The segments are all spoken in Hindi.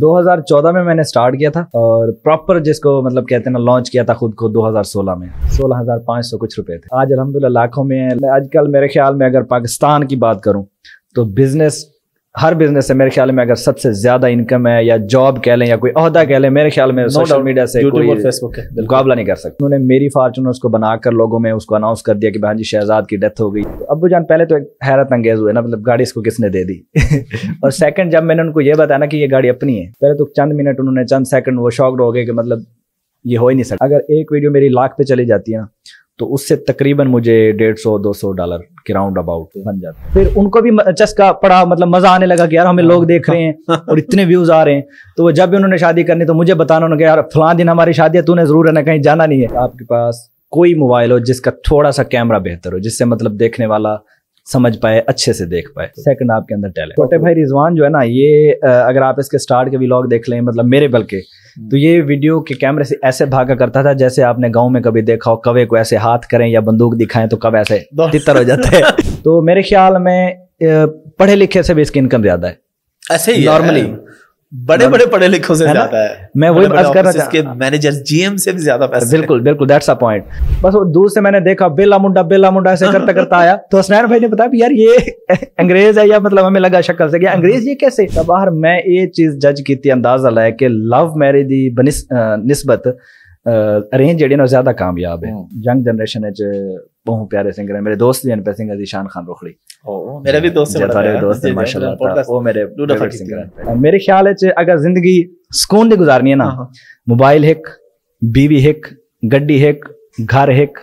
2014 में मैंने स्टार्ट किया था और प्रॉपर जिसको मतलब कहते हैं ना लॉन्च किया था खुद को 2016 में 16,500 कुछ रुपए थे आज अलहमदुल्ला लाखों में आजकल मेरे ख्याल में अगर पाकिस्तान की बात करूं तो बिजनेस हर बिजनेस से मेरे ख्याल में अगर सबसे ज्यादा इनकम है या जॉब कह लें या कोई अहदा कह लें मेरे ख्याल में no सोशल मीडिया से कोई फेसबुक मुकाबला नहीं कर सकते उन्होंने मेरी फार्चून उसको बनाकर लोगों में उसको अनाउंस कर दिया कि भाई जी शहजाद की डेथ हो गई तो अबू जान पहले तो एक हैरत अंगेज हुए ना मतलब गाड़ी इसको किसने दे दी और सेकंड जब मैंने उनको ये बताया ना कि ये गाड़ी अपनी है पहले तो चंद मिनट उन्होंने चंद सेकंड वो शॉक्ड हो गए कि मतलब ये हो ही नहीं सकता अगर एक वीडियो मेरी लाख पे चली जाती है ना तो उससे तकरीबन मुझे डेढ़ सौ दो सौ डॉलर के राउंड अबाउट तो- बन जाते हैं फिर उनको भी चस्का पड़ा मतलब मजा आने लगा कि यार हमें लोग देख रहे हैं और इतने व्यूज आ रहे हैं तो जब भी उन्होंने शादी करनी तो मुझे बताना उन्होंने यार फला दिन हमारी शादी है तूने जरूर है ना कहीं जाना नहीं है आपके पास कोई मोबाइल हो जिसका थोड़ा सा कैमरा बेहतर हो जिससे मतलब देखने वाला समझ पाए अच्छे से देख पाए सेकंड तो आपके अंदर टैलेंट छोटे तो भाई रिजवान जो है ना ये अगर आप इसके स्टार्ट के व्लॉग देख लें मतलब मेरे बल्कि हम्म। तो ये वीडियो के कैमरे से ऐसे भागा करता था जैसे आपने गांव में कभी देखा हो कवे को ऐसे हाथ करें या बंदूक दिखाएं तो कब ऐसे तितर हो जाते हैं तो मेरे ख्याल में पढ़े लिखे से भी इसकी इनकम ज्यादा है ऐसे ही नॉर्मली बड़े बड़े पढ़े लिखों से ज्यादा है मैं वही बात कर रहा था मैनेजर जीएम से भी ज्यादा पैसे बिल्कुल बिल्कुल दैट्स अ पॉइंट बस वो दूर से मैंने देखा बेला मुंडा बेला मुंडा ऐसे करता करता आया तो हसनैन भाई ने बताया यार ये अंग्रेज है या मतलब हमें लगा शक्ल से अंग्रेज ये कैसे बाहर मैं ये चीज जज की अंदाजा लाया कि लव मैरिज दी निस्बत अरेंज जेह्ड़े ज्यादा कामयाब है यंग जनरेशन च बहुत प्यारे सिंगर है मेरे दोस्त भी हैं पैसिंग ईशान खान रोखड़ी मेरा भी दोस्त है दोस्त माशाल्लाह वो मेरे सिंगर मेरे ख्याल च अगर जिंदगी सुकून दी गुजारनी है ना मोबाइल हिक बीवी हिक गड्डी हिक घर हिक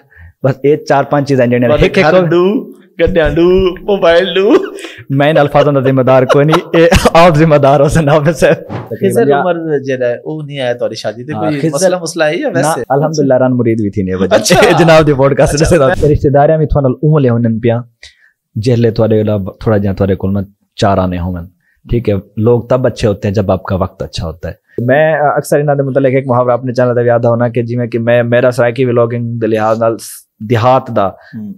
बस ये चार पांच चीज़ें जेह्ड़ियां गड्ढा हो हाँ, अच्छा। अच्छा। थोड़ा जा चार आने ठीक है लोग तब अच्छे होते हैं जब आपका वक्त अच्छा होता है मैं अक्सर इन्होंने मतलब एक मुहावरा अपने चैनल पर याद होना कि जिमें कि मैं मेरा सराकी व्लॉगिंग के लिहाज ਦਿਹਾਤ ਦਾ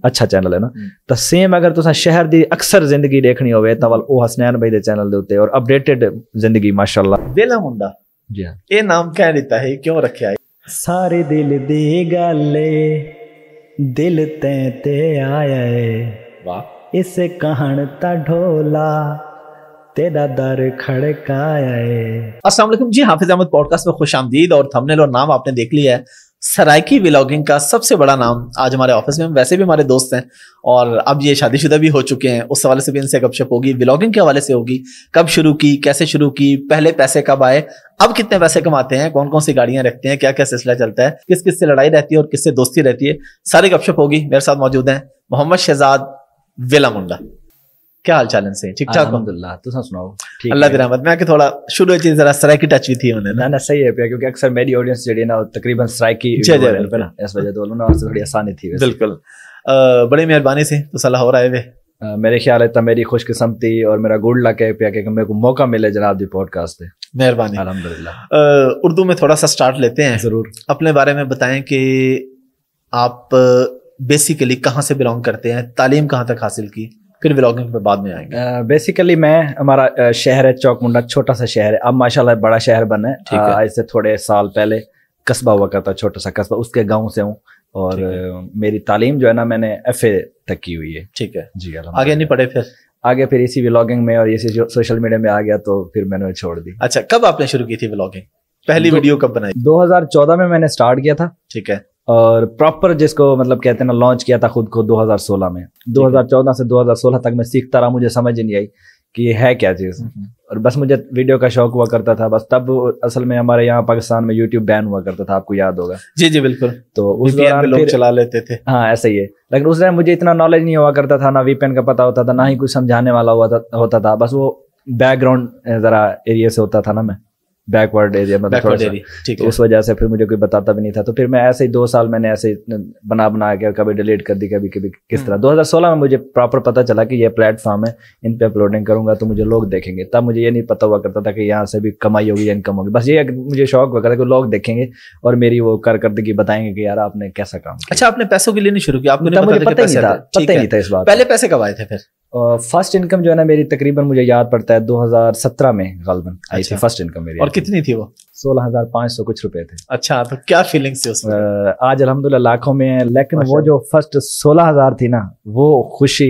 ਅੱਛਾ ਚੈਨਲ ਹੈ ਨਾ ਤਾਂ ਸੇਮ ਅਗਰ ਤੁਸੀਂ ਸ਼ਹਿਰ ਦੀ ਅਕਸਰ ਜ਼ਿੰਦਗੀ ਦੇਖਣੀ ਹੋਵੇ ਤਾਂ ਵਲ ਉਹ ਹਸਨੈਨ ਭਾਈ ਦੇ ਚੈਨਲ ਦੇ ਉੱਤੇ ਔਰ ਅਪਡੇਟਡ ਜ਼ਿੰਦਗੀ ਮਾਸ਼ਾਅੱਲਾ ਵੇਲਾ ਹੁੰਦਾ ਜੀ ਇਹ ਨਾਮ ਕਹਿ ਦਿੱਤਾ ਹੈ ਕਿਉਂ ਰੱਖਿਆ ਹੈ ਸਾਰੇ ਦਿਲ ਦੇ ਗਾਲੇ ਦਿਲ ਤੈ ਤੇ ਆਇਆ ਏ ਵਾਹ ਇਸ ਕਹਾਣ ਤਾ ਢੋਲਾ ਤੇਰਾ ਦਰ ਖੜਕਾਇਆ है अस्सलाम ਜੀ ਹਾਫਿਜ਼ ਅਹਿਮਦ ਪੋਡਕਾਸਟ ਵਿੱਚ ਖੁਸ਼ਾਮਦੀਦ ਔਰ ਥੰਬਨੇਲ ਔਰ ਨਾਮ ਆਪਨੇ ਦੇਖ ਲਿਆ ਹੈ सरायकी व्लॉगिंग का सबसे बड़ा नाम आज हमारे ऑफिस में वैसे भी हमारे दोस्त हैं और अब ये शादीशुदा भी हो चुके हैं उस हवाले से भी इनसे गपशप होगी व्लॉगिंग के हवाले से होगी कब शुरू की कैसे शुरू की पहले पैसे कब आए अब कितने पैसे कमाते हैं कौन कौन सी गाड़ियां रखते हैं क्या क्या सिलसिला चलता है किस किस से लड़ाई रहती है और किससे दोस्ती रहती है सारी गपशप होगी मेरे साथ मौजूद हैं मोहम्मद शहजाद वेला मुंडा क्या हाल चाल से ठीक ठाक अलहमदुल्ला तुसा सुनाओ अल्लाह की रहमत मैं कि थोड़ा शुरू च जरा स्ट्राइक टच भी थी उन्होंने ना ना सही है पिया क्योंकि अक्सर मेरी ऑडियंस जेडी ना तकरीबन स्ट्राइक की जय जय इस वजह तो उन्होंने ना थोड़ी आसानी थी बिल्कुल बड़ी मेहरबानी से तो सलाह हो रहा है वे मेरे ख्याल है तो मेरी खुशकिस्मती और मेरा गुड लक है पिया कि मेरे को मौका मिले जनाब दी पॉडकास्ट पे मेहरबानी अलहमदिल्ला उर्दू में थोड़ा सा स्टार्ट लेते हैं ज़रूर अपने बारे में बताएं कि आप बेसिकली कहाँ से बिलोंग करते हैं तालीम कहाँ तक हासिल की फिर व्लॉगिंग पे बाद में आएंगे बेसिकली uh, मैं हमारा uh, शहर है चौक मुंडा छोटा सा शहर है अब माशाल्लाह बड़ा शहर बना है आज uh, से थोड़े साल पहले कस्बा हुआ करता छोटा सा कस्बा उसके गाँव से हूँ और uh, मेरी तालीम जो है ना मैंने एफ तक की हुई है ठीक है जी आगे नहीं पढ़े फिर आगे फिर इसी व्लॉगिंग में और इसी सोशल मीडिया में आ गया तो फिर मैंने छोड़ दी अच्छा कब आपने शुरू की थी व्लॉगिंग पहली वीडियो कब बनाई 2014 में मैंने स्टार्ट किया था ठीक है और प्रॉपर जिसको मतलब कहते हैं ना लॉन्च किया था खुद को 2016 में 2014 से 2016 तक मैं सीखता रहा मुझे समझ नहीं आई कि ये है क्या चीज़ हम्म, हम्म। और बस मुझे वीडियो का शौक हुआ करता था बस तब असल में हमारे यहाँ पाकिस्तान में यूट्यूब बैन हुआ करता था आपको याद होगा जी जी बिल्कुल तो उस दौरान लोग चला लेते थे हाँ ऐसा ही है लेकिन उस टाइम मुझे इतना नॉलेज नहीं हुआ करता था ना वीपीएन का पता होता था ना ही कुछ समझाने वाला हुआ था होता था बस वो बैकग्राउंड ज़रा एरिया से होता था ना मैं बैकवर्ड एरिया मतलब बैकवर्ड एरिया तो उस वजह से फिर मुझे कोई बताता भी नहीं था तो फिर मैं ऐसे ही दो साल मैंने ऐसे बना बना के कभी डिलीट कर दी कभी कभी किस हम्म। तरह 2016 में मुझे प्रॉपर पता चला कि ये प्लेटफॉर्म है इन पे अपलोडिंग करूंगा तो मुझे लोग देखेंगे तब मुझे ये नहीं पता हुआ करता था कि यहाँ से भी कमाई होगी इनकम होगी बस ये मुझे शौक हुआ करता कि लोग देखेंगे और मेरी वो कारकर्दगी बताएंगे कि यार आपने कैसा काम अच्छा आपने पैसों के लिए नहीं शुरू किया आपने पता नहीं था इस बात पहले पैसे कमाए थे फिर फर्स्ट इनकम जो है ना मेरी तकरीबन मुझे याद पड़ता है 2017 में गलबन आई अच्छा। थी फर्स्ट इनकम मेरी और कितनी थी वो 16,500 कुछ रुपए थे अच्छा तो क्या फीलिंग्स थी उसमें आज अलहमदुल्ला लाखों में है लेकिन वो जो फर्स्ट 16,000 थी ना वो खुशी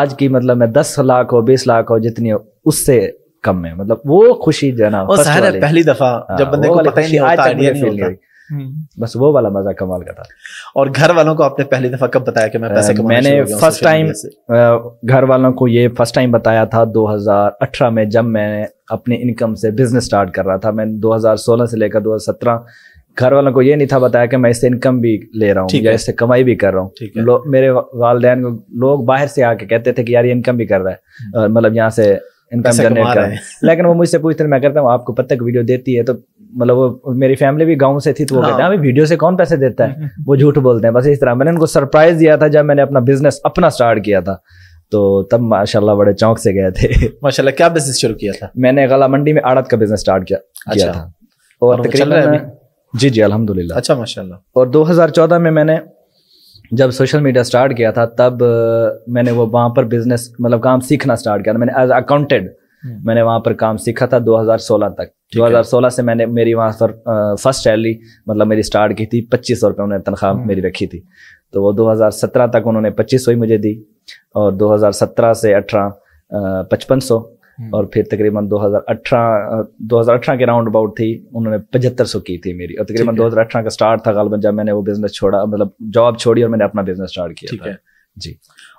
आज की मतलब मैं दस लाख हो बीस लाख हो जितनी हो उससे कम है मतलब वो खुशी जो है ना पहली दफा जब हाँ, बंदे को पता ही नहीं होता हम्म। बस वो वाला मजा कमाल का था और घर वालों को आपने पहली दफा कब बताया कि मैं पैसे कमाने मैंने फर्स्ट टाइम घर वालों को ये फर्स्ट टाइम बताया था 2018 में जब मैंने अपने इनकम से बिजनेस स्टार्ट कर रहा था मैं 2016 से लेकर 2017 घर वालों को ये नहीं था बताया कि मैं इससे इनकम भी ले रहा हूँ या इससे कमाई भी कर रहा हूँ मेरे वालदेन को लोग बाहर से आके कहते थे कि यार ये इनकम भी कर रहा है मतलब यहाँ से इनकम जनरेट कर रहा है लेकिन वो मुझसे पूछते मैं करता हूँ आपको पत्तक वीडियो देती है तो मतलब वो मेरी फैमिली भी गांव से थी तो वो कहते हैं वीडियो हाँ से कौन पैसे देता है वो झूठ बोलते हैं बस इस तरह मैंने उनको सरप्राइज दिया था जब मैंने अपना बिजनेस अपना स्टार्ट किया था तो तब माशाल्लाह बड़े चौंक से गए थे माशाल्लाह क्या बिजनेस शुरू किया था मैंने गला मंडी में आड़त का बिजनेस स्टार्ट किया अच्छा। किया था और, और तकरीबन जी जी अल्हम्दुलिल्लाह अच्छा माशाल्लाह और 2014 में मैंने जब सोशल मीडिया स्टार्ट किया था तब मैंने वो वहाँ पर बिजनेस मतलब काम सीखना स्टार्ट किया था मैंने एज अकाउंटेंट हम्म। मैंने वहाँ पर काम सीखा था 2016 तक 2016 से मैंने मेरी वहाँ पर फर्स्ट सैलरी मतलब मेरी स्टार्ट की थी पच्चीस सौ रुपये उन्होंने तनख्वाह हम्म। मेरी रखी थी तो वो 2017 तक उन्होंने पच्चीस सौ ही मुझे दी और 2017 से अठारह पचपन सौ हम्म। और फिर तकरीबन 2018 2018 के राउंड अबाउट थी उन्होंने पचहत्तर सौ की थी मेरी और तकरीबन 2018 का स्टार्ट था गालबन जब मैंने वो बिजनेस छोड़ा मतलब जॉब छोड़ी और मैंने अपना बिजनेस स्टार्ट किया था जी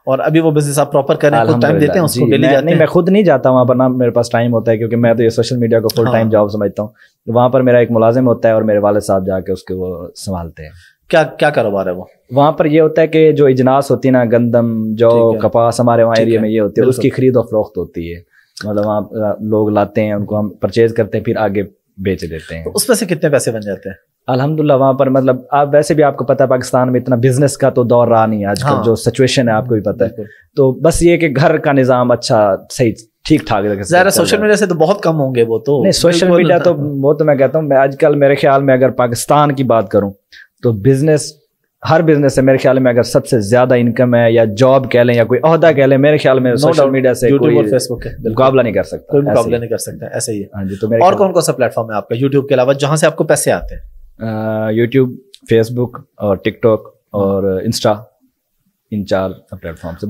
और अभी वो बिजनेस आप प्रॉपर करें खुद टाइम देते हैं उसको डेली जाते हैं मैं खुद नहीं जाता वहाँ पर ना मेरे पास टाइम होता है क्योंकि मैं तो ये सोशल मीडिया को फुल टाइम जॉब समझता हूँ वहाँ पर मेरा एक मुलाजिम होता है और मेरे वाले साहब जाके उसके वो संभालते हैं क्या क्या कारोबार है वो वहाँ पर ये होता है कि जो इजनास होती है ना गंदम जो कपास हमारे वहाँ एरिया में ये होती है उसकी खरीद और फरोख्त होती है मतलब वहाँ लोग लाते हैं उनको हम परचेज करते हैं फिर आगे बेच देते हैं तो उसमें से कितने पैसे बन जाते हैं अल्हम्दुलिल्लाह वहाँ पर मतलब आप वैसे भी आपको पता है पाकिस्तान में इतना बिजनेस का तो दौर रहा नहीं है आजकल हाँ। जो सिचुएशन है आपको भी पता है तो बस ये कि घर का निज़ाम अच्छा सही ठीक ठाक ज़रा सोशल मीडिया से तो बहुत कम होंगे वो तो नहीं सोशल मीडिया तो वो तो मैं कहता हूँ मैं आजकल मेरे ख्याल में अगर पाकिस्तान की बात करूँ तो बिजनेस हर बिजनेस से मेरे ख्याल में अगर सबसे ज्यादा इनकम है या जॉब कह लें या कोई अहदा कह लें मेरे ख्याल में सोशल मीडिया से YouTube और फेसबुक है मुकाबला नहीं कर सकता कोई मुकाबला नहीं कर सकता ऐसे ही हाँ जी तो और कौन कौन सा प्लेटफॉर्म है आपका यूट्यूब के अलावा जहाँ से आपको पैसे आते हैं यूट्यूब uh, फेसबुक और टिकटॉक और इंस्टा uh, इन चार प्लेटफॉर्म से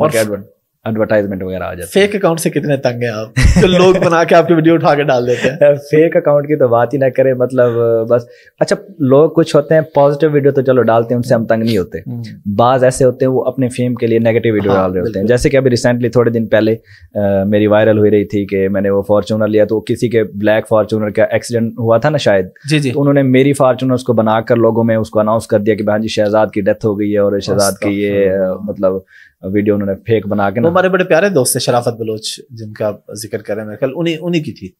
एडवर्टाइजमेंट वगैरह आ जाती फेक अकाउंट से कितने तंग हैं आप तो लोग बना के आपकी वीडियो उठा के डाल देते हैं फेक अकाउंट की तो बात ही ना करें मतलब बस अच्छा लोग कुछ होते हैं पॉजिटिव वीडियो तो चलो डालते हैं उनसे हम तंग नहीं होते हम्म। बाज ऐसे होते हैं वो अपने फेम के लिए नेगेटिव वीडियो हाँ, डाल रहे होते हैं जैसे कि अभी रिसेंटली थोड़े दिन पहले आ, मेरी वायरल हुई रही थी कि मैंने वो फॉर्चूनर लिया तो किसी के ब्लैक फॉर्चूनर का एक्सीडेंट हुआ था ना शायद जी जी तो उन्होंने मेरी फॉर्चूनर उसको बनाकर लोगों में उसको अनाउंस कर दिया कि भाई जी शहजाद की डेथ हो गई है और शहजाद की ये हाँ। मतलब वीडियो उन्होंने फेक बना के हमारे बड़े प्यारे दोस्त है शराफत बलोच जिनका जिक्र करें मेरे ख्याल उन्हीं उन्हीं की थी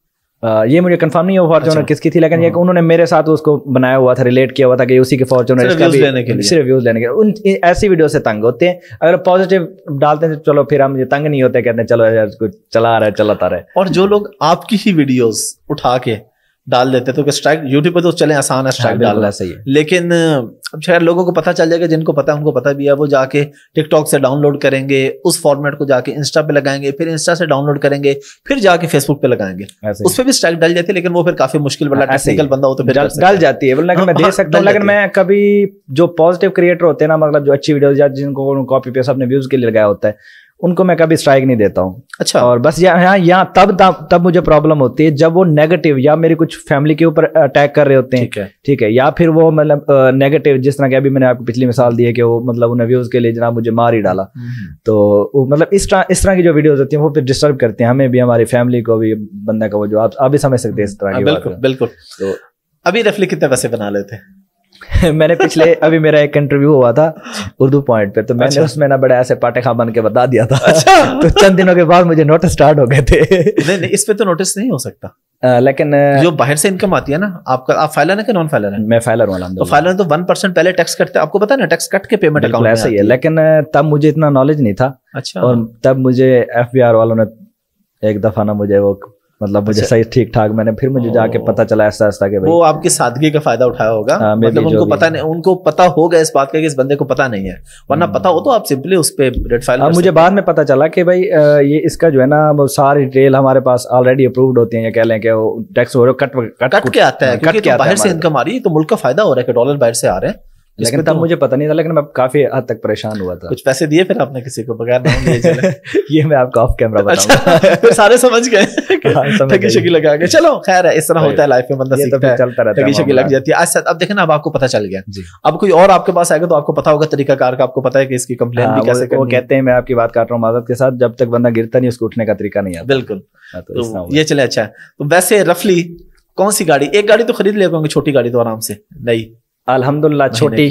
आ, ये मुझे कंफर्म नहीं हो फॉर्चुनर अच्छा। किसकी थी लेकिन ये हाँ। उन्होंने मेरे साथ उसको बनाया हुआ था रिलेट किया हुआ था कि उसी के फॉर्चुनर सिर्फ व्यूज लेने के लेने के उन ऐसी वीडियो से तंग होते हैं अगर पॉजिटिव डालते हैं तो चलो फिर हम ये तंग नहीं होते कहते हैं चलो यार कुछ चला रहा है चलाता रहे और जो लोग आपकी ही वीडियोस उठा के डाल देते तो स्ट्राइक यूट्यूब पे तो चले आसान है स्ट्राइक हाँ, डालना सही है लेकिन अब शायद लोगों को पता चल जाएगा जिनको पता है उनको पता भी है वो जाके टिकटॉक से डाउनलोड करेंगे उस फॉर्मेट को जाके इंस्टा पे लगाएंगे फिर इंस्टा से डाउनलोड करेंगे फिर जाके फेसबुक पे लगाएंगे उस पर भी स्ट्राइक डाल जाती है लेकिन वो फिर काफी मुश्किल वाला टेक्निकल बंदा हो तो फिर डाल जाती है बोलना हाँ, मैं दे हाँ, सकता हूँ लेकिन मैं कभी जो पॉजिटिव क्रिएटर होते हैं ना मतलब जो अच्छी वीडियो जिनको कॉपी पेस्ट अपने व्यूज के लिए लगाया होता है उनको मैं कभी स्ट्राइक नहीं देता हूँ अच्छा और बस यहाँ यहाँ तब तब मुझे प्रॉब्लम होती है जब वो नेगेटिव या मेरी कुछ फैमिली के ऊपर अटैक कर रहे होते हैं ठीक है ठीक है या फिर वो मतलब नेगेटिव जिस तरह के अभी मैंने आपको पिछली मिसाल दी है कि वो मतलब उन्हें व्यूज के लिए जना मुझे मार ही डाला हम्म। तो वो मतलब इस तरह इस तरह की जो वीडियोज होती है वो फिर डिस्टर्ब करते हैं हमें भी हमारी फैमिली को भी बंदा का वो जो आप आप भी समझ सकते हैं इस तरह की हाँ, बिल्कुल बिल्कुल तो अभी रफली कितने पैसे बना लेते हैं मैंने पिछले अभी मेरा एक इंटरव्यू हुआ था उर्दू पॉइंट पे तो मैंने अच्छा। उसमें ना बड़े ऐसे पाटे खा बन के बता दिया था अच्छा। तो चंद दिनों के बाद मुझे नोटिस स्टार्ट हो गए थे नहीं नहीं इस पे तो नोटिस नहीं हो सकता आ, लेकिन जो बाहर से इनकम आती है ना आपका आप फाइलर है कि नॉन फाइलर है मैं फाइलर वाला तो फाइलर तो वन परसेंट पहले टैक्स कटते आपको पता ना टैक्स कट के पेमेंट अकाउंट ऐसा ही है लेकिन तब मुझे इतना नॉलेज नहीं था अच्छा और तब मुझे एफ वालों ने एक दफा ना मुझे वो मतलब मुझे अच्छा। सही ठीक ठाक मैंने फिर मुझे जाके पता चला ऐसा ऐसा के वो आपकी सादगी का फायदा उठाया होगा आ, हाँ, मतलब उनको पता नहीं उनको पता होगा इस बात का कि इस बंदे को पता नहीं है वरना हम्म। पता हो तो आप सिंपली उस पर रेड फाइल मुझे बाद में पता चला कि भाई ये इसका जो है ना वो सारी डिटेल हमारे पास ऑलरेडी अप्रूव्ड होती है या कह लें कि वो टैक्स हो कट कट के आता है बाहर से इनकम आ रही है तो मुल्क का फायदा हो रहा है कि डॉलर बाहर से आ रहे हैं लेकिन तब तो- मुझे पता नहीं था लेकिन मैं काफी हद तक परेशान हुआ था कुछ पैसे दिए फिर आपने किसी को बगैर नाम ये मैं आपको ऑफ कैमरा बताऊंगा अच्छा, सारे समझ गए हाँ, शकी लगा के चलो खैर है इस तरह होता है लाइफ में बंदा तो सीखता चलता रहता है शकी लग जाती है अब देखे ना अब आपको पता चल गया अब कोई और आपके पास आएगा तो आपको पता होगा तरीका का आपको पता है कि इसकी कंप्लेन भी हाँ, कैसे वो कहते हैं मैं आपकी बात काट रहा हूँ माजत के साथ जब तक बंदा गिरता नहीं उसको उठने का तरीका नहीं हाँ, तो है बिल्कुल ये चले अच्छा है तो वैसे रफली कौन सी गाड़ी एक गाड़ी तो खरीद ले पाओगे छोटी गाड़ी तो आराम से नहीं अल्हम्दुलिल्लाह छोटी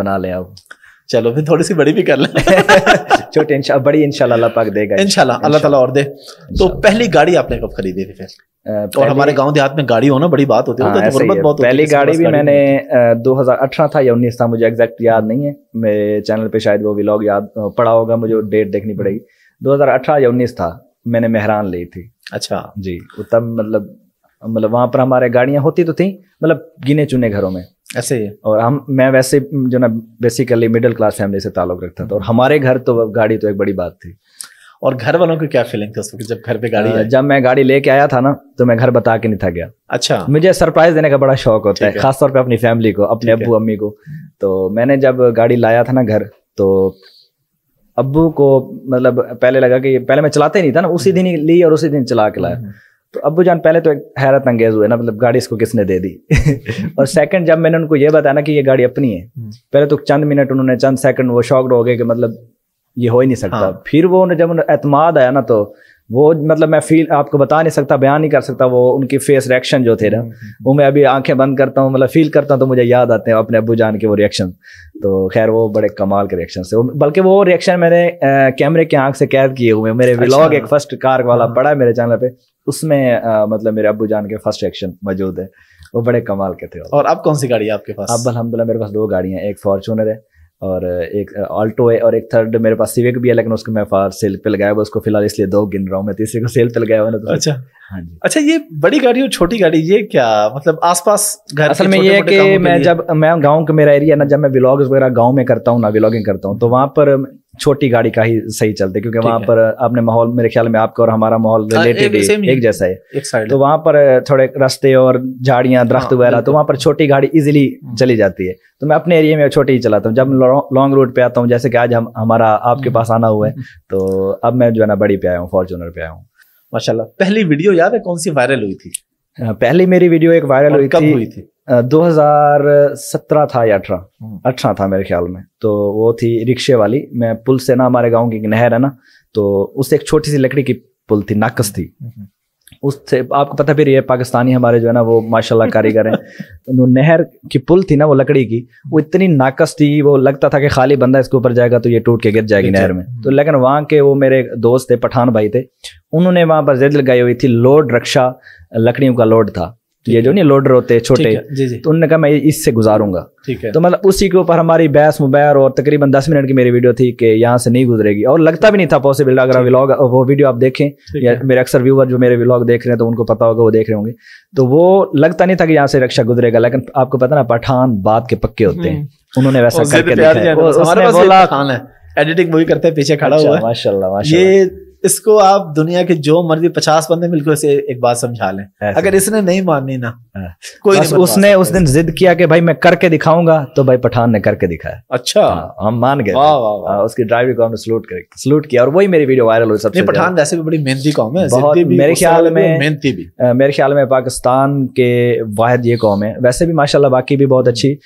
बना ले अब चलो फिर थोड़ी सी बड़ी भी कर लें छोटी इंशा बड़ी इंशाल्लाह अल्लाह पाक देगा इंशाल्लाह अल्लाह ताला और दे तो पहली गाड़ी आपने कब खरीदी थी फिर और हमारे गांव देहात में गाड़ी होना बड़ी बात होती है तो हाँ, बहुत होती पहली गाड़ी भी मैंने 2018 था या उन्नीस था मुझे एग्जैक्ट याद नहीं है मेरे चैनल पे शायद वो व्लॉग याद पड़ा होगा मुझे डेट देखनी पड़ेगी 2018 या उन्नीस था मैंने मेहरान ली थी अच्छा जी तब मतलब मतलब वहाँ पर हमारे गाड़ियाँ होती तो थी मतलब गिने चुने घरों में ऐसे ही और हम मैं वैसे जो ना बेसिकली मिडिल क्लास फैमिली से ताल्लुक रखता था और हमारे घर तो गाड़ी तो एक बड़ी बात थी और घर वालों की क्या फीलिंग था उस जब घर पे गाड़ी आ, जब मैं गाड़ी लेके आया था ना तो मैं घर बता के नहीं था गया अच्छा मुझे सरप्राइज देने का बड़ा शौक होता है खासतौर पे अपनी फैमिली को अपने अबू अम्मी को तो मैंने जब गाड़ी लाया था ना घर तो अबू को मतलब पहले लगा कि पहले मैं चलाते नहीं था ना उसी दिन ही ली और उसी दिन चला के लाया हम्म, हम्म। तो अबू जान पहले तो एक हैरत अंगेज हुए ना मतलब गाड़ी इसको किसने दे दी और सेकंड जब मैंने उनको ये बताया ना कि ये गाड़ी अपनी है हम्म। पहले तो चंद मिनट उन्होंने चंद सेकंड वो शॉक्ड हो गए कि मतलब ये हो ही नहीं सकता हाँ। फिर वो उन्हें जब उन्हें एतमाद आया ना तो वो मतलब मैं फील आपको बता नहीं सकता बयान नहीं कर सकता वो उनकी फेस रिएक्शन जो थे ना हम्म, हम्म। वो मैं अभी आंखें बंद करता हूँ मतलब फील करता हूँ तो मुझे याद आते हैं अपने अबू जान के वो रिएक्शन तो खैर वो बड़े कमाल के रिएक्शन से बल्कि वो रिएक्शन मैंने कैमरे की आंख से कैद किए हुए मेरे अच्छा। व्लॉग एक फर्स्ट कार वाला हाँ। पड़ा है मेरे चैनल पे उसमें मतलब मेरे अबू जान के फर्स्ट एक्शन मौजूद है वो बड़े कमाल के थे और अब कौन सी गाड़ी है आपके पास अब अलहमदिल्ला मेरे पास दो गाड़ियाँ एक फॉर्चूनर है और एक ऑल्टो है और एक थर्ड मेरे पास सिविक भी है लेकिन उसको मैं फार सेल पे लगाया हुआ उसको फिलहाल इसलिए दो गिन रहा हूँ मैं तीसरे को सेल पे लगाया हुआ ना तो अच्छा हाँ जी अच्छा ये बड़ी गाड़ी और छोटी गाड़ी ये क्या मतलब आसपास घर असल में ये है कि मैं जब मैं गाँव का मेरा एरिया ना जब मैं ब्लॉग वगैरह गाँव में करता हूँ ना ब्लॉगिंग करता हूँ तो वहाँ पर छोटी गाड़ी का ही सही चलते क्योंकि वहां पर अपने माहौल मेरे ख्याल में आपका और हमारा माहौल रिलेटेड हाँ, एक, एक जैसा है एक तो वहां पर थोड़े रास्ते और झाड़ियां हाँ, दरख्त वगैरह तो वहां पर छोटी गाड़ी इजिली हम्म। चली जाती है तो मैं अपने एरिया में छोटी ही चलाता हूँ जब लॉन्ग रूट पे आता हूँ जैसे कि आज हम हमारा आपके हम्म। पास आना हुआ है तो अब मैं जो है ना बड़ी पे आया हूँ फॉर्चुनर पे आया हूँ माशाल्लाह पहली वीडियो याद है कौन सी वायरल हुई थी पहली मेरी वीडियो एक वायरल हुई हुई थी 2017 था या अठारह अठारह था मेरे ख्याल में तो वो थी रिक्शे वाली मैं पुल से ना हमारे गांव की नहर है ना तो उससे एक छोटी सी लकड़ी की पुल थी नाकस थी हम्म, हम्म। उससे आपको पता फिर ये पाकिस्तानी हमारे जो है ना वो माशाल्लाह कारीगर हैं नहर की पुल थी ना वो लकड़ी की हम्म। वो इतनी नाकस थी वो लगता था कि खाली बंदा इसके ऊपर जाएगा तो ये टूट के गिर जाएगी नहर में तो लेकिन वहाँ के वो मेरे दोस्त थे पठान भाई थे उन्होंने वहाँ पर जिद लगाई हुई थी लोड रक्षा लकड़ियों का लोड था ये जो नहीं लोडर होते छोटे तो उन्होंने कहा मैं इससे गुजारूंगा ठीक है तो मतलब उसी के ऊपर हमारी बहस मुबैर और तकरीबन दस मिनट की मेरी वीडियो थी कि यहाँ से नहीं गुजरेगी और लगता भी नहीं था पॉसिबल अगर व्लॉग वो वीडियो आप देखें या मेरे अक्सर व्यूवर जो मेरे व्लॉग देख रहे हैं तो उनको पता होगा वो देख रहे होंगे तो वो लगता नहीं था कि यहाँ से रक्षा गुजरेगा लेकिन आपको पता ना पठान बात के पक्के होते हैं हम्म। उन्होंने वैसा करके देखा है एडिटिंग वही करते हैं पीछे खड़ा अच्छा, हुआ है ये इसको आप दुनिया के जो मर्जी पचास बंदे मिलकर इसे एक बात समझा लें अगर इसने नहीं माननी ना हाँ। कोई नहीं उसने उस दिन जिद किया कि भाई मैं करके दिखाऊंगा तो भाई पठान ने करके दिखाया अच्छा हाँ, हम मान गए हाँ, उसकी ड्राइविंग को हमने सलूट सलूट किया और वही मेरी वीडियो वायरल हुई सबसे पठान वैसे भी बड़ी मेहनती कौम है मेरे ख्याल में मेहनती भी मेरे ख्याल में पाकिस्तान के वाहद ये कौम है वैसे भी माशाला बाकी भी बहुत अच्छी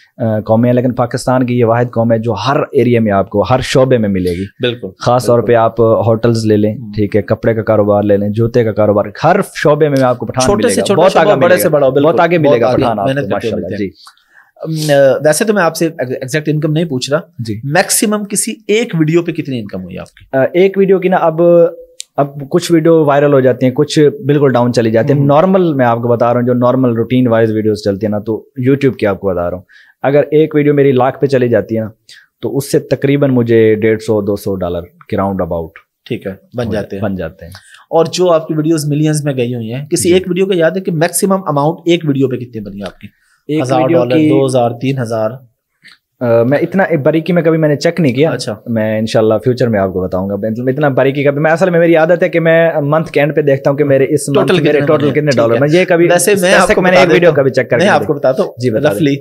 कौमें हैं लेकिन पाकिस्तान की ये वाहिद कौम है जो हर एरिया में आपको हर शोबे में मिलेगी बिल्कुल खास तौर पर आप होटल्स ले लें हम्म। ठीक है कपड़े का कारोबार ले लें जूते का कारोबार हर शोबे में आपको पठान छोटे से छोटे बड़े से बड़ा बहुत आगे मिलेगा पठान जी वैसे तो मैं आपसे एग्जैक्ट इनकम नहीं पूछ रहा जी मैक्सिमम किसी एक वीडियो पे कितनी इनकम हुई आपकी एक वीडियो की ना अब अब कुछ वीडियो वायरल हो जाती हैं कुछ बिल्कुल डाउन चली जाती है नॉर्मल हम्म। मैं आपको बता रहा हूँ जो नॉर्मल रूटीन वाइज वीडियोस चलती है ना तो यूट्यूब की आपको बता रहा हूँ अगर एक वीडियो मेरी लाख पे चली जाती है ना तो उससे तकरीबन मुझे डेढ़ सौ दो सौ डॉलर के राउंड अबाउट ठीक है बन जाते हैं बन जाते हैं और जो आपकी वीडियोस मिलियंस में गई हुई हैं किसी एक वीडियो का याद है कि मैक्सिमम अमाउंट एक वीडियो पे कितनी बनी आपकी हजार डॉलर दो हजार तीन हजार Uh, मैं इतना बारीकी में कभी मैंने चेक नहीं किया अच्छा मैं इनशाला फ्यूचर में आपको बताऊंगा मतलब इतना बारीकी कभी मैं असल में मेरी आदत है कि मैं मंथ के एंड पे देखता हूँ कि मेरे इस टोटल मेरे टोटल कितने डॉलर में ये कभी वैसे मैं आपको मैंने एक वीडियो कभी चेक मैं आपको बता दो जी रफली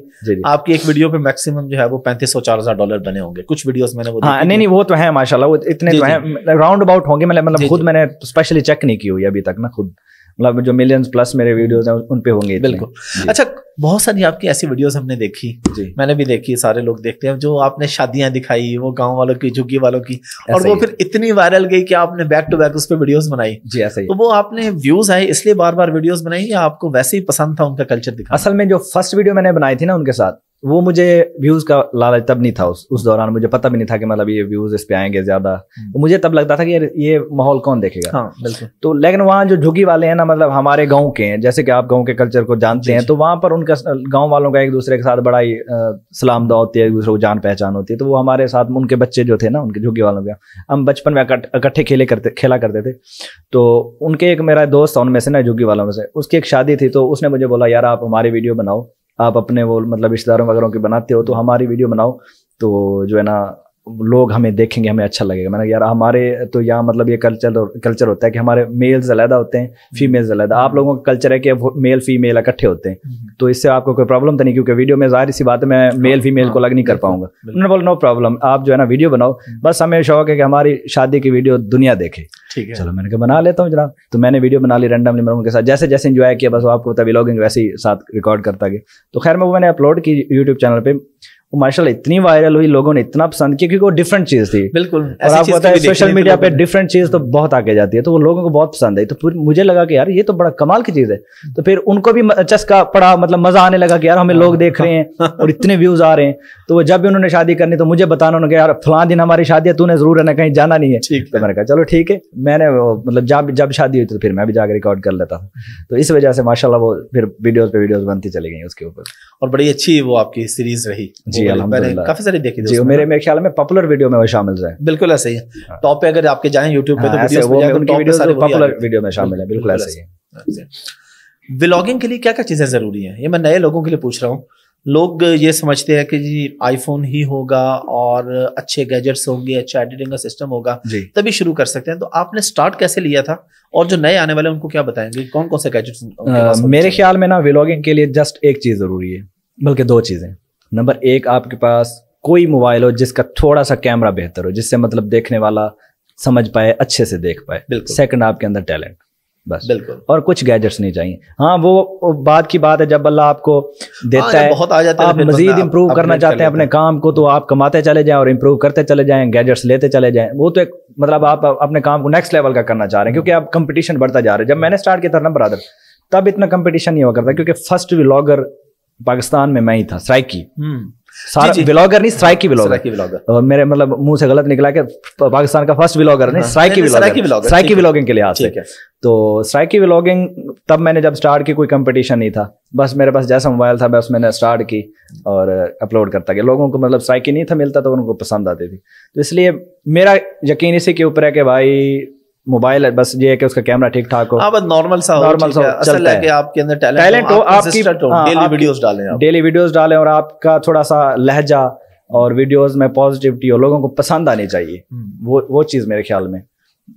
आपकी एक वीडियो पे मैक्सिमम जो है वो पैंतीस सौ चार हजार डॉलर बने होंगे कुछ वीडियो मैंने हाँ नहीं नहीं वो तो है माशाला वो इतने तो है राउंड अबाउट होंगे मतलब, मतलब खुद मैंने स्पेशली चेक नहीं की हुई अभी तक ना खुद मतलब जो मिलियंस प्लस मेरे वीडियोस हैं उन पे होंगे बिल्कुल अच्छा बहुत सारी आपकी ऐसी वीडियोस हमने देखी जी मैंने भी देखी सारे लोग देखते हैं जो आपने शादियां दिखाई वो गांव वालों की झुग्गी वालों की और वो फिर इतनी वायरल गई कि आपने बैक टू बैक उस पर वीडियोज बनाई जी ऐसा ही तो वो आपने व्यूज आए इसलिए बार बार वीडियोज बनाई या आपको वैसे ही पसंद था उनका कल्चर दिखा असल में जो फर्स्ट वीडियो मैंने बनाई थी ना उनके साथ वो मुझे व्यूज का लालच तब नहीं था उस उस दौरान मुझे पता भी नहीं था कि मतलब ये व्यूज इस पे आएंगे ज्यादा हम्म। तो मुझे तब लगता था कि यार ये माहौल कौन देखेगा हाँ, बिल्कुल तो लेकिन वहाँ जो झुकी वाले हैं ना मतलब हमारे गांव के हैं जैसे कि आप गांव के कल्चर को जानते हैं तो वहाँ पर उनका गाँव वालों का एक दूसरे के साथ बड़ा ही सलाम दुआ होती है एक दूसरे को जान पहचान होती है तो वो हमारे साथ उनके बच्चे जो थे ना उनके झुकी वालों के हम बचपन में इकट्ठे खेले करते खेला करते थे तो उनके एक मेरा दोस्त था उनमें से ना झुकी वालों में से उसकी एक शादी थी तो उसने मुझे बोला यार आप हमारी वीडियो बनाओ आप अपने वो मतलब रिश्तेदारों वगैरह की बनाते हो तो हमारी वीडियो बनाओ तो जो है ना लोग हमें देखेंगे हमें अच्छा लगेगा मैंने यार हमारे तो यहाँ मतलब ये कल्चर कल्चर होता है कि हमारे मेल्स अलहदा होते हैं फीमेल्स हम्म। अलहदा आप लोगों का कल्चर है कि मेल फीमेल इकट्ठे होते हैं हम्म। तो इससे आपको कोई प्रॉब्लम तो नहीं क्योंकि वीडियो में जाहिर सी बात है मैं मेल फीमेल हाँ, को हाँ, अलग नहीं कर पाऊंगा उन्होंने बोला नो प्रॉब्लम आप जो है ना वीडियो बनाओ हम्म। बस हमें शौक है कि हमारी शादी की वीडियो दुनिया देखे ठीक है चलो मैंने कहा बना लेता हूँ जनाब तो मैंने वीडियो बना ली रैंडमली मैं उनके साथ जैसे जैसे इन्जॉय किया बस आपको तभी लोग वैसे ही साथ रिकॉर्ड करता गया तो खैर मैं वो मैंने अपलोड की यूट्यूब चैनल पर वो मार्शल इतनी वायरल हुई लोगों ने इतना पसंद किया क्योंकि वो डिफरेंट चीज थी बिल्कुल और आपको पता है सोशल मीडिया पे डिफरेंट चीज तो हम्म। बहुत आके जाती है तो वो लोगों को बहुत पसंद आई तो मुझे लगा कि यार ये तो बड़ा कमाल की चीज है तो फिर उनको भी चस्का पड़ा मतलब मजा आने लगा कि यार हमें लोग देख रहे हैं हाँ। और इतने व्यूज आ रहे हैं तो जब भी उन्होंने शादी करनी तो मुझे बताना उन्होंने यार फला दिन हमारी शादी है तूने जरूर है कहीं जाना नहीं है तो मैंने कहा चलो ठीक है मैंने मतलब जब जब शादी हुई तो फिर मैं भी जाकर रिकॉर्ड कर लेता हूँ तो इस वजह से माशाला वो फिर वीडियोज पे वीडियोज बनती चली गई उसके ऊपर और बड़ी अच्छी वो आपकी सीरीज रही जी काफी सारी देखी जी मेरे मेरे ख्याल में पॉपुलर वीडियो में वो शामिल है बिल्कुल ऐसे ही टॉप हाँ। पे अगर आपके जाए यूट्यूब पे तो पॉपुलर हाँ, वीडियो में शामिल है बिल्कुल ऐसे ही है ब्लॉगिंग के लिए क्या क्या चीज़ें ज़रूरी हैं ये मैं नए लोगों के लिए पूछ रहा हूँ लोग ये समझते हैं कि जी आईफोन ही होगा और अच्छे गैजेट्स होंगे अच्छा एडिटिंग का सिस्टम होगा तभी शुरू कर सकते हैं तो आपने स्टार्ट कैसे लिया था और जो नए आने वाले उनको क्या बताएंगे कौन कौन से गैजेट्स मेरे ख्याल में ना व्लॉगिंग के लिए जस्ट एक चीज़ ज़रूरी है बल्कि दो चीज़ें नंबर एक आपके पास कोई मोबाइल हो जिसका थोड़ा सा कैमरा बेहतर हो जिससे मतलब देखने वाला समझ पाए अच्छे से देख पाए सेकंड आपके अंदर टैलेंट बस बिल्कुल और कुछ गैजेट्स नहीं चाहिए हाँ वो बात की बात है जब अल्लाह आपको देता आ, हाँ, है बहुत आ जाते आप मजीद इम्प्रूव करना चाहते हैं अपने काम को तो आप कमाते चले जाएं और इम्प्रूव करते चले जाएं गैजेट्स लेते चले जाएं वो तो एक मतलब आप अपने काम को नेक्स्ट लेवल का करना चाह रहे हैं क्योंकि आप कंपटीशन बढ़ता जा रहा है जब मैंने स्टार्ट किया था ना बरदर तब इतना कंपटीशन नहीं हुआ करता क्योंकि फर्स्ट व्लॉगर पाकिस्तान में मैं ही था स्ट्राइकी ब्लॉगर नहीं स्ट्राइक की ब्लॉगर हम्म। मेरे मतलब मुंह से गलत निकला कि पाकिस्तान का फर्स्ट ब्लॉगर नहीं स्ट्राइक हाँ। की ब्लॉगर की ब्लॉगिंग के लिए आते तो स्ट्राइक की ब्लॉगिंग तब मैंने जब स्टार्ट की कोई कंपटीशन नहीं था बस मेरे पास जैसा मोबाइल था बस मैंने स्टार्ट की और अपलोड करता गया लोगों को मतलब सराइकी नहीं था मिलता तो उनको पसंद आती थी तो इसलिए मेरा यकीन इसी के ऊपर है कि भाई मोबाइल है बस ये है कि उसका कैमरा ठीक ठाक हो हाँ बस नॉर्मल सा नॉर्मल सा असल है कि आपके अंदर टैलेंट हो आपकी डेली हाँ, वीडियोस डालें आप डेली वीडियोस डालें और आपका थोड़ा सा लहजा और वीडियोस में पॉजिटिविटी हो लोगों को पसंद आनी चाहिए हम्म। वो वो चीज़ मेरे ख्याल में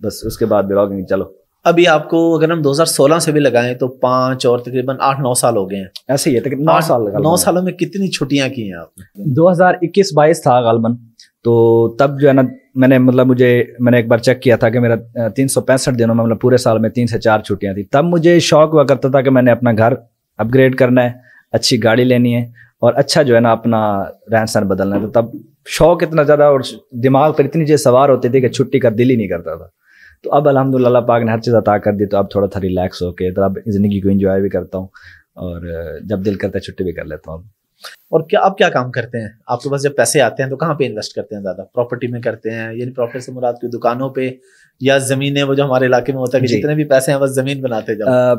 बस उसके बाद ब्लॉगिंग चलो अभी आपको अगर हम 2016 से भी लगाएं तो पांच और तकरीबन आठ नौ साल हो गए हैं ऐसे ही है तकरीबन नौ साल लगा नौ सालों में कितनी छुट्टियां की हैं आपने 2021-22 था गालबन तो तब जो है ना मैंने मतलब मुझे मैंने एक बार चेक किया था कि मेरा तीन सौ पैंसठ दिनों में मतलब पूरे साल में तीन से चार छुट्टियां थी तब मुझे शौक हुआ करता था कि मैंने अपना घर अपग्रेड करना है अच्छी गाड़ी लेनी है और अच्छा जो है ना अपना रहन सहन बदलना है तो तब शौक इतना ज़्यादा और दिमाग पर इतनी चीज़ सवार होती थी कि छुट्टी का दिल ही नहीं करता था तो अब अलहमदिल्ला पाक ने हर चीज़ अता कर दी तो अब थोड़ा सा रिलैक्स होकर तो अब ज़िंदगी को इन्जॉय भी करता हूँ और जब दिल करता है छुट्टी भी कर लेता हूँ और क्या आप क्या काम करते हैं आपके पास जब पैसे आते हैं तो कहाँ पे इन्वेस्ट करते हैं ज़्यादा प्रॉपर्टी में करते हैं यानी प्रॉपर्टी से मुराद की दुकानों पे या ज़मीनें वो जो हमारे इलाके में होता है जितने भी पैसे हैं बस ज़मीन बनाते जाओ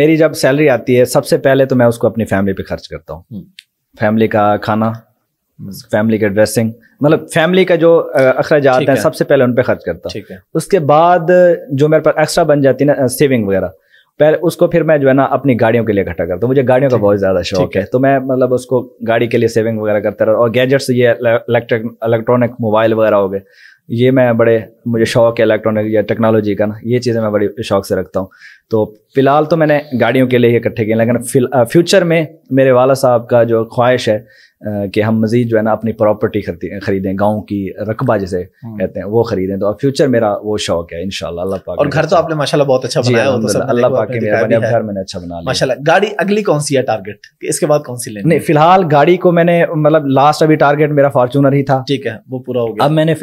मेरी जब सैलरी आती है सबसे पहले तो मैं उसको अपनी फैमिली पे खर्च करता हूँ फैमिली हम्म। का खाना फैमिली का ड्रेसिंग मतलब फैमिली का जो अखराज हैं सबसे पहले उन पर खर्च करता हूँ उसके बाद जो मेरे पास एक्स्ट्रा बन जाती है ना सेविंग वगैरह पहले उसको फिर मैं जो है ना अपनी गाड़ियों के लिए इकट्ठा करता हूँ मुझे गाड़ियों का बहुत ज़्यादा शौक है तो मैं मतलब उसको गाड़ी के लिए सेविंग वगैरह करता रहा और गैजेट्स ये इलेक्ट्रिक इलेक्ट्रॉनिक मोबाइल वगैरह हो गए ये मैं बड़े मुझे शौक है इलेक्ट्रॉनिक या टेक्नोलॉजी का ना ये चीज़ें मैं बड़ी शौक से रखता हूँ तो फिलहाल तो मैंने गाड़ियों के लिए इकट्ठे किए लेकिन फ्यूचर में मेरे वाला साहब का जो ख्वाहिश है कि हम मजीद जो है ना अपनी प्रॉपर्टी खरीदें गाँव की रकबा जैसे हम्म। कहते हैं वो खरीदें तो अब फ्यूचर मेरा वो शौक है इनशाला अल्लाह पाक और घर तो आपने माशाल्लाह बहुत अच्छा बनाया हो तो अल्लाह पाक घर मैंने अच्छा बना माशाल्लाह गाड़ी अगली कौन सी है टारगेट इसके बाद कौन सी नहीं फिलहाल गाड़ी को मैंने मतलब लास्ट अभी टारगेट मेरा फॉर्चूनर ही था ठीक है वो पूरा हो गया अब मैंने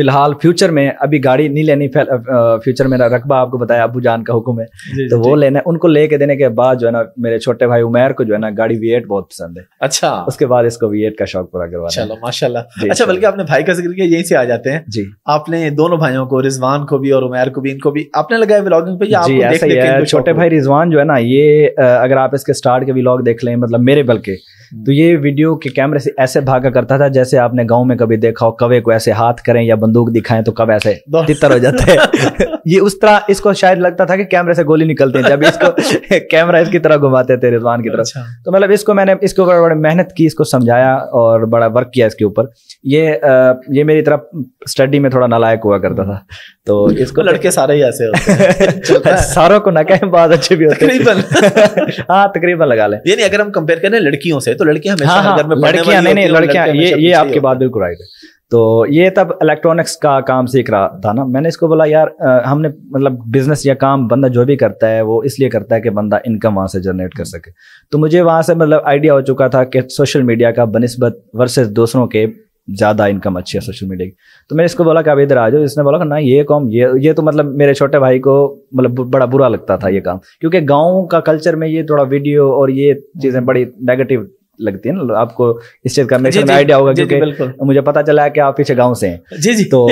फिलहाल फ्यूचर में अभी गाड़ी नहीं लेनी फ्यूचर मेरा रकबा आपको बताया अबू जान का हुक्म है तो वो लेना उनको लेके देने के बाद जो है ना मेरे छोटे भाई उमेर को जो है ना गाड़ी वी बहुत पसंद है अच्छा उसके बाद इसको को वीएट का शौक पूरा करवा चलो माशाल्लाह अच्छा बल्कि आपने भाई का जिक्र किया यहीं से आ जाते हैं जी आपने दोनों भाइयों को रिजवान को भी और उमेर को भी इनको भी आपने लगाया ब्लॉगिंग पे या जी, आपको देख देख छोटे भाई रिजवान जो है ना ये अगर आप इसके स्टार्ट के ब्लॉग देख लें मतलब मेरे बल्कि हम्म। तो ये वीडियो के कैमरे से ऐसे भागा करता था जैसे आपने गांव में कभी देखा हो कवे को ऐसे हाथ करें या बंदूक दिखाएं तो कब ऐसे तितर हो जाते हैं ये उस तरह इसको शायद लगता था कि कैमरे से गोली निकलते हैं जब इसको कैमरा इसकी तरह घुमाते थे रिजवान की तरफ अच्छा। तो मतलब इसको मैंने इसको मेहनत की इसको समझा समझाया और बड़ा वर्क किया इसके ऊपर ये आ, ये मेरी तरफ स्टडी में थोड़ा नालायक हुआ करता था तो इसको लड़के सारे ही ऐसे होते हैं सारों को ना कहें बात अच्छे भी होते तकरीबन हाँ तकरीबन लगा लें यानी अगर हम कंपेयर करें लड़कियों से तो लड़कियां हमेशा हाँ, हाँ, में लड़कियां नहीं नहीं लड़कियां ये ये आपके बात बिल्कुल राइट है तो ये तब इलेक्ट्रॉनिक्स का काम सीख रहा था ना मैंने इसको बोला यार आ, हमने मतलब बिजनेस या काम बंदा जो भी करता है वो इसलिए करता है कि बंदा इनकम वहाँ से जनरेट कर सके तो मुझे वहाँ से मतलब आइडिया हो चुका था कि सोशल मीडिया का बनस्बत वर्सेस दूसरों के ज़्यादा इनकम अच्छी है सोशल मीडिया की तो मैंने इसको बोला कि अब इधर आ जाओ इसने बोला कि ना ये काम ये ये तो मतलब मेरे छोटे भाई को मतलब बड़ा बुरा लगता था ये काम क्योंकि गाँव का कल्चर में ये थोड़ा वीडियो और ये चीज़ें बड़ी नेगेटिव लगती है ना आपको इस चीज का मेरे आइडिया होगा क्योंकि मुझे पता चला है कि आप पीछे गांव से हैं जी जी तो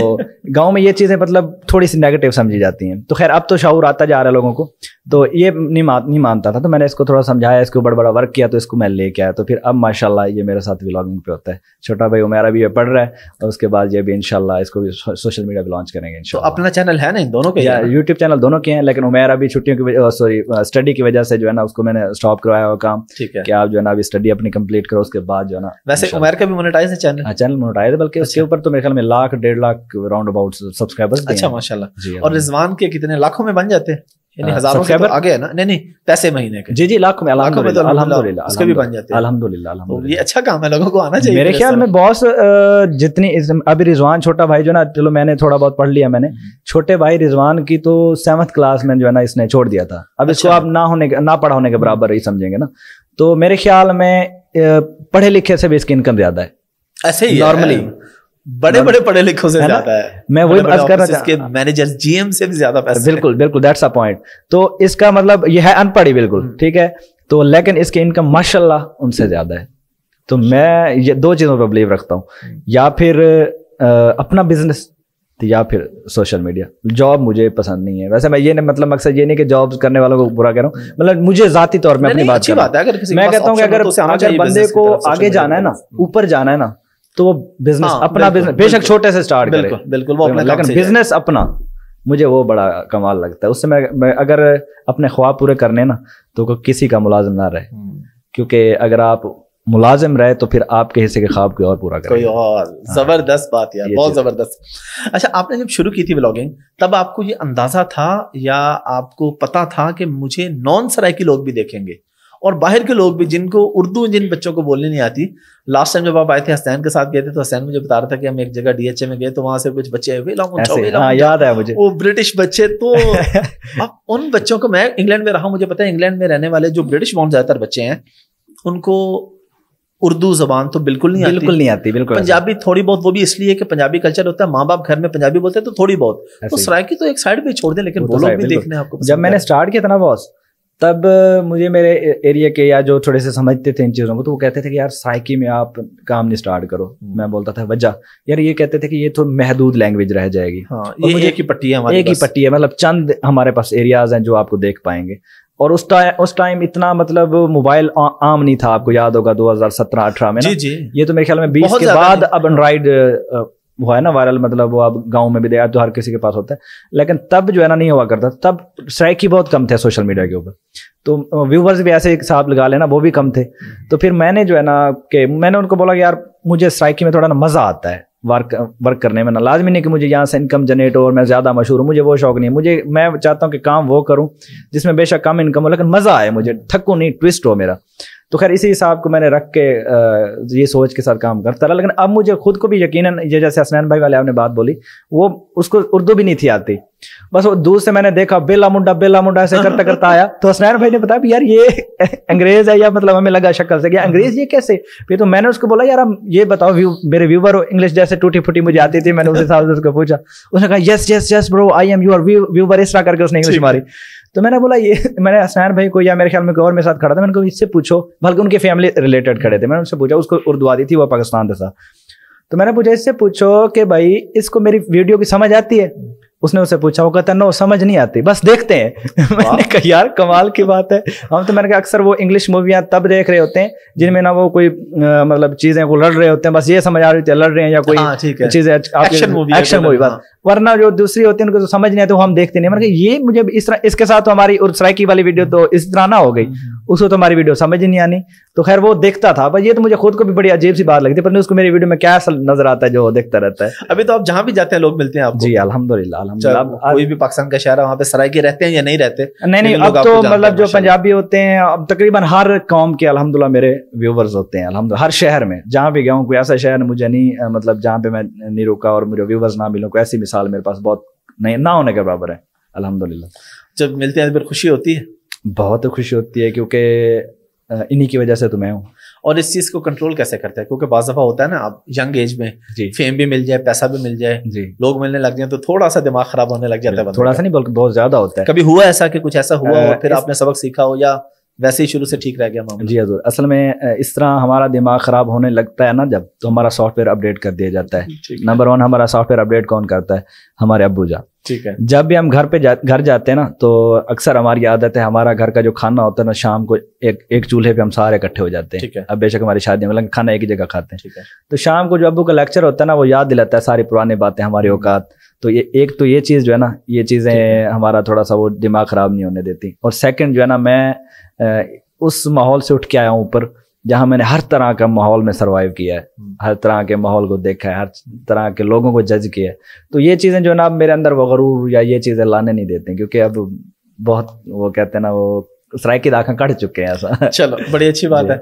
गांव में ये चीजें मतलब थोड़ी सी नेगेटिव समझी जाती हैं तो खैर अब तो शौर आता जा रहा है लोगों को तो ये नहीं मा, नहीं मानता था तो मैंने इसको थोड़ा समझाया इसको बड़ा बड़ा वर्क किया तो इसको मैं लेके आया तो फिर अब माशाला ये मेरे साथ ब्लॉगिंग पे होता है छोटा भाई उमेरा भी ये पढ़ रहा है और उसके बाद ये भी इनशाला इसको भी सोशल मीडिया पर लॉन्च करेंगे तो अपना चैनल है ना इन दोनों के यूट्यूब चैनल दोनों के हैं लेकिन उमेरा भी छुट्टियों की सॉरी स्टडी की वजह से जो है ना उसको मैंने स्टॉप करवाया हुआ काम ठीक है कि आप जो है ना अभी स्टडी अपनी कंप्लीट करो उसके बाद जो है ना वैसे उमर का भी मोनेटाइज है चैनल हाँ चैनल मोनेटाइज है बल्कि अच्छा। उसके ऊपर तो मेरे ख्याल में लाख डेढ़ लाख राउंड अबाउट सब्सक्राइबर्स अच्छा माशाल्लाह हाँ। और रिजवान के कितने लाखों में बन जाते हैं हाँ, हजारों छोटा भाई जो ना चलो मैंने थोड़ा बहुत पढ़ लिया मैंने हम्म। छोटे भाई रिजवान की तो सेवंथ क्लास में जो है ना इसने छोड़ दिया था अब इसको अच्छा। आप ना होने ना पढ़ा होने के बराबर ही समझेंगे ना तो मेरे ख्याल में पढ़े लिखे से बेसिक इनकम ज्यादा है ऐसे ही नॉर्मली बड़े बड़े पढ़े लिखों से ज्यादा है मैं वही बात कर रहा था मैनेजर जीएम से भी ज्यादा पैसा बिल्कुल बिल्कुल दैट्स अ पॉइंट तो इसका मतलब यह है अनपढ़ी बिल्कुल हम्म। ठीक है तो लेकिन इसकी इनकम माशाल्लाह उनसे ज्यादा है तो मैं ये दो चीजों पर बिलीव रखता हूँ हम्म। या फिर आ, अपना बिजनेस तो या फिर सोशल मीडिया जॉब मुझे पसंद नहीं है वैसे मैं ये नहीं मतलब मकसद ये नहीं कि जॉब करने वालों को बुरा कह रहा हूँ मतलब मुझे जाती तौर में अपनी बात बात है अगर किसी मैं कहता हूँ कि अगर तो अगर बंदे को आगे जाना है ना ऊपर जाना है ना तो वो बिजनेस हाँ, अपना बिजनेस बेशक छोटे से स्टार्ट करे बिल्कुल वो लेकिन बिजनेस मतलब अपना मुझे वो बड़ा कमाल लगता है उससे मैं, मैं अगर अपने ख्वाब पूरे करने ना तो किसी का मुलाजिम ना रहे हम्म। क्योंकि अगर आप मुलाजिम रहे तो फिर आपके हिस्से के ख्वाब कोई और पूरा करें कोई और हाँ। जबरदस्त बात यार बहुत जबरदस्त अच्छा आपने जब शुरू की थी ब्लॉगिंग तब आपको ये अंदाजा था या आपको पता था कि मुझे नॉन सराय के लोग भी देखेंगे और बाहर के लोग भी जिनको उर्दू जिन बच्चों को बोलने नहीं आती लास्ट टाइम जब आप आए थे हसैन के साथ गए थे तो हसैन मुझे बता रहा था कि हम एक जगह डीएचए में गए तो वहां से कुछ बच्चे आए हुए हाँ, याद है मुझे वो ब्रिटिश बच्चे तो अब उन बच्चों को मैं इंग्लैंड में रहा मुझे पता है इंग्लैंड में रहने वाले जो ब्रिटिश बॉन्ड ज्यादातर बच्चे हैं उनको उर्दू जबान तो बिल्कुल नहीं आती बिल्कुल नहीं आती बिल्कुल पंजाबी थोड़ी बहुत वो भी इसलिए कि पंजाबी कल्चर होता है माँ बाप घर में पंजाबी बोलते हैं तो थोड़ी बहुत तो सरायकी तो एक साइड पर छोड़ दें लेकिन वो तो लोग भी देखने आपको जब मैंने स्टार्ट किया था ना बॉस तब मुझे मेरे एरिया के या जो थोड़े से समझते थे इन चीज़ों को तो वो कहते थे कि यार साइकी में आप काम नहीं स्टार्ट करो हम्म। मैं बोलता था वजह यार ये कहते थे कि ये तो महदूद लैंग्वेज रह जाएगी हाँ, ये मुझे एक ही पट्टी है हमारे एक ही पट्टी है मतलब चंद हमारे पास एरियाज हैं जो आपको देख पाएंगे और उस टाइम उस टाइम इतना मतलब मोबाइल आम नहीं था आपको याद होगा 2017-18 में ना जी जी ये तो मेरे ख्याल में 20 के बाद अब एंड्राइड हुआ है ना वायरल मतलब वो अब गांव में भी देखा तो हर किसी के पास होता है लेकिन तब जो है ना नहीं हुआ करता तब स्ट्राइक ही बहुत कम थे सोशल मीडिया के ऊपर तो व्यूवर्स भी ऐसे हिसाब लगा लेना वो भी कम थे तो फिर मैंने जो है ना कि मैंने उनको बोला कि यार मुझे स्ट्राइकी में थोड़ा ना मज़ा आता है वर्क वर्क करने में ना लाजमी नहीं कि मुझे यहाँ से इनकम जनरेट हो और मैं ज़्यादा मशहूर हूँ मुझे वो शौक नहीं है मुझे मैं चाहता हूँ कि काम वो करूँ जिसमें बेशक कम इनकम हो लेकिन मज़ा आए मुझे थकूँ नहीं ट्विस्ट हो मेरा तो खैर इसी हिसाब को मैंने रख के ये सोच के साथ काम करता रहा लेकिन अब मुझे खुद को भी यकीन ये जैसे हसनैन भाई वाले आपने बात बोली वो उसको उर्दू भी नहीं थी आती बस वो दूर से मैंने देखा बेला मुंडा बेला मुंडा ऐसे करता करता आया तो हसनैन भाई ने बताया भी यार ये अंग्रेज है या मतलब हमें लगा शक्ल से क्या हाँ। अंग्रेज ये कैसे फिर तो मैंने उसको बोला यार हम ये बताओ व्यू मेरे व्यूवर हो इंग्लिश जैसे टूटी फूटी मुझे आती थी मैंने उस हिसाब से उसको पूछा उसने कहा yes yes yes bro I am your viewer इस तरह करके उसने इंग्लिश मारी तो मैंने बोला ये मैंने हसनैन भाई को या मेरे ख्याल में और मेरे साथ खड़ा था मैंने कहा इससे पूछो बल्कि उनके फैमिली रिलेटेड खड़े थे मैंने उनसे पूछा उसको उर्दू आती थी वो पाकिस्तान था तो मैंने पूछा इससे पूछो कि भाई इसको मेरी वीडियो की समझ आती है उसने उसे पूछा वो कहता नो समझ नहीं आती बस देखते हैं मैंने कहा यार कमाल की बात है हम तो मैंने कहा अक्सर वो इंग्लिश मूवियाँ तब देख रहे होते हैं जिनमें ना वो कोई आ, मतलब चीज़ें को लड़ रहे होते हैं बस ये समझ आ रही थी लड़ रहे हैं या कोई चीज़ें एक्शन मूवी बस हाँ। वरना जो दूसरी होती है उनको तो समझ नहीं आती वो हम देखते नहीं मतलब ये मुझे इस तरह इसके साथ हमारी और सराइकी वाली वीडियो तो इस तरह ना हो गई हम्म, हम्म। उसको तो हमारी वीडियो समझ ही नहीं आनी तो खैर वो देखता था पर ये तो मुझे खुद को भी बड़ी अजीब सी बात लगती है पर उसको मेरी वीडियो में क्या नजर आता है जो देखता रहता है अभी तो आप जहाँ भी जाते हैं लोग मिलते हैं आप जी अलहमदुल्ला कोई भी पाकिस्तान का शहर है वहाँ पे सरायकी रहते हैं या नहीं रहते नहीं नहीं अब तो मतलब जो पंजाबी होते हैं अब तकरीबन हर कौम के अलहमदुल्ला मेरे व्यूवर्स होते हैं अलहमद हर शहर में जहाँ भी गया हूँ कोई ऐसा शहर मुझे नहीं मतलब जहाँ पे मैं नहीं रुका और मेरे व्यूवर्स ना मिलूँ कोई ऐसी मिसाल मेरे पास बहुत नहीं ना होने के बराबर है अलहमदिल्ला जब मिलते हैं तो फिर खुशी होती है बहुत खुशी होती है क्योंकि इन्हीं की वजह से तो मैं हूँ और इस चीज को कंट्रोल कैसे करते हैं क्योंकि बाज दफा होता है ना आप यंग एज में फेम भी मिल जाए पैसा भी मिल जाए लोग मिलने लग जाए तो थोड़ा सा दिमाग खराब होने लग जाता है थोड़ा सा नहीं बल्कि बहुत ज्यादा होता है कभी हुआ ऐसा कि कुछ ऐसा हुआ फिर आपने सबक सीखा हो या वैसे ही शुरू से ठीक रह गया मामला जी हजूर असल में इस तरह हमारा दिमाग ख़राब होने लगता है ना जब तो हमारा सॉफ्टवेयर अपडेट कर दिया जाता है नंबर वन हमारा सॉफ्टवेयर अपडेट कौन करता है हमारे अबूजा ठीक है जब भी हम घर पे जा घर जाते हैं ना तो अक्सर हमारी आदत है हमारा घर का जो खाना होता है ना शाम को एक एक चूल्हे पे हम सारे इकट्ठे हो जाते हैं अब बेशक हमारी शादी में खाना एक ही जगह खाते हैं तो शाम को जो अबू का लेक्चर होता है ना वो याद दिलाता है सारी पुरानी बातें हमारे औकात तो ये एक तो ये चीज़ जो है ना ये चीज़ें हमारा थोड़ा सा वो दिमाग ख़राब नहीं होने देती और सेकंड जो है ना मैं उस माहौल से उठ के आया हूँ ऊपर जहाँ मैंने हर तरह का माहौल में सर्वाइव किया है हम्म। हर तरह के माहौल को देखा है हर तरह के लोगों को जज किया है तो ये चीज़ें जो है ना अब मेरे अंदर वो या ये चीज़ें लाने नहीं देते क्योंकि अब बहुत वो कहते हैं ना वो ਸਰਾਇਕੇ ਦਾ ਅੱਖਾਂ ਕੱਢ ਚੁੱਕੇ ਆ ਸਾ ਚਲੋ ਬੜੀ ਅੱਛੀ ਬਾਤ ਹੈ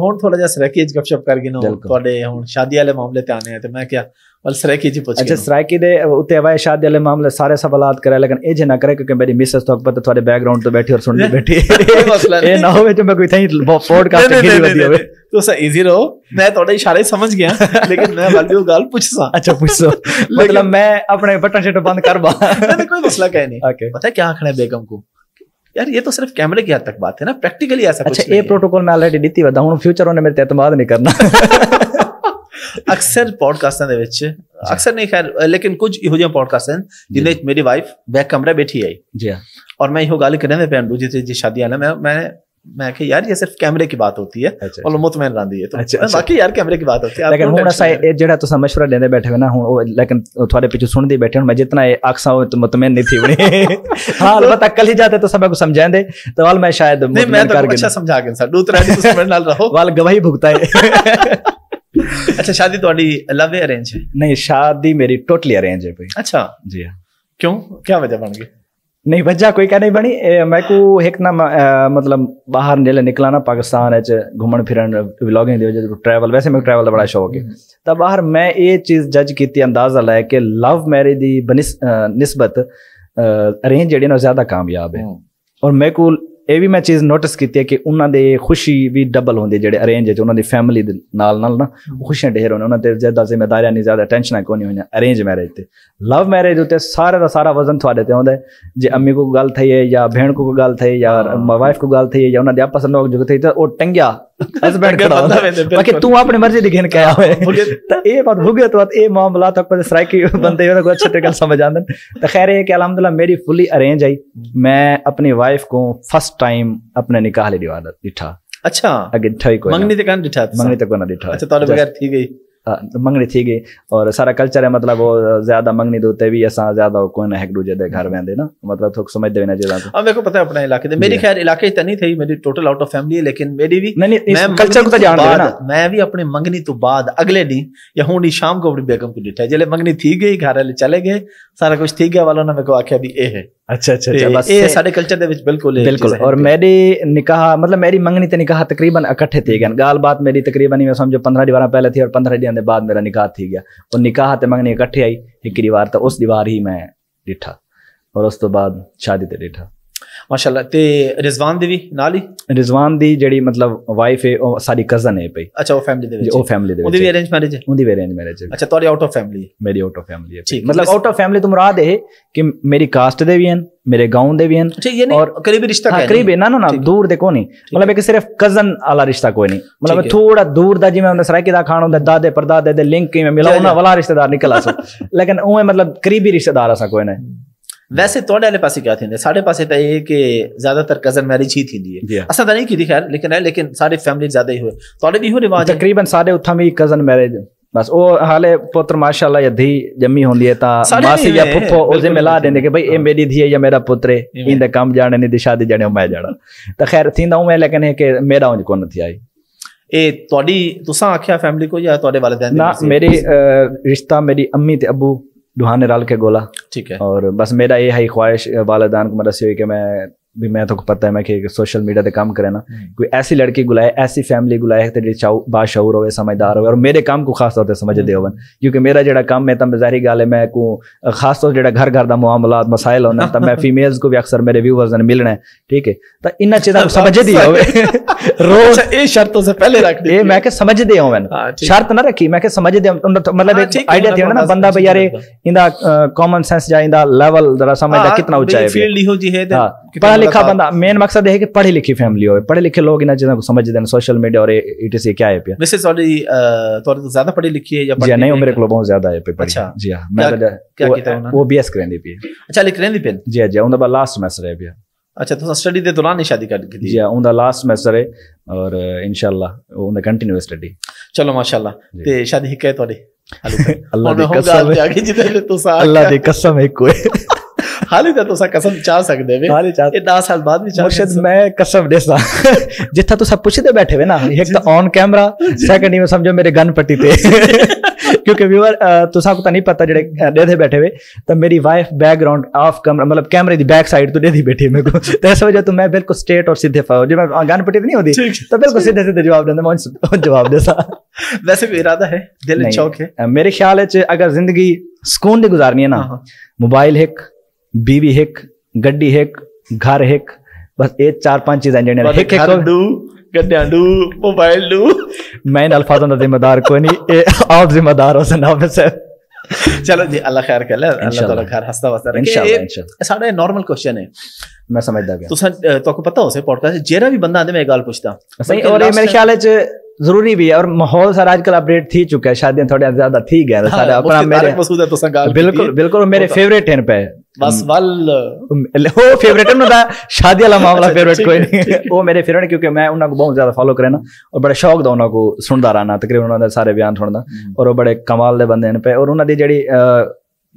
ਹੁਣ ਥੋੜਾ ਜਿਹਾ ਸਰਾਇਕੇ ਚ ਗੱਪਸ਼ਪ ਕਰਕੇ ਨਾ ਤੁਹਾਡੇ ਹੁਣ ਸ਼ਾਦੀ ਵਾਲੇ ਮਾਮਲੇ ਤੇ ਆਨੇ ਆ ਤੇ ਮੈਂ ਕਿਹਾ ਵਲ ਸਰਾਇਕੇ ਜੀ ਪੁੱਛ ਅੱਛਾ ਸਰਾਇਕੇ ਦੇ ਉੱਤੇ ਆਵਾਏ ਸ਼ਾਦੀ ਵਾਲੇ ਮਾਮਲੇ ਸਾਰੇ ਸਵਾਲਾਤ ਕਰੇ ਲੇਕਿਨ ਇਹ ਜੇ ਨਾ ਕਰੇ ਕਿਉਂਕਿ ਮੇਰੀ ਮਿਸਸ ਤੋਂ ਪਤਾ ਤੁਹਾਡੇ ਬੈਕਗ੍ਰਾਉਂਡ ਤੋਂ ਬੈਠੀ ਔਰ ਸੁਣਦੀ ਬੈਠੀ ਇਹ ਮਸਲਾ ਨਹੀਂ ਇਹ ਨਾ ਹੋਵੇ ਜੋ ਮੈਂ ਕੋਈ ਥਾਈ ਪੋਡਕਾਸਟ ਤੇ ਗਿਰੀ ਵਧੀ ਹੋਵੇ ਤੋ ਸਾ ਈਜ਼ੀ ਰਹੋ ਮੈਂ ਤੁਹਾਡੇ ਇਸ਼ਾਰੇ ਸਮਝ ਗਿਆ ਲੇਕਿਨ ਮੈਂ ਵਾਲੀ ਉਹ ਗੱਲ ਪੁੱਛਸਾਂ ਅੱਛਾ ਪੁੱਛੋ ਮਤਲਬ ਮੈਂ ਆਪਣੇ ਬਟਨ ਸ਼ਟ ਬੰਦ ਕਰ ਬਾ ਨਹੀਂ ਕੋਈ ਮਸਲਾ ਕਹਿ ਨਹੀਂ ਪਤਾ ਕੀ ਆਖਣਾ ਬੇਗਮ ਕੋ यार ये तो सिर्फ कैमरे की हद तक बात है ना प्रैक्टिकली ऐसा अच्छा, कुछ ये प्रोटोकॉल मैं ऑलरेडी ਦਿੱਤੀ ਵਦਾ ਹੁਣ ਫਿਊਚਰ ਉਹਨੇ ਮੇਰੇ ਤੇ ਇਤਮਾਦ ਨਹੀਂ ਕਰਨਾ ਅਕਸਰ ਪੋਡਕਾਸਟਾਂ ਦੇ ਵਿੱਚ ਅਕਸਰ ਨਹੀਂ ਖੈਰ ਲੇਕਿਨ ਕੁਝ ਇਹੋ ਜਿਹੇ ਪੋਡਕਾਸਟ ਹਨ ਜਿਨ੍ਹਾਂ ਵਿੱਚ ਮੇਰੀ ਵਾਈਫ ਬੈਕ ਕਮਰਾ ਬੈਠੀ ਆਈ ਜੀ ਹਾਂ ਔਰ ਮੈਂ ਇਹੋ ਗੱਲ ਕਰਨ ਦੇ ਪੈਣ ਦੂਜੀ ਤੇ ਜੀ ਸ਼ਾਦੀ ਆਲਾ ਮੈਂ ਮੈਂ मैं कि यार ये सिर्फ कैमरे की बात होती है अच्छा, और अच्छा। मुतमैन रांदी है तो अच्छा, बाकी यार कैमरे की बात होती है लेकिन हुन असा जेड़ा तुसा मशवरा लेंदे बैठे ना हुन लेकिन थुआरे पीछे सुनदे बैठे हो मैं जितना आखसा तो मुतमैन नहीं थी बने हां अलबत्ता कल ही जाते तो सब को समझांदे तो वाल मैं शायद नहीं मैं तो अच्छा समझा के सर दूसरा तुस तो मेरे नाल रहो वाल गवाही भुगताए अच्छा शादी तुम्हारी लव अरेंज है नहीं शादी मेरी टोटली अरेंज है भाई अच्छा जी हाँ। क्यों क्या वजह बन गई नहीं बच्चा कोई क्या नहीं बनी मैं को एक ना आ, मतलब बाहर जल्द निकला ना पाकिस्तान है घूमन फिरन व्लॉगिंग दी वजह ट्रैवल वैसे मैं ट्रैवल का बड़ा शौक है तो बाहर मैं ये चीज़ जज की अंदाजा लाया कि लव मैरिज की बनिस निस्बत अरेंज जी ज़्यादा कामयाब है और मैं को ਇਹ ਵੀ ਮੈਂ ਚੀਜ਼ ਨੋਟਿਸ ਕੀਤੀ ਹੈ ਕਿ ਉਹਨਾਂ ਦੇ ਖੁਸ਼ੀ ਵੀ ਡਬਲ ਹੁੰਦੀ ਜਿਹੜੇ ਅਰੇਂਜ ਚ ਉਹਨਾਂ ਦੀ ਫੈਮਿਲੀ ਦੇ ਨਾਲ ਨਾਲ ਨਾ ਖੁਸ਼ੀਆਂ ਢੇਰ ਹੋਣ ਉਹਨਾਂ ਤੇ ਜ਼ਿਆਦਾ ਜ਼ਿੰਮੇਵਾਰੀਆਂ ਨਹੀਂ ਜ਼ਿਆਦਾ ਟੈਨਸ਼ਨਾਂ ਕੋਈ ਨਹੀਂ ਹੋਈਆਂ ਅਰੇਂਜ ਮੈਰਿਜ ਤੇ ਲਵ ਮੈਰਿਜ ਉਤੇ ਸਾਰਾ ਦਾ ਸਾਰਾ ਵਜ਼ਨ ਤੁਹਾਡੇ ਤੇ ਆਉਂਦਾ ਜੇ ਅੰਮੀ ਕੋ ਗੱਲ ਥਈ ਹੈ ਜਾਂ ਭੈਣ ਕੋ ਗੱਲ ਥਈ ਜਾਂ ਵਾਈਫ ਕੋ ਗੱਲ ਥਈ ਜਾਂ ਉਹਨਾਂ ਦੇ ਆਪਸ ਲੋਕ ਜੁਗ ਥਈ ਤਾਂ ਉਹ ਟੰਗਿਆ ਹਸਬੈਂਡ ਖੜਾ ਬਾਕੀ ਤੂੰ ਆਪਣੀ ਮਰਜ਼ੀ ਦੇ ਦੀ ਕੇ ਆਇਆ ਹੋਏ ਤਾਂ ਇਹ ਬਾਤ ਹੋ ਗਿਆ ਤਾਂ ਇਹ ਮਾਮਲਾ ਤੱਕ ਪਰ ਸਰਾਇਕੀ ਬੰਦੇ ਉਹਨਾਂ ਕੋ ਅੱਛੇ ਤਰੀਕੇ ਨਾਲ ਸਮਝ ਆਉਂਦੇ ਤਾਂ ਖੈਰ ਇਹ ਕਿ ਅਲਹਮਦੁਲਿਲਾ ਮੇਰੀ ਫੁੱਲੀ ਅਰੇਂਜ ਆਈ ਮੈਂ ਆਪਣੀ ਵਾਈਫ ਕੋ ਫਸ फर्स्ट टाइम अपने निकाह ले दिवा दिठा अच्छा अगे ठई को मंगनी ते कान दिठा मंगनी ते को ना दिठा अच्छा तोरे बगैर थी गई मंगनी थी गई और सारा कल्चर है मतलब वो ज्यादा मंगनी दोते तो भी ऐसा ज्यादा कोई ना एक दूजे दे घर में दे ना मतलब थोक समझ देना चाहिए तो। अब मेरे को पता है अपना इलाके दे मेरी खैर इलाके तो नहीं थी मेरी टोटल आउट ऑफ फैमिली है लेकिन मेरी भी मैं कल्चर को तो जान तो ना मैं भी अपने मंगनी तो बाद अगले दिन या हूं शाम को अपनी बेगम को डिठा जल्द मंगनी थी गई घर वाले चले गए सारा कुछ थी गया वालों ने मेरे को आख्या भी ए है अच्छा अच्छा अच्छा ਬਸ ਇਹ ਸਾਡੇ ਕਲਚਰ ਦੇ ਵਿੱਚ ਬਿਲਕੁਲ ਇਹ ਬਿਲਕੁਲ ਔਰ ਮੇਰੀ ਨਿਕਾਹ ਮਤਲਬ ਮੇਰੀ ਮੰਗਣੀ ਤੇ ਨਿਕਾਹ ਤਕਰੀਬਨ ਇਕੱਠੇ ਥੇ ਗਏ ਗੱਲ ਬਾਤ ਮੇਰੀ ਤਕਰੀਬਨ ਮੈਂ ਸਮਝੋ 15 ਦਿਨਾਂ ਪਹਿਲੇ ਥੀ ਔਰ 15 ਦਿਨਾਂ ਦੇ ਬਾਅਦ ਮੇਰਾ ਨਿਕਾਹ ਥੀ ਗਿਆ ਉਹ ਨਿਕਾਹ ਤੇ ਮੰਗਣੀ ਇਕੱਠੇ ਆਈ ਇੱਕ ਦੀਵਾਰ ਤਾਂ ਉਸ ਦੀਵਾਰ ਹੀ ਮੈਂ ਡਿਠਾ ਔਰ ਉਸ ਤੋਂ ਬਾਅਦ ਸ਼ਾਦੀ ਤੇ ਡਿਠਾ माशाल्लाह ते रिजवान दी भी नाल ही रिजवान दी ਜਿਹੜੀ मतलब वाइफ है ओ सारी कजन है भाई अच्छा ਉਹ फैमिली दे विच ओ फैमिली दे विच ओदी ਵੀ ਅਰੇਂਜ ਮੈਰਿਜ ਹੈ ਉਹਦੀ ਵੀ ਅਰੇਂਜ ਮੈਰਿਜ ਹੈ ਅੱਛਾ ਤੁਹਾਡੀ ਆਊਟ ਆਫ ਫੈਮਿਲੀ ਹੈ ਮੇਰੀ ਆਊਟ ਆਫ ਫੈਮਿਲੀ ਹੈ ਠੀਕ ਮਤਲਬ ਆਊਟ ਆਫ ਫੈਮਿਲੀ ਤੋਂ ਮੁਰਾਦ ਇਹ ਕਿ ਮੇਰੀ ਕਾਸਟ ਦੇ मेरे गांव दे भी हैं ठीक ये नहीं और करीबी रिश्ता हाँ, करीबी ना ना ना दूर देखो नहीं मतलब एक सिर्फ कजन वाला रिश्ता कोई नहीं मतलब थोड़ा दूर दा जी मैं सराय के दा खानो दा दादे परदादे दे लिंक के मिला उन्हें वाला रिश्तेदार निकला सो लेकिन ओए मतलब करीबी रिश्तेदार ऐसा कोई नहीं वैसे तो डाले पासे क्या थे साढ़े पासे तो ये कि ज्यादातर कजन मैरिज ही थी yeah. असा तो नहीं की खैर लेकिन है लेकिन सारे फैमिली ज्यादा ही हुए तो भी हो रिवाज तकरीबन सारे उठा में कजन मैरिज बस वो हाले पुत्र माशाल्लाह या धी जमी होंदी है ता मासी या पुप्पो उसे मिला देने के भाई ए हाँ। मेरी धी है या मेरा पुत्र है इंदे काम जाने ने दिशा दे जाने मैं जाना तो खैर थिंदा हूं मैं लेकिन है के मेरा उंज कोन थी आई ए तोडी तुसा आख्या फैमिली को या तोडे वालिदैन ना मेरी रिश्ता मेरी अम्मी ते अबू दुहाने राल के गोला ठीक है और बस मेरा ये है ख्वाहिश वालदान को मदद से हुई कि मैं ਵੀ ਮੈਂ ਤੁਹਾਨੂੰ ਪਤਾ ਹੈ ਮੈਂ ਕਿ ਸੋਸ਼ਲ ਮੀਡੀਆ ਤੇ ਕੰਮ ਕਰੇ ਨਾ ਕੋਈ ਐਸੀ ਲੜਕੀ ਗੁਲਾਏ ਐਸੀ ਫੈਮਿਲੀ ਗੁਲਾਏ ਤੇਰੇ ਚਾਉ ਬਾਸ਼ੌਰ ਹੋਵੇ ਸਮਝਦਾਰ ਹੋਵੇ ਔਰ ਮੇਰੇ ਕੰਮ ਕੋ ਖਾਸ ਤੌਰ ਤੇ ਸਮਝਦੇ ਹੋਵਨ ਕਿਉਂਕਿ ਮੇਰਾ ਜਿਹੜਾ ਕੰਮ ਹੈ ਤਾਂ ਜ਼ਾਹਰੀ ਗੱਲ ਹੈ ਮੈਂ ਕੋ ਖਾਸ ਤੌਰ ਜਿਹੜਾ ਘਰ ਘਰ ਦਾ ਮਾਮਲਾਤ ਮਸਾਇਲ ਹੋਣਾ ਤਾਂ ਮੈਂ ਫੀਮੇਲਸ ਕੋ ਵੀ ਅਕਸਰ ਮੇਰੇ ਵਿਊਅਰਸ ਨੇ ਮਿਲਣਾ ਹੈ ਠੀਕ ਹੈ ਤਾਂ ਇਹਨਾਂ ਚੀਜ਼ਾਂ ਨੂੰ ਸਮਝਦੀ ਹੋਵੇ ਰੋਜ਼ ਇਹ ਸ਼ਰਤੋਂ ਸੇ ਪਹਿਲੇ ਰੱਖ ਦੇ ਇਹ ਮੈਂ ਕਿ ਸਮਝਦੇ ਹੋਵਨ ਸ਼ਰਤ ਨਾ ਰੱਖੀ ਮੈਂ ਕਿ ਸਮਝਦੇ ਮਤਲਬ ਇੱਕ ਆਈਡੀਆ ਦੇਣਾ ਨਾ ਬੰਦਾ ਬਈ ਯਾਰ ਇਹਦਾ ਕਾਮਨ ਸੈਂਸ ਜਾਂ ਇਹਦਾ ਲੈਵਲ ਜ਼ਰਾ ਸਮਝਦਾ ਕਿੰਨਾ ਉੱਚਾ ਹੈ ਫੀਲਡ ਇਹੋ ਜੀ ਹੈ लिखा बंदा मेन मकसद है कि पढ़ी लिखी फैमिली हो पढ़े लिखे लोग इन चीजों को समझ देने सोशल मीडिया और इट क्या है तो ज्यादा पढ़ी लिखी है या जी हाँ, नहीं मेरे को बहुत ज्यादा है पे अच्छा जी हां मैं तो वो बीएस करेंदी पी अच्छा लिख रहे पे जी हाँ, जी उन लास्ट सेमेस्टर है पिया अच्छा तो स्टडी दे दौरान ही शादी कर दी जी उनदा लास्ट सेमेस्टर है और इंशाल्लाह उनदा कंटिन्यू स्टडी चलो माशाल्लाह ते शादी ही कह अल्लाह दी कसम अल्लाह दी कसम है कोई ਹਾਲੇ ਤਾਂ ਤੁਸੀਂ ਕਸਮ ਚਾਹ ਸਕਦੇ ਵੇ ਹਾਲੇ ਚਾਹ ਇਹ 10 ਸਾਲ ਬਾਅਦ ਵੀ ਚਾਹ ਮੁਰਸ਼ਿਦ ਮੈਂ ਕਸਮ ਦੇਸਾਂ ਜਿੱਥਾ ਤੁਸੀਂ ਪੁੱਛਦੇ ਬੈਠੇ ਵੇ ਨਾ ਇੱਕ ਤਾਂ ਔਨ ਕੈਮਰਾ ਸੈਕੰਡ ਇਹ ਸਮਝੋ ਮੇਰੇ ਗਨ ਪੱਟੀ ਤੇ क्योंकि व्यूअर तुसा को तो नहीं पता जेडे डेधे बैठे हुए तो मेरी वाइफ बैकग्राउंड ऑफ कैमरा मतलब कैमरे की बैक साइड तो डेधी बैठी मेरे को तो ऐसा वजह तो मैं बिल्कुल स्ट्रेट और सीधे पाओ जो मैं गान पटी नहीं होती तो बिल्कुल सीधे सीधे जवाब देता मैं जवाब देता वैसे भी इरादा है दिल चौक है मेरे ख्याल है अगर जिंदगी सुकून नहीं गुजारनी है ना हाँ, हाँ। मोबाइल एक बीवी हेक गड्डी हेक घर हेक बस ये चार पांच चीजें इंजीनियर हिक हिक गड्डियां डू मोबाइल डू मैं अल्फाजों का जिम्मेदार कोई नहीं ए, आप जिम्मेदार हो सना सर चलो जी अल्लाह खैर कर ले अल्लाह ताला खैर हंसता वसता रखे इंशाल्लाह इंशाल्लाह नॉर्मल क्वेश्चन है मैं समझदा गया तुसा तो को पता हो से पॉडकास्ट जेरा भी बंदा आंदे मैं गल पूछता और मेरे ख्याल है जरूरी भी है और माहौल सारा आजकल अपडेट थी चुका है शादियां थोड़ी ज्यादा थी गया सारा हाँ, अपना मेरे बिल्कुल बिल्कुल मेरे फेवरेट हैं पे ਬਸ ਵੱਲ ਉਹ ਫੇਵਰੇਟ ਉਹਨਾਂ ਦਾ ਸ਼ਾਦੀ ਵਾਲਾ ਮਾਮਲਾ ਫੇਵਰੇਟ ਕੋਈ ਨਹੀਂ ਉਹ ਮੇਰੇ ਫੇਵਰੇਟ ਕਿਉਂਕਿ ਮੈਂ ਉਹਨਾਂ ਨੂੰ ਬਹੁਤ ਜ਼ਿਆਦਾ ਫਾਲੋ ਕਰੇ ਨਾ ਔਰ ਬੜਾ ਸ਼ੌਕ ਦਾ ਉਹਨਾਂ ਨੂੰ ਸੁਣਦਾ ਰਹਿਣਾ ਤਕਰੀਬਨ ਉਹਨਾਂ ਦੇ ਸਾਰੇ ਬਿਆਨ ਸੁਣਦਾ ਔਰ ਉਹ ਬੜੇ ਕਮਾਲ ਦੇ ਬੰਦੇ ਨੇ ਪਏ ਔਰ ਉਹਨਾਂ ਦੀ ਜਿਹੜੀ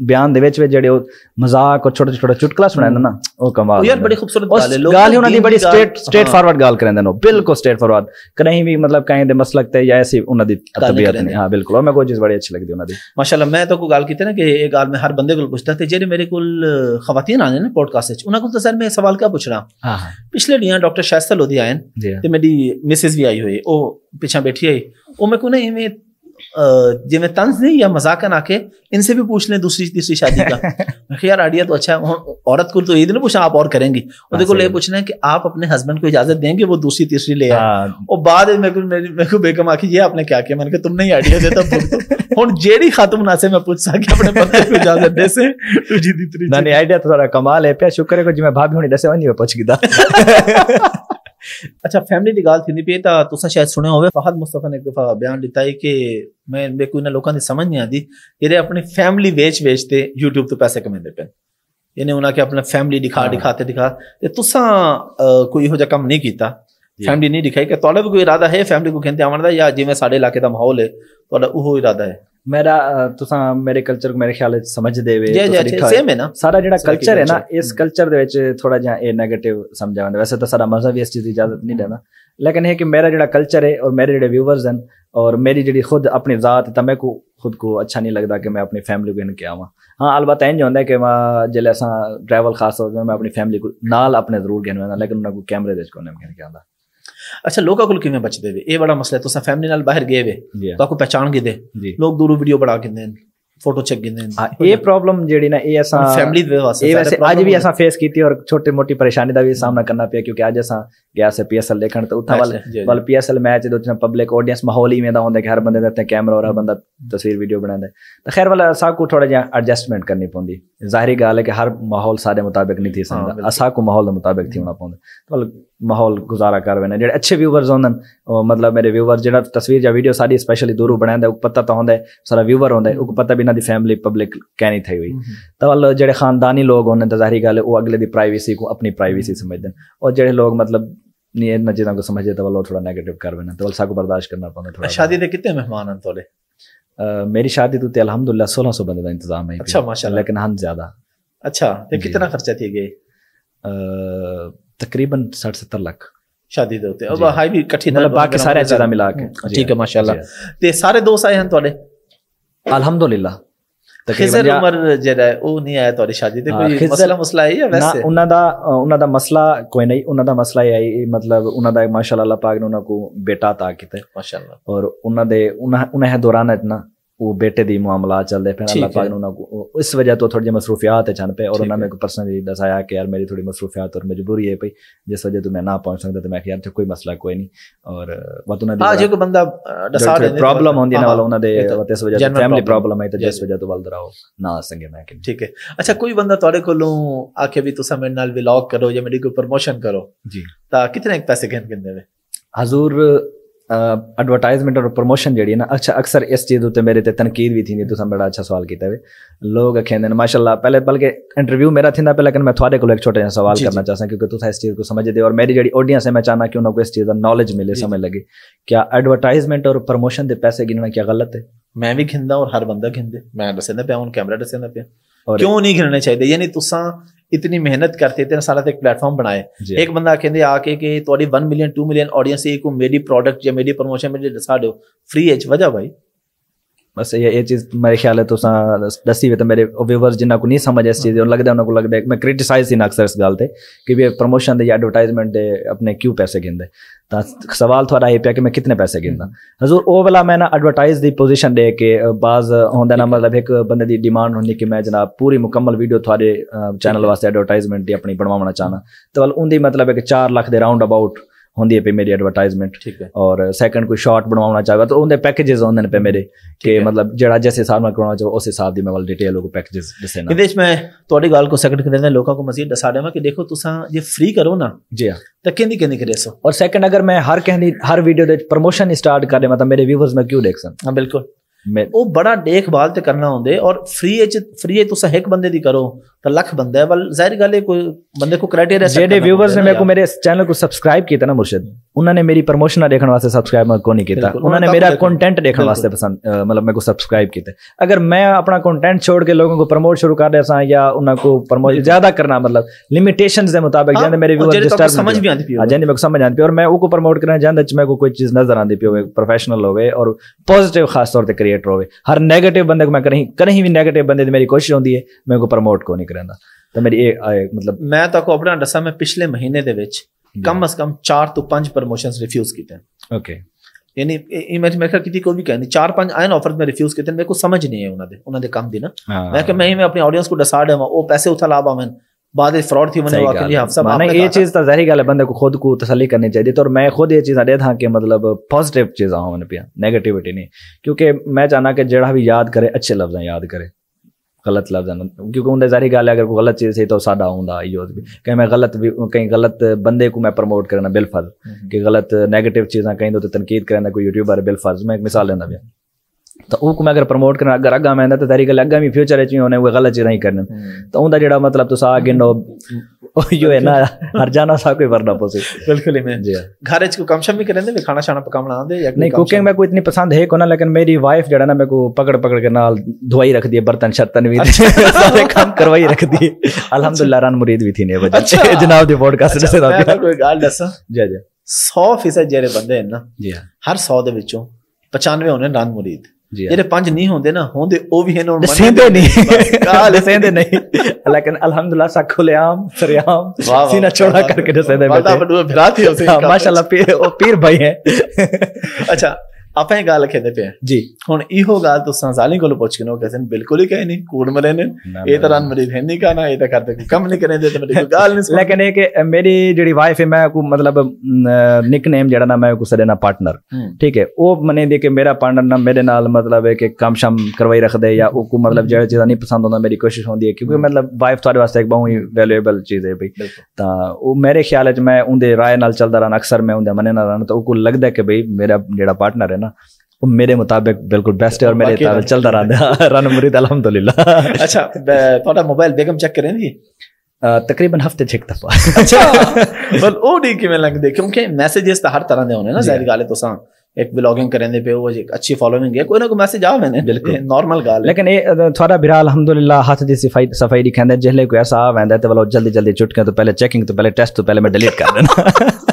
ਬਿਆਨ ਦੇ ਵਿੱਚ ਵਿੱਚ ਜਿਹੜੇ ਉਹ ਮਜ਼ਾਕ ਔਰ ਛੋਟਾ ਛੋਟਾ ਚੁਟਕਲਾ ਸੁਣਾਉਂਦੇ ਨਾ ਉਹ ਕਮਾਲ ਯਾਰ ਬੜੀ ਖੂਬਸੂਰਤ ਗੱਲ ਹੈ ਲੋਕ ਗੱਲ ਹੀ ਉਹਨਾਂ ਦੀ ਬੜੀ ਸਟੇਟ ਸਟੇਟ ਫਾਰਵਰਡ ਗੱਲ ਕਰਦੇ ਨੇ ਬਿਲਕੁਲ ਸਟੇਟ ਫਾਰਵਰਡ ਕਹੀਂ ਵੀ ਮਤਲਬ ਕਹੀਂ ਦੇ ਮਸਲਕ ਤੇ ਜਾਂ ਐਸੀ ਉਹਨਾਂ ਦੀ ਤਬੀਅਤ ਨਹੀਂ ਹਾਂ ਬਿਲਕੁਲ ਉਹ ਮੈਂ ਕੋਈ ਚੀਜ਼ ਬੜੀ ਅੱਛੀ ਲੱਗਦੀ ਉਹਨਾਂ ਦੀ ਮਾਸ਼ਾਅੱਲਾ ਮੈਂ ਤਾਂ ਕੋਈ ਗੱਲ ਕੀਤੀ ਨਾ ਕਿ ਇਹ ਗੱਲ ਮੈਂ ਹਰ ਬੰਦੇ ਕੋਲ ਪੁੱਛਦਾ ਤੇ ਜਿਹੜੇ ਮੇਰੇ ਕੋਲ ਖਵਾਤੀਨ ਆਨੇ ਨੇ ਪੋਡਕਾਸਟ ਵਿੱਚ ਉਹਨਾਂ ਕੋਲ ਤਾਂ ਸਰ ਮੈਂ ਸਵਾਲ ਕਾ ਪੁੱਛਣਾ ਹਾਂ ਪਿਛਲੇ ਦਿਨ ਡਾਕਟਰ ਸ਼ੈਸਲ ਉਹਦੀ ਆਏ ਤੇ ਮੇਰੀ ਮਿਸਿਸ ਵੀ ਆਈ ਹੋਈ ਉਹ ਪਿੱਛੇ ਬੈਠੀ ਆਈ ਉਹ ਮੈਂ ਕੋਨੇ ਇਵੇਂ जिम्मे तंज नहीं या मजाक ना के इनसे भी पूछ लें दूसरी तीसरी शादी का यार आइडिया तो अच्छा है औरत को तो ये दिन पूछा आप और करेंगे और देखो हाँ, ले पूछना है कि आप अपने हस्बैंड को इजाजत देंगे वो दूसरी तीसरी ले हाँ। और बाद में मेरे को बेगम आखिर ये आपने क्या किया मैंने कहा तुमने ही आइडिया देता हूँ जेडी ਖਾਤਮ ना से मैं ਸਕਿਆ तो कि अपने ਨੂੰ ਇਜਾਜ਼ਤ ਦੇਸੇ ਤੁਜੀ ਦੀ ਤਰੀ ਨਾ ਨਹੀਂ ਆਈਡੀਆ ਤਾਂ ਤੁਹਾਡਾ ਕਮਾਲ ਹੈ ਪਿਆ ਸ਼ੁਕਰ ਹੈ ਕੋ ਜਿਵੇਂ ਭਾਬੀ ਹੁਣੀ ਦੱਸਿਆ ਨਹੀਂ ਪੁੱਛ अच्छा फैमिली दी ॻाल्हि थींदी ਪਈ ਤਾਂ ਤੁਸੀਂ ਸ਼ਾਇਦ ਸੁਣਿਆ ਹੋਵੇ ਫਹਦ ਮੁਸਤਫਾ ਨੇ ਇੱਕ ਵਾਰ ਬਿਆਨ ਦਿੱਤਾ हुई कि ਮੈਂ ਮੇ ਕੋਈ ਨਾ ਲੋਕਾਂ ਦੀ ਸਮਝ ਨਹੀਂ ਆਦੀ ਜਿਹੜੇ ਆਪਣੀ ਫੈਮਿਲੀ ਵੇਚ ਵੇਚ ਤੇ YouTube ਤੋਂ ਪੈਸੇ ਕਮਾਉਂਦੇ ਪਏ ਇਹਨੇ ਉਹਨਾਂ ਕੇ ਆਪਣਾ ਫੈਮਿਲੀ ਦਿਖਾ ਦਿਖਾਤੇ ਦਿਖਾ ਤੇ ਤੁਸੀਂ ਕੋਈ ਹੋ ਜਾ ਕੰਮ ਨਹੀਂ ਕੀਤਾ ਫੈਮਿਲੀ ਨਹੀਂ ਦਿਖਾਈ ਕਿ ਤੁਹਾਡਾ ਵੀ ਕੋਈ ਇਰਾਦਾ ਹੈ ਫੈਮਿਲੀ ਕੋ ਕਹਿੰਦੇ ਆਉਣ ਦਾ ਜਾਂ ਜਿਵੇਂ ਸਾਡੇ ਇਲਾਕੇ ਦਾ ਮਾਹੌਲ ਹੈ ਤੁਹਾਡਾ ਉਹ ਇਰਾਦਾ ਹੈ ਮੇਰਾ ਤੁਸੀਂ ਮੇਰੇ ਕਲਚਰ ਨੂੰ ਮੇਰੇ ਖਿਆਲ ਵਿੱਚ ਸਮਝਦੇ ਜੀ ਸੇਮ ਹੈ ਨਾ ਸਾਰਾ ਜਿਹੜਾ ਕਲਚਰ ਹੈ ਨਾ ਇਸ ਕਲਚਰ ਦੇ ਵਿੱਚ ਥੋੜਾ ਜਿਹਾ ਇਹ 네ਗੇਟਿਵ ਸਮਝਿਆ ਜਾਂਦਾ ਵੈਸੇ ਤਾਂ ਸਾਡਾ ਮਜ਼ਹਬ ਇਸ ਚੀਜ਼ ਦੀ ਇਜਾਜ਼ਤ ਨਹੀਂ ਦਿੰਦਾ ਲੇਕਿਨ ਇਹ ਕਿ ਮੇਰਾ ਜਿਹੜਾ ਕਲਚਰ ਹੈ ਔਰ ਮੇਰੇ ਜਿਹੜੇ ਵਿਊਵਰਸ ਹਨ ਔਰ ਮੇਰੀ ਜਿਹੜੀ ਖੁਦ ਆਪਣੀ ਜ਼ਾਤ ਤਾਂ ਮੈਂ ਕੋ ਖੁਦ ਕੋ ਅੱਛਾ ਨਹੀਂ ਲੱਗਦਾ ਕਿ ਮੈਂ ਆਪਣੀ ਫੈਮਿਲੀ ਨੂੰ ਇਹਨ ਕੇ ਆਵਾਂ ਹਾਂ ਅਲਬਤ ਇੰਜ ਹੁੰਦਾ ਕਿ ਮੈਂ ਜਿਵੇਂ ਅਸਾਂ ਟਰੈਵਲ ਖਾਸ ਹੋ ਮੈਂ ਆਪਣੀ ਫੈਮਿਲੀ ਨਾਲ ਆਪਣੇ ਜ਼ਰੂਰ ਨਾ ਲੇਕਿਨ ਉਹਨਾਂ ਕੋ ਕੈਮਰੇ ਦੇ ਵਿੱਚ ਕੋਨੇ ਮੈਂ ਕਿਹਾ ਆਂਦਾ ਅੱਛਾ ਲੋਕਾਂ ਕੋਲ ਕਿਵੇਂ ਬਚਦੇ ਵੇ ਇਹ ਬੜਾ ਮਸਲਾ ਹੈ ਤੁਸੀਂ ਫੈਮਿਲੀ ਨਾਲ ਬਾਹਰ ਗਏ ਵੇ ਤਾਂ ਕੋ ਪਛਾਣ ਗਏ ਦੇ ਲੋਕ ਦੂਰੋਂ ਵੀਡੀਓ ਬਣਾ ਕੇ ਦਿੰਦੇ ਨੇ ਫੋਟੋ ਚੱਕ ਗਿੰਦੇ ਨੇ ਇਹ ਪ੍ਰੋਬਲਮ ਜਿਹੜੀ ਨਾ ਇਹ ਅਸਾਂ ਫੈਮਿਲੀ ਦੇ ਵਾਸਤੇ ਇਹ ਵੈਸੇ ਅੱਜ ਵੀ ਅਸਾਂ ਫੇਸ ਕੀਤੀ ਔਰ ਛੋਟੇ ਮੋਟੀ ਪਰੇਸ਼ਾਨੀ ਦਾ ਵੀ ਸਾਹਮਣਾ ਕਰਨਾ ਪਿਆ ਕਿਉਂਕਿ ਅੱਜ ਅਸਾਂ ਗਿਆ ਸੀ ਪੀਐਸਐਲ ਦੇਖਣ ਤਾਂ ਉੱਥਾਂ ਵੱਲ ਵੱਲ ਪੀਐਸਐਲ ਮੈਚ ਦੇ ਉੱਤੇ ਪਬਲਿਕ ਆਡੀਅנס ਮਾਹੌਲ ਹੀ ਮੇਂਦਾ ਹੁੰਦਾ ਕਿ ਹਰ ਬੰਦੇ ਦੇ ਤੇ ਕੈਮਰਾ ਔਰ ਬੰਦਾ ਤਸਵੀਰ ਵੀਡੀਓ ਬਣਾਉਂਦਾ ਤਾਂ ਖੈਰ ਵਾਲਾ ਸਾਹ ਕੋ ਥੋੜਾ ਜਿਹਾ ਐਡਜਸਟਮੈਂਟ ਕਰਨੀ ਪੈਂਦੀ ਜ਼ਾਹਿਰੀ ਗੱਲ ਹੈ ਕਿ ਹਰ ਮਾਹੌਲ ਸਾਡੇ ਮੁਤਾਬਕ ਨਹੀਂ ਥੀ ਸਕਦਾ ਅਸਾਂ ਕੋ ਮਾਹੌਲ ਦੇ ਮੁਤਾਬਕ ਥੀ ਹੋਣਾ ਪੈਂਦਾ ਮਾਹੌਲ ਗੁਜ਼ਾਰਾ ਕਰ ਵੇਨੇ ਜਿਹੜੇ ਅੱਛੇ ਵਿਊਅਰਸ ਹੁੰਦਨ ਮਤਲਬ ਮੇਰੇ ਵਿਊਅਰ ਜਿਹੜਾ ਤਸਵੀਰ ਜਾਂ ਵੀਡੀਓ ਸਾਡੀ ਸਪੈਸ਼ਲੀ ਦੂਰੋਂ ਬਣਾਉਂਦਾ ਉਹ ਪਤਾ ਤਾਂ ਹੁੰਦਾ ਸਾਰਾ ਵਿਊਅਰ ਹੁੰਦਾ ਉਹ ਪਤਾ ਬਿਨਾਂ ਦੀ ਫੈਮਿਲੀ ਪਬਲਿਕ ਕਹਿਣੀ ਥਈ ਹੋਈ ਤਾਂ ਵੱਲ ਜਿਹੜੇ ਖਾਨਦਾਨੀ ਲੋਕ ਹੁੰਦੇ ਤਾਂ ਜ਼ਾਹਰੀ ਗੱਲ ਉਹ ਅਗਲੇ ਦੀ ਪ੍ਰਾਈਵੇਸੀ ਕੋ ਆਪਣੀ ਪ੍ਰਾਈਵੇਸੀ ਸਮਝਦੇ ਔਰ ਜਿਹੜੇ ਲੋਕ ਮਤਲਬ ਨਹੀਂ ਇਹਨਾਂ ਚੀਜ਼ਾਂ ਕੋ ਸਮਝਦੇ ਤਾਂ ਵੱਲ ਥੋੜਾ 네ਗੇਟਿਵ ਕਰ ਵੇਨਾ ਤਾਂ ਵੱਲ ਸਾਕੋ ਬਰਦਾਸ਼ਤ ਕਰਨਾ ਪੈਂਦਾ ਥੋੜਾ ਸ਼ਾਦੀ ਦੇ ਕਿੰਨੇ ਮਹਿਮਾਨ ਹਨ ਤੋਲੇ मेरी शादी तो अलहमदुल्ला सोलह सौ बंदे का इंतजाम है अच्छा माशा लेकिन हम ज्यादा अच्छा तो कितना खर्चा थी गए ਤਕਰੀਬਨ 60-70 ਲੱਖ ਸ਼ਾਦੀ ਦੇ ਉੱਤੇ ਉਹ ਹਾਈ ਵੀ ਇਕੱਠੀ ਨਾਲ ਬਾਕੀ ਸਾਰੇ ਚੀਜ਼ਾਂ ਮਿਲਾ ਕੇ ਠੀਕ ਹੈ ਮਾਸ਼ਾਅੱਲਾ ਤੇ ਸਾਰੇ ਦੋਸਤ ਆਏ ਹਨ ਤੁਹਾਡੇ ਅਲਹਮਦੁਲਿਲਾ ਖਿਜ਼ਰ ਉਮਰ ਜਿਹੜਾ ਉਹ ਨਹੀਂ ਆਇਆ ਤੁਹਾਡੀ ਸ਼ਾਦੀ ਤੇ ਕੋਈ ਮਸਲਾ ਮਸਲਾ ਹੈ ਜਾਂ ਵੈਸੇ ਉਹਨਾਂ ਦਾ ਉਹਨਾਂ ਦਾ ਮਸਲਾ ਕੋਈ ਨਹੀਂ ਉਹਨਾਂ ਦਾ ਮਸਲਾ ਇਹ ਹੈ ਮਤਲਬ ਉਹਨਾਂ ਦਾ ਮਾਸ਼ਾਅੱਲਾ ਅੱਲਾਹ ਪਾਕ ਨੇ ਉਹਨਾਂ ਨੂੰ ਬੇਟਾ ਤਾ ਕੀਤਾ ਮਾਸ਼ਾਅੱਲਾ ਔਰ ਉਹਨਾਂ ਦੇ ਉਹਨਾਂ ਉਹਨਾਂ ਹੈ ਦੌਰਾਨ ਇਤਨਾ ਉਹ ਬੇਟੇ ਦੀ ਮਾਮਲਾ ਚੱਲਦੇ ਪੈਣ ਅੱਲਾਹ ਪਾਕ ਨੂੰ ਉਹਨਾਂ ਇਸ ਵਜ੍ਹਾ ਤੋਂ ਥੋੜੀ ਜਿਹੀ ਮਸਰੂਫਿਆਤ ਹੈ ਚੰਨ ਪੇ ਔਰ ਉਹਨਾਂ ਨੇ ਕੋ ਪਰਸਨਲੀ ਦਸਾਇਆ ਕਿ ਯਾਰ ਮੇਰੀ ਥੋੜੀ ਮਸਰੂਫਿਆਤ ਔਰ ਮਜਬੂਰੀ ਹੈ ਭਈ ਜਿਸ ਵਜ੍ਹਾ ਤੋਂ ਮੈਂ ਨਾ ਪਹੁੰਚ ਸਕਦਾ ਤੇ ਮੈਂ ਕਿਹਾ ਯਾਰ ਕੋਈ ਮਸਲਾ ਕੋਈ ਨਹੀਂ ਔਰ ਵਤ ਉਹਨਾਂ ਦੀ ਹਾਂ ਜੇ ਕੋ ਬੰਦਾ ਦਸਾ ਦੇ ਪ੍ਰੋਬਲਮ ਹੁੰਦੀ ਨਾ ਵਾਲਾ ਉਹਨਾਂ ਦੇ ਵਤ ਇਸ ਵਜ੍ਹਾ ਤੋਂ ਫੈਮਿਲੀ ਪ੍ਰੋਬਲਮ ਹੈ ਤੇ ਜਿਸ ਵਜ੍ਹਾ ਤੋਂ ਵਲਦ ਰਹੋ ਨਾ ਆ ਸੰਗੇ ਮੈਂ ਕਿ ਠੀਕ ਹੈ ਅੱਛਾ ਕੋਈ ਬੰਦਾ ਤੁਹਾਡੇ ਕੋਲੋਂ ਆਖੇ ਵੀ ਤੁਸੀਂ ਮੇਰੇ ਨਾਲ ਵਲੌਗ ਕਰੋ ਜਾਂ ਮੇਰੀ ਕੋਈ ਪ੍ਰੋਮੋਸ਼ਨ ਕਰੋ ਜੀ ਤਾਂ ਕਿਤਨੇ ਪੈਸੇ ਕਹਿੰਦੇ ਨੇ ਹਜ਼ੂਰ एडवरटाइजमेंट और प्रमोशन जी अच्छा अक्सर इस चीज़ उत्ते मेरे तनकीद भी थी तुम बड़ा अच्छा सवाल किया वे लोग आखिया माशाला पहले बल्कि इंटरव्यू मेरा थी पहले मैं थोड़े को एक छोटा जहाँ सवाल करना चाहता क्योंकि तुम इस चीज़ को समझते और मेरी जी ऑडियंस है मैं चाहना कि उन्होंने इस चीज़ का नॉलेज मिले समझ लगे क्या एडवरटाइजमेंट और प्रमोशन के पैसे गिनना क्या गलत है मैं भी खिंदा और हर बंदा खिंदे मैं दस पैं कैमरा दस पे क्यों नहीं खिलने चाहिए यानी तुसा ਇਤਨੀ ਮਿਹਨਤ ਕਰਤੇ ਤੇ ਸਾਰਾ ਤੇ ਇੱਕ ਪਲੇਟਫਾਰਮ ਬਣਾਏ ਇੱਕ ਬੰਦਾ ਕਹਿੰਦੇ ਆ ਕੇ ਕਿ ਤੁਹਾਡੀ 1 ਮਿਲੀਅਨ 2 ਮਿਲੀਅਨ ਆਡੀਅנס ਕੋ ਮੇਰੀ ਪ੍ਰੋਡਕਟ ਜਾਂ ਮੇਰੀ ਪ੍ਰੋਮੋਸ਼ਨ ਮੇਰੇ ਦੱਸਾ ਦਿਓ ਫ੍ਰੀ ਐਚ ਵਜਾ ਭਾਈ ਬਸ ਇਹ ਇਹ ਚੀਜ਼ ਮੇਰੇ ਖਿਆਲ ਹੈ ਤੁਸੀਂ ਦੱਸੀ ਵੇ ਤਾਂ ਮੇਰੇ ਵਿਊਅਰਸ ਜਿੰਨਾ ਕੋ ਨਹੀਂ ਸਮਝ ਇਸ ਚੀਜ਼ ਦੇ ਲੱਗਦਾ ਉਹਨਾਂ ਕੋ ਲੱਗਦਾ ਮੈਂ ਕ੍ਰਿਟਿਸਾਈਜ਼ ਹੀ ਨਾ ਅਕਸਰ ਇਸ ਗੱਲ ਤੇ ਕਿ ਵੀ ਪ੍ਰੋਮੋਸ਼ਨ ਦੇ ਜਾਂ ਐਡਵਰਟਾਈਜ਼ਮੈਂਟ ਦੇ ਆਪਣੇ ਕਿਉਂ ਪੈਸੇ ਗਿੰਦੇ ਤਾਂ ਸਵਾਲ ਤੁਹਾਡਾ ਇਹ ਪਿਆ ਕਿ ਮੈਂ ਕਿੰਨੇ ਪੈਸੇ ਗਿੰਦਾ ਹਜ਼ੂਰ ਉਹ ਵਾਲਾ ਮੈਂ ਨਾ ਐਡਵਰਟਾਈਜ਼ ਦੀ ਪੋਜੀਸ਼ਨ ਦੇ ਕੇ ਬਾਜ਼ ਹੁੰਦਾ ਨਾ ਮਤਲਬ ਇੱਕ ਬੰਦੇ ਦੀ ਡਿਮਾਂਡ ਹੁੰਦੀ ਕਿ ਮੈਂ ਜਨਾਬ ਪੂਰੀ ਮੁਕੰਮਲ ਵੀਡੀਓ ਤੁਹਾਡੇ ਚੈਨਲ ਵਾਸਤੇ ਐਡਵਰਟਾਈਜ਼ਮੈਂਟ ਦੀ ਆਪਣੀ ਬਣਵਾਉਣਾ ਚਾਹਨਾ ਤਾਂ ਉਹਦੀ ਮਤਲਬ ਹੈ ਕਿ 4 ਲੱਖ ਦੇ ਰਾਉਂਡ ਅਬਾਊਟ ਹੁੰਦੀ ਹੈ ਪਈ ਮੇਰੀ ਐਡਵਰਟਾਈਜ਼ਮੈਂਟ ਔਰ ਸੈਕੰਡ ਕੋਈ ਸ਼ਾਰਟ ਬਣਾਉਣਾ ਚਾਹਗਾ ਤਾਂ ਉਹਦੇ ਪੈਕੇजेस ਹੁੰਦੇ ਨੇ ਪਏ ਮੇਰੇ ਕਿ ਮਤਲਬ ਜਿਹੜਾ ਜਿਸ ਹਿਸਾਬ ਨਾਲ ਕਰਾਉਣਾ ਚਾਹੋ ਉਸ ਹਿਸਾਬ ਦੀ ਮੈਂ ਵਾਲ ਡਿਟੇਲ ਉਹ ਪੈਕੇजेस ਦੱਸਣਾ ਵਿਦੇਸ਼ ਮੈਂ ਤੁਹਾਡੀ ਗੱਲ ਕੋ ਸੈਕੰਡ ਕਰਦੇ ਨੇ ਲੋਕਾਂ ਕੋ ਮਜ਼ੀਦ ਦੱਸਾ ਦੇਵਾਂ ਕਿ ਦੇਖੋ ਤੁਸੀਂ ਜੇ ਫ੍ਰੀ ਕਰੋ ਨਾ ਜੀ ਹਾਂ ਤਾਂ ਕਹਿੰਦੀ ਕਹਿੰਦੀ ਕਰੇ ਸੋ ਔਰ ਸੈਕੰਡ ਅਗਰ ਮੈਂ ਹਰ ਕਹਿੰਦੀ ਹਰ ਵੀਡੀਓ ਦੇ ਪ੍ਰੋਮੋਸ਼ਨ ਸਟਾਰਟ ਕਰ ਦੇ ਤਾਂ ਮੇਰੇ ਵਿਊਅਰਸ ਮੈਂ ਕਿਉਂ ਦੇਖ ਹਾਂ ਬਿਲਕੁਲ ਉਹ ਬੜਾ ਦੇਖਭਾਲ ਤੇ ਕਰਨਾ ਹੁੰਦੇ ਔਰ ਫ੍ਰੀ ਚ ਫ੍ਰੀ ਹੈ ਤੁਸੀਂ ਇੱਕ ਬੰਦੇ ਦੀ ਕਰੋ ਤਾਂ ਲੱਖ ਬੰਦਾ ਹੈ ਵਲ ਜ਼ਾਹਿਰ ਗੱਲ ਹੈ ਕੋਈ ਬੰਦੇ ਕੋ ਕ੍ਰਾਈਟੇਰੀਆ ਜਿਹੜੇ ਵਿਊਅਰਸ ਨੇ ਮੇਰੇ ਕੋ ਮੇਰੇ ਚੈਨਲ ਕੋ ਸਬਸਕ੍ਰਾਈਬ ਕੀਤਾ ਨਾ ਮੁਰਸ਼ਿਦ ਉਹਨਾਂ ਨੇ ਮੇਰੀ ਪ੍ਰੋਮੋਸ਼ਨ ਦੇਖਣ ਵਾਸਤੇ ਸਬਸਕ੍ਰਾਈਬ ਕੋ ਨਹੀਂ ਕੀਤਾ ਉਹਨਾਂ ਨੇ ਮੇਰਾ ਕੰਟੈਂਟ ਦੇਖਣ ਵਾਸਤੇ ਪਸੰਦ ਮਤਲਬ ਮੈਨੂੰ ਸਬਸਕ੍ਰਾਈਬ ਕੀਤਾ ਅਗਰ ਮੈਂ ਆਪਣਾ ਕੰਟੈਂਟ ਛੋੜ ਕੇ ਲੋਕਾਂ ਕੋ ਪ੍ਰਮੋਟ ਸ਼ੁਰੂ ਕਰ ਰਿਹਾ ਸਾਂ ਜਾਂ ਉਹਨਾਂ ਕੋ ਪ੍ਰਮੋਟ ਜ਼ਿਆਦਾ ਕਰਨਾ ਮਤਲਬ ਲਿਮਿਟੇਸ਼ਨਸ ਦੇ ਮੁਤਾਬਕ ਜਾਂਦੇ ਮੇਰੇ ਵੀਵਰ ਤਰ੍ਹਾਂ ਸਮਝ ਵੀ ਆਂਦੀ ਪਈ ਹਾਂ ਜਾਂਦੀ ਮੈਨੂੰ ਸਮਝ ਆਂਦੀ ਪਈ ਔਰ ਮੈਂ ਉਹ ਕੋ ਪ੍ਰਮੋਟ ਕਰਨਾ ਜਾਂਦਾ ਚ ਮੈਂ ਕੋ ਕੋਈ ਚੀਜ਼ ਨਜ਼ਰ ਆਂਦੀ ਪਈ ਹੋਵੇ ਪ੍ਰੋਫੈਸ਼ਨਲ ਹੋਵੇ ਔਰ ਪੋਜ਼ਿਟਿਵ ਖਾਸ ਤੌਰ ਤੇ ਕ੍ਰੀਏਟਰ ਹੋਵੇ ਹਰ 네ਗੇਟਿਵ ਬੰਦੇ ਕੋ ਮੈਂ ਕਹੀਂ ਕਹੀਂ ਵੀ 네ਗੇਟਿਵ ਬੰਦੇ ਦੀ ਮੇਰੀ ਕੋਸ਼ਿਸ਼ ਹੁੰਦੀ ਹੈ ਮੈਂ ਕੋ ਪ੍ਰਮੋਟ ਕੋ ਨਹੀਂ ਕਰਾਂਦਾ ਤਾਂ ਮੇਰੀ ਇਹ ਮਤਲਬ ਮੈਂ ਤਾਂ ਕੋ ਆਪਣਾ ਦੱਸਾਂ ਮੈਂ ਪਿਛਲੇ ਮਹੀਨੇ ਦੇ ਵਿੱਚ कम अज कम चार तो पांच प्रमोशन रिफ्यूज लाभ आवन बाद चीज तो है बंदे को खुद को तसल्ली करनी चाहिए तो मैं खुद ये चीज आ था कि मतलब क्योंकि मैं चाहना कि जड़ा भी याद करे अच्छे लफ्ज याद करे गलत लफ्ज़ आहिनि क्योंकि हूंदा जारी गल अगर कोई गलत चीज़ से तो साॾा हूंदा इो कहीं मैं गलत ग़लति बि कंहिं बंदे को मैं प्रमोट करना बिलफर्ज़ की गलत नैगेटिव चीजा कहीं तो तनक़ीद करना कोई यूट्यूबर बिलफर्ज़ मैं मिसाल ॾींदा भी ਤਾਂ ਉਹ ਕੋ ਮੈਂ ਅਗਰ ਪ੍ਰਮੋਟ ਕਰਨਾ ਅਗਰ ਅਗਾ ਮੈਂ ਤਾਂ ਤਰੀਕਾ ਲੱਗਾ ਵੀ ਫਿਊਚਰ ਚ ਹੀ ਹੋਣੇ ਉਹ ਗਲਤ ਚ ਨਹੀਂ ਕਰਨੇ ਤਾਂ ਉਹਦਾ ਜਿਹੜਾ ਮਤਲਬ ਤੁਸੀਂ ਆ ਗਿੰਨੋ ਉਹ ਜੋ ਹੈ ਨਾ ਹਰ ਜਾਨਾ ਸਾ ਕੋਈ ਵਰਨਾ ਪੋਸੇ ਬਿਲਕੁਲ ਹੀ ਮੈਂ ਜੀ ਘਰ ਚ ਕੋ ਕਮ ਸ਼ਮ ਵੀ ਕਰਦੇ ਵੀ ਖਾਣਾ ਛਾਣਾ ਪਕਾਉਣਾ ਆਉਂਦੇ ਜਾਂ ਨਹੀਂ ਕੁਕਿੰਗ ਮੈਂ ਕੋ ਇਤਨੀ ਪਸੰਦ ਹੈ ਕੋ ਨਾ ਲੇਕਿਨ ਮੇਰੀ ਵਾਈਫ ਜਿਹੜਾ ਨਾ ਕੋ ਪਕੜ ਪਕੜ ਕੇ ਨਾਲ ਦਵਾਈ ਰੱਖਦੀ ਹੈ ਬਰਤਨ ਸ਼ਰਤਨ ਵੀ ਸਾਰੇ ਕੰਮ ਕਰਵਾਈ ਰੱਖਦੀ ਹੈ ਅਲਹਮਦੁਲਿਲਾ ਰਾਨ ਮੁਰੀਦ ਵੀ ਥੀ ਨੇ ਬੱਚੇ ਜਨਾਬ ਦੇ ਪੋਡਕਾਸਟ ਦੇ ਸਰਾਪ ਕੋਈ ਗੱਲ ਦੱਸਾਂ ਜੀ ਜੀ 100% ਜਿਹੜੇ ਬੰਦੇ ਹਨ ਨਾ ਜੀ ਹਰ 100 ਦੇ ਵਿੱਚੋਂ 95 ਉਹਨੇ ਰਾਨ ਮੁਰੀਦ ਜਿਹੜੇ ਪੰਜ ਨਹੀਂ ਹੁੰਦੇ ਨਾ ਹੁੰਦੇ ਉਹ ਵੀ ਇਹਨਾਂ ਨੂੰ ਦਸੇਂਦੇ ਨਹੀਂ ਕਾਲ ਦਸੇਂਦੇ ਨਹੀਂ ਲੇਕਿਨ ਅਲਹਮਦੁਲਿਲਾ ਸਖੁਲਿਆਮ ਸਰਿਆਮ ਸੀਨਾ ਚੌੜਾ ਕਰਕੇ ਦਸੇਂਦੇ ਬੇਟੇ ਬੜਾ ਬੜਾ ਭਰਾ ਥੇ ਉਸੇ ਮਾਸ਼ਾਅੱਲਾ ਪੀਰ ਭਾਈ ਹੈ अच्छा ਆਪਾਂ ਇਹ ਗੱਲ ਕਹਿੰਦੇ ਪਏ ਜੀ ਹੁਣ ਇਹੋ ਗੱਲ ਤੁਸੀਂ ਸਾਲੀ ਕੋਲ ਪੁੱਛ ਕੇ ਨੋ ਕਹਿੰਦੇ ਬਿਲਕੁਲ ਹੀ ਕਹੇ ਨਹੀਂ ਕੂੜ ਮਰੇ ਨੇ ਇਹ ਤਾਂ ਰਨ ਮਰੀ ਹੈ ਨਹੀਂ ਕਹਣਾ ਇਹ ਤਾਂ ਕਰਦੇ ਕੋਈ ਕੰਮ ਨਹੀਂ ਕਰੇ ਤੇ ਮੇਰੀ ਕੋਈ ਗੱਲ ਨਹੀਂ ਲੇਕਿਨ ਇਹ ਕਿ ਮੇਰੀ ਜਿਹੜੀ ਵਾਈਫ ਹੈ ਮੈਂ ਕੋ ਮਤਲਬ ਨਿਕਨੇਮ ਜਿਹੜਾ ਨਾ ਮੈਂ ਕੋ ਸਦੇ ਨਾ ਪਾਰਟਨਰ ਠੀਕ ਹੈ ਉਹ ਮਨੇ ਦੇ ਕਿ ਮੇਰਾ ਪਾਰਟਨਰ ਨਾ ਮੇਰੇ ਨਾਲ ਮਤਲਬ ਹੈ ਕਿ ਕੰਮ ਸ਼ਮ ਕਰਵਾਈ ਰੱਖਦੇ ਜਾਂ ਉਹ ਕੋ ਮਤਲਬ ਜਿਹੜਾ ਚੀਜ਼ਾਂ ਨਹੀਂ ਪਸੰਦ ਹੁੰਦਾ ਮੇਰੀ ਕੋਸ਼ਿਸ਼ ਹੁੰਦੀ ਹੈ ਕਿਉਂਕਿ ਮਤਲਬ ਵਾਈਫ ਤੁਹਾਡੇ ਵਾਸਤੇ ਇੱਕ ਬਹੁਤ ਹੀ ਵੈਲਿਊਏਬਲ ਚੀਜ਼ ਹੈ ਭਈ ਤਾਂ ਉਹ ਮੇਰੇ ਖਿਆਲ ਵਿੱਚ ਮੈਂ ਉਹਦੇ ਰਾਏ ਨਾਲ ਚੱਲਦਾ ਰਹਿਣਾ ਅਕਸਰ ਮੈਂ ਉਹਦੇ ਮਨੇ ਨਾਲ ਰਹਿਣਾ ਤਾਂ ਉਹ ਕੋ ਲੱਗਦਾ ਕਿ ਭਈ ਮੇਰਾ ਜਿਹੜਾ ਪਾਰਟਨਰ ਹੈ ना वो मेरे मुताबिक बिल्कुल बेस्ट है और मेरे चलता रहा रन मुरीद अलहमदुल्ला अच्छा मोबाइल बेगम चेक करें तकरीबन हफ्ते छह दफा अच्छा बल क्योंकि मैसेजेस तो हर तरह के होने ना जाहिर गाल है तो सा एक ब्लॉगिंग करें दे पे वो एक अच्छी फॉलोइंग है कोई ना कोई मैसेज आ मैंने बिल्कुल नॉर्मल गाल लेकिन ये थोड़ा बिरा अलहमदुल्ला हाथ की सफाई सफाई दिखाते हैं कोई ऐसा आ वैंदा तो बोलो जल्दी जल्दी चुटके तो पहले चेकिंग तो पहले टेस्ट तो पहले मैं डिलीट कर देना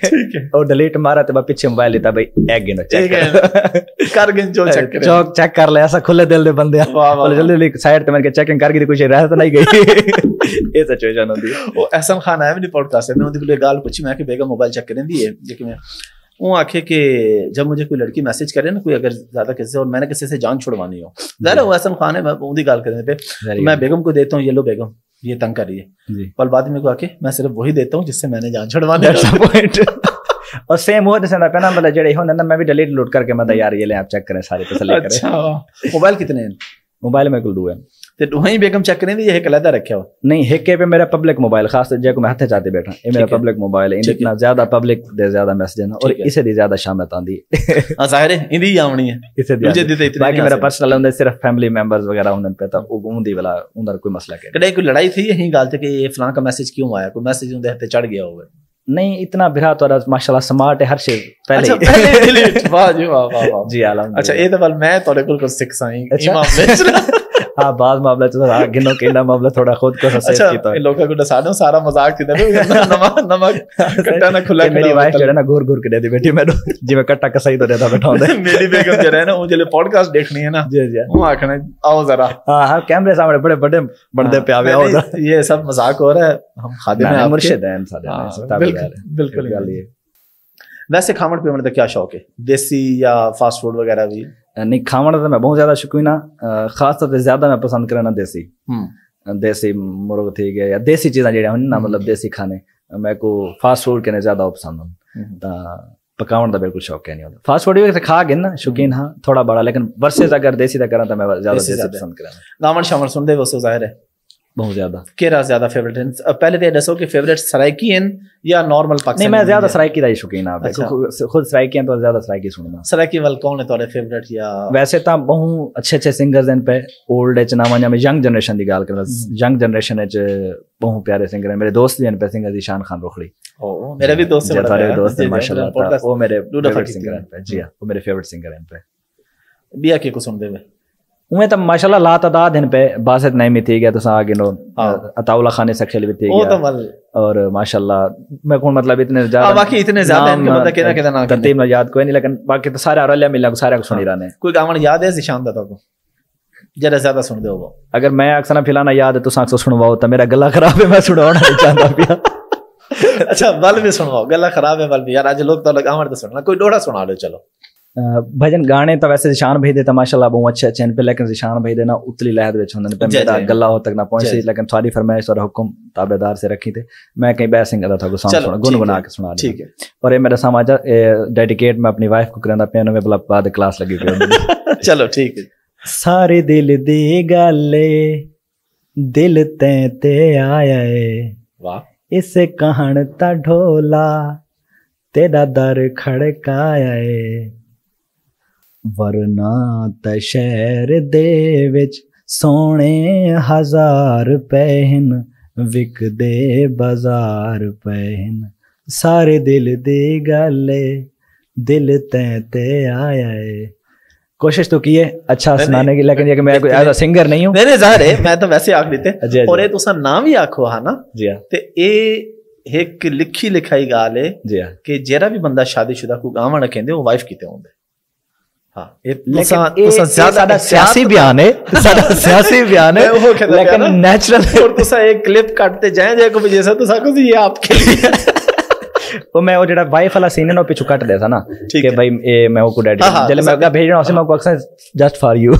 ठीक है और डिलीट मारा तो पीछे मोबाइल लेता भाई एक गिनो चेक कर गिन जो चेक कर चौक चेक कर ले ऐसा खुले दिल दे बंदे और जल्दी जल्दी साइड पे चेकिंग कर दी कुछ रह तो नहीं गई ये सिचुएशन होती है एसएम खान आया मेरी पॉडकास्ट में उनकी गाल पूछी मैं कि बेगा मोबाइल चेक करें दी है मैं वो आखे कि जब मुझे कोई लड़की मैसेज करे ना कोई अगर ज्यादा किसी से और मैंने किसी से जान छुड़वानी हो जरा वो एसम खान है मैं उनकी गाल करने पे मैं बेगम को देता हूँ ये बेगम ये तंग कर रही है पर बाद में को आके मैं सिर्फ वही देता हूँ जिससे मैंने जान छोड़वा और सेम हुआ जैसे ना मतलब जड़े हो ना मैं भी डिलीट लोड करके मतलब यार ये ले आप चेक करें सारे पैसे लेकर मोबाइल अच्छा। कितने हैं मोबाइल मेरे को दो है ਤੇ ਦੋਹਾਂ ਬੇਗਮ ਇਹ ਰੱਖਿਆ ਹੋ ਜ਼ਾਹਿਰ ਹੈ ਆਉਣੀ ਦੂਜੇ ਦੀ ਬਾਕੀ ਕਦੇ ਕੋਈ ਲੜਾਈ ਇਹੀ ਗੱਲ ਤੇ ਕਿ ਇਹ ਫਲਾਂ ਮੈਸੇਜ ਕਿਉਂ ਆਇਆ ਕੋਈ ਮੈਸੇਜ ਹੱਥੇ ਚੜ ਗਿਆ ਹੋਵੇ ਪਹਿਲੇ ਵਾਹ ਜੀ ਵਾਹ ਵਾਹ ਇਹ ਤਾਂ ਮੈਂ ਤੁਹਾਡੇ ਕੋਲ ਕੁਝ ਸਿੱਖ ਸਾਂ ਇਹ- ਮਾਮਲੇ ਚ हाँ बाज मामला तो सारा हाँ, गिनो ना मामला थोड़ा खुद को ससे अच्छा, की तो इन लोगों को डसानो सारा मजाक थी तो ना नमक नमक कट्टा ना खुला मेरी वाइफ मतलब। जड़ा ना घूर घूर के दे दी बेटी मैं जी मैं कट्टा कसाई तो देता बैठा हूं मेरी बेगम जड़ा है ना वो जले पॉडकास्ट देखनी है ना जी जी वो आखना आओ जरा हां हां कैमरे सामने बड़े बड़े बढ़ते हाँ, पे आवे आओ ये सब मजाक हो रहा है हम खादिम हैं मुर्शिद हैं सारे हाँ, बिल्कुल बिल्कुल वैसे खावण पीवण का क्या शौक है देसी या फास्ट फूड वगैरह भी नहीं खावण तो मैं बहुत ज्यादा शौकीन हाँ खासतौर पर ज्यादा मैं पसंद करना देसी हम्म। देसी मुर्ग थी गया या देसी चीजा जड़िया ना हम्म। मतलब देसी खाने मैं को फास्ट फूड कहने ज्यादा पसंद हूँ पकावन का बिल्कुल शौक है नहीं फास्ट फूड भी खा गए ना शौकीन हाँ थोड़ा बड़ा लेकिन वर्सेज अगर देसी का करा तो मैं ज्यादा पसंद करा गावन शावन सुनते वैसे जाहिर है बहुत ज्यादा केरा ज्यादा फेवरेट है पहले तो दसो कि फेवरेट सराइकी हैं या नॉर्मल पाकिस्तानी नहीं मैं ज्यादा सराइकी का ही शौकीन हां अच्छा। खुद सराइकी हैं तो ज्यादा सराइकी सुनना सराइकी वाल कौन है तुम्हारे फेवरेट या वैसे तो बहुत अच्छे अच्छे सिंगर्स हैं पे ओल्ड एच ना वञा मैं यंग जनरेशन दी गाल करना यंग जनरेशन एच बहुत प्यारे सिंगर हैं मेरे दोस्त भी हैं पे सिंगर ईशान खान रोखड़ी ओ मेरा भी दोस्त है तुम्हारे दोस्त है माशाल्लाह वो मेरे फेवरेट सिंगर हैं पे जी हां वो मेरे फेवरेट सिंगर हैं पे बिया के को सुनते हुए उमे त तो माशाल्लाह ला तदाद हिन पे बासत नहीं मिथी गया तसा आगे नो अताउला खान सखल भी थी गया तो मल और माशाल्लाह मैं कौन मतलब इतने हाँ, ज्यादा हां बाकी इतने ज्यादा इनके मतलब केना केना नाम करते मैं याद कोई नहीं लेकिन बाकी तो सारे अरलिया मिला सारे को सुनी हाँ। रहने कोई गावन याद है निशान दा तो जरा ज्यादा सुन दो अगर मैं अक्सर ना फिलाना याद है तो साक्सो सुनवाओ तो मेरा गला खराब है मैं सुनाना नहीं चाहता पिया अच्छा बल भी सुनवाओ गला खराब है बल भी यार आज लोग तो लगावण तो सुनना कोई डोड़ा सुना लो चलो भजन गाने तो वैसे निशान भेज देता तो माशाल्लाह बहुत अच्छे अच्छे पे लेकिन निशान भेज देना उतली लहर विच होने पे हो तक ना पहुंचे लेकिन थारी फरमाइश और हुक्म ताबेदार से रखी थे मैं कहीं बैसिंग करता था के सुना ठीक है और मेरा समाज डेडिकेट मैं अपनी वाइफ को करंदा पियानो में बुला बाद क्लास लगी हुई चलो ठीक है सारे दिल दे गल दिल ते ते आया है वाह इसे कहन ता ढोला तेरा दर खड़काया है ਵਰਨਾ ਤੇ ਸ਼ਹਿਰ ਦੇ ਵਿੱਚ ਸੋਨੇ ਹਜ਼ਾਰ ਪਹਿਨ ਵਿਕਦੇ ਬਾਜ਼ਾਰ ਪਹਿਨ ਸਾਰੇ ਦਿਲ ਦੇ ਗਾਲੇ ਦਿਲ ਤੈ ਤੇ ਆਇਆ ਏ ਕੋਸ਼ਿਸ਼ ਤੋ ਕੀਏ ਅੱਛਾ ਸੁਣਾਣੇ ਕੀ ਲੇਕਿਨ ਇਹ ਕਿ ਮੈਂ ਕੋਈ ਐਸਾ ਸਿੰਗਰ ਨਹੀਂ ਹਾਂ ਨਹੀਂ ਨਹੀਂ ਜ਼ਾਹਰ ਹੈ ਮੈਂ ਤਾਂ ਵੈਸੇ ਆਖ ਦਿੱਤੇ ਔਰ ਇਹ ਤੁਸੀਂ ਨਾਮ ਵੀ ਆਖੋ ਹਾਂ ਨਾ ਜੀ ਹਾਂ ਤੇ ਇਹ ਇੱਕ ਲਿਖੀ ਲਿਖਾਈ ਗਾਲੇ ਜੀ ਹਾਂ ਕਿ ਜਿਹੜਾ ਵੀ ਬੰਦਾ ਸ਼ਾਦੀशुदा ਕੋ ਗਾਵਣਾ ਕਹਿੰਦੇ ਉਹ ਵਾਈਫ ਕਿਤੇ ਹੁੰਦੇ जस्ट फॉर यू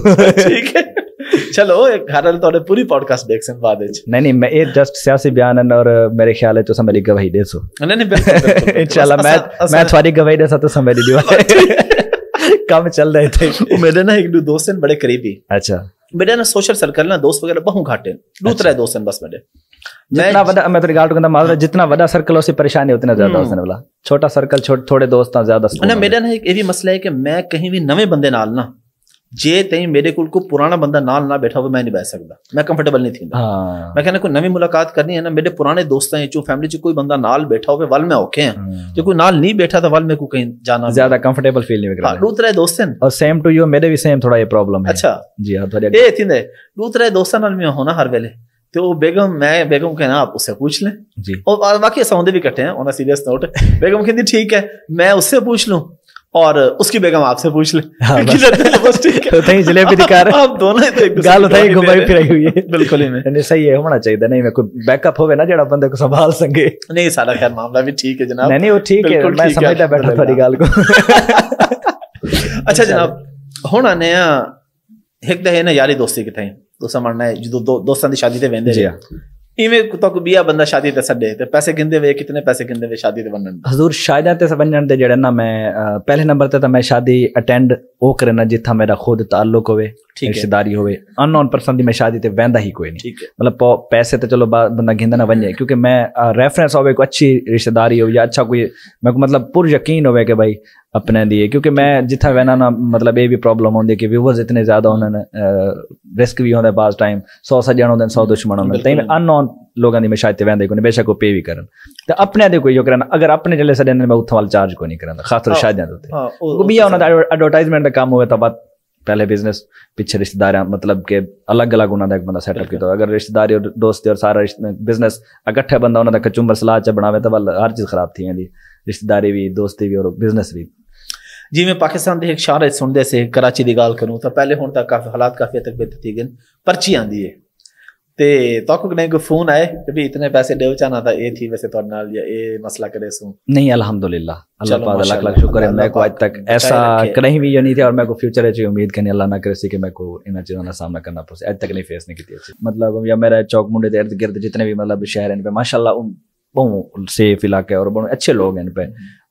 चलो पूरी पॉडकास्ट देख बाद नहीं नहीं मैं जस्ट सियासी बयान है और मेरे ख्याल है तो गवाही देसो नहीं नहीं इंशाल्लाह मैं मैं गवाही देसा तो समरी काम चल रहे थे मेरे ना एक दोस्त हैं बड़े करीबी अच्छा मेरे ना सोशल सर्कल ना दोस्त वगैरह बहु घाटे दूसरा अच्छा। दोस्त हैं बस मेरे जितना वॾा मैं तेरी ॻाल्हि कंदा मां जितना वॾा सर्कल उससे परेशानी उतना ज्यादा हम्म। उसने बोला छोटा सर्कल छोटे थोड़े दोस्त ज्यादा ना मेरा ना एक ये भी मसला है कि मैं कहीं भी नवे बंदे नाल ना जे तई मेरे को पुराना बंदा नाल ना बैठा हुआ मैं नहीं बह सकता मैं कंफर्टेबल नहीं थी हाँ। मैं कहना कोई नवी मुलाकात करनी है ना मेरे पुराने दोस्तों चो फैमिली कोई बंदा नाल बैठा हुआ वल में औखे हैं हाँ। जो कोई नाल नहीं बैठा था तो वल में को कहीं जाना ज्यादा कंफर्टेबल फील नहीं हाँ, दूत रहे दोस्त और सेम टू यू मेरे भी सेम थोड़ा ये प्रॉब्लम अच्छा जी हाँ ये थी दूत रहे दोस्तों में होना हर वेले तो बेगम मैं बेगम कहना आप उससे पूछ लें और बाकी ऐसा होंगे भी कटे हैं सीरियस नोट बेगम कहती ठीक है मैं उससे पूछ लूँ और उसकी बेगम आपसे पूछ ले हाँ, तो जलेबी दिखा रहे आप दोनों तो गाल उठाई घुमाई हुई है बिल्कुल ही नहीं सही है होना चाहिए नहीं मैं कोई बैकअप ना बंदे को संभाल संगे नहीं सारा खैर मामला भी ठीक है जनाब नहीं नहीं वो ठीक है मैं बैठा थोड़ी गाल को अच्छा जनाब हुन आने ਆ ਇੱਕ ਤਾਂ ਇਹ ਨਾ ਯਾਰੀ ਦੋਸਤੀ ਕਿਥੇ ਤੁਸੀਂ ਮੰਨਣਾ ਜਦੋਂ ਇਵੇਂ ਤੱਕ ਵੀ ਆ ਬੰਦਾ ਸ਼ਾਦੀ ਤੇ ਸੱਡੇ ਤੇ ਪੈਸੇ ਗਿੰਦੇ ਵੇ ਕਿਤਨੇ ਪੈਸੇ ਗਿੰਦੇ ਵੇ ਸ਼ਾਦੀ ਤੇ ਵੰਨਣ ਹਜ਼ੂਰ ਸ਼ਾਇਦਾਂ ਤੇ ਵੰਨਣ ਦੇ ਜਿਹੜਾ ਨਾ ਮੈਂ ਪਹਿਲੇ ਨੰਬਰ ਤੇ ਤਾਂ ਮੈਂ ਸ਼ਾਦੀ ਅਟੈਂਡ ਉਹ ਕਰਨਾ ਜਿੱਥਾ ਮੇਰਾ ਖੁਦ ਤਾਲੁਕ ਹੋਵੇ रिश्तेदारी होवे अननोन पर्सन दी मैं शादी ते वैंदा ही कोई नहीं मतलब पैसे तो चलो बंदा गिंदा ना वंजे क्योंकि मैं रेफरेंस होवे को अच्छी रिश्तेदारी हो या अच्छा कोई मैं को मतलब पुर यकीन होवे के भाई अपने दिए क्योंकि मैं जिथा वैना ना मतलब ये भी प्रॉब्लम होंगी कि व्यूवर्स इतने ज्यादा होने रिस्क भी होंगे पास टाइम सौ सजन होंगे सौ दुश्मन होंगे तो अननोन लोगों की मैं शायद वहदे को बेशक को पे भी करन तो अपने दे कोई जो अगर अपने जले सदे मैं उथों चार्ज को नहीं करना खासतौर हाँ, शादियां हाँ, तो भी एडवर्टाइजमेंट का काम हुआ तो बात पहले बिजनेस पीछे रिश्तेदार मतलब के अलग अलग उन्होंने एक बंदा सेटअप किया अगर रिश्तेदारी और दोस्ती और सारा बिजनेस इकट्ठे बंदा उन्होंने कचुम्बर सलाह च बनावे तो वाल हर चीज़ खराब थी जी रिश्तेदारी भी दोस्ती भी और बिजनेस भी के एक शहर सुनते से कराची की गाल करूँ तो पहले हूँ तक काफ़ी हालात काफ़ी हद तक बेहतर थी गए परची आँदी है ਤੇ ਤੁਹਾਨੂੰ ਕਿਨੇ ਕੋ ਫੋਨ ਆਏ ਕਿ ਵੀ ਇਤਨੇ ਪੈਸੇ ਦੇਵ ਚਾਹਨਾ ਤਾਂ ਇਹ ਥੀ ਵੈਸੇ ਤੁਹਾਡੇ ਨਾਲ ਜਾਂ ਇਹ ਮਸਲਾ ਕਰੇ ਸੂ नहीं अल्हम्दुलिल्लाह अल्लाह पाक लाख लाख शुक्र है मैं को आज तक ऐसा कहीं भी नहीं थे और मैं को फ्यूचर है उम्मीद करनी अल्लाह ना करे सी मैं को इन चीज़ों का सामना करना पड़े आज तक नहीं फेस नहीं की मतलब या मेरा चौक मुंडे इर्द गिर्द जितने भी मतलब शहर हैं माशाल्लाह ਬਹੁ ਸੇਫ ਇਲਾਕਾ ਔਰ ਬਹੁਤ ਅੱਛੇ ਲੋਕ ਹਨ ਪੇ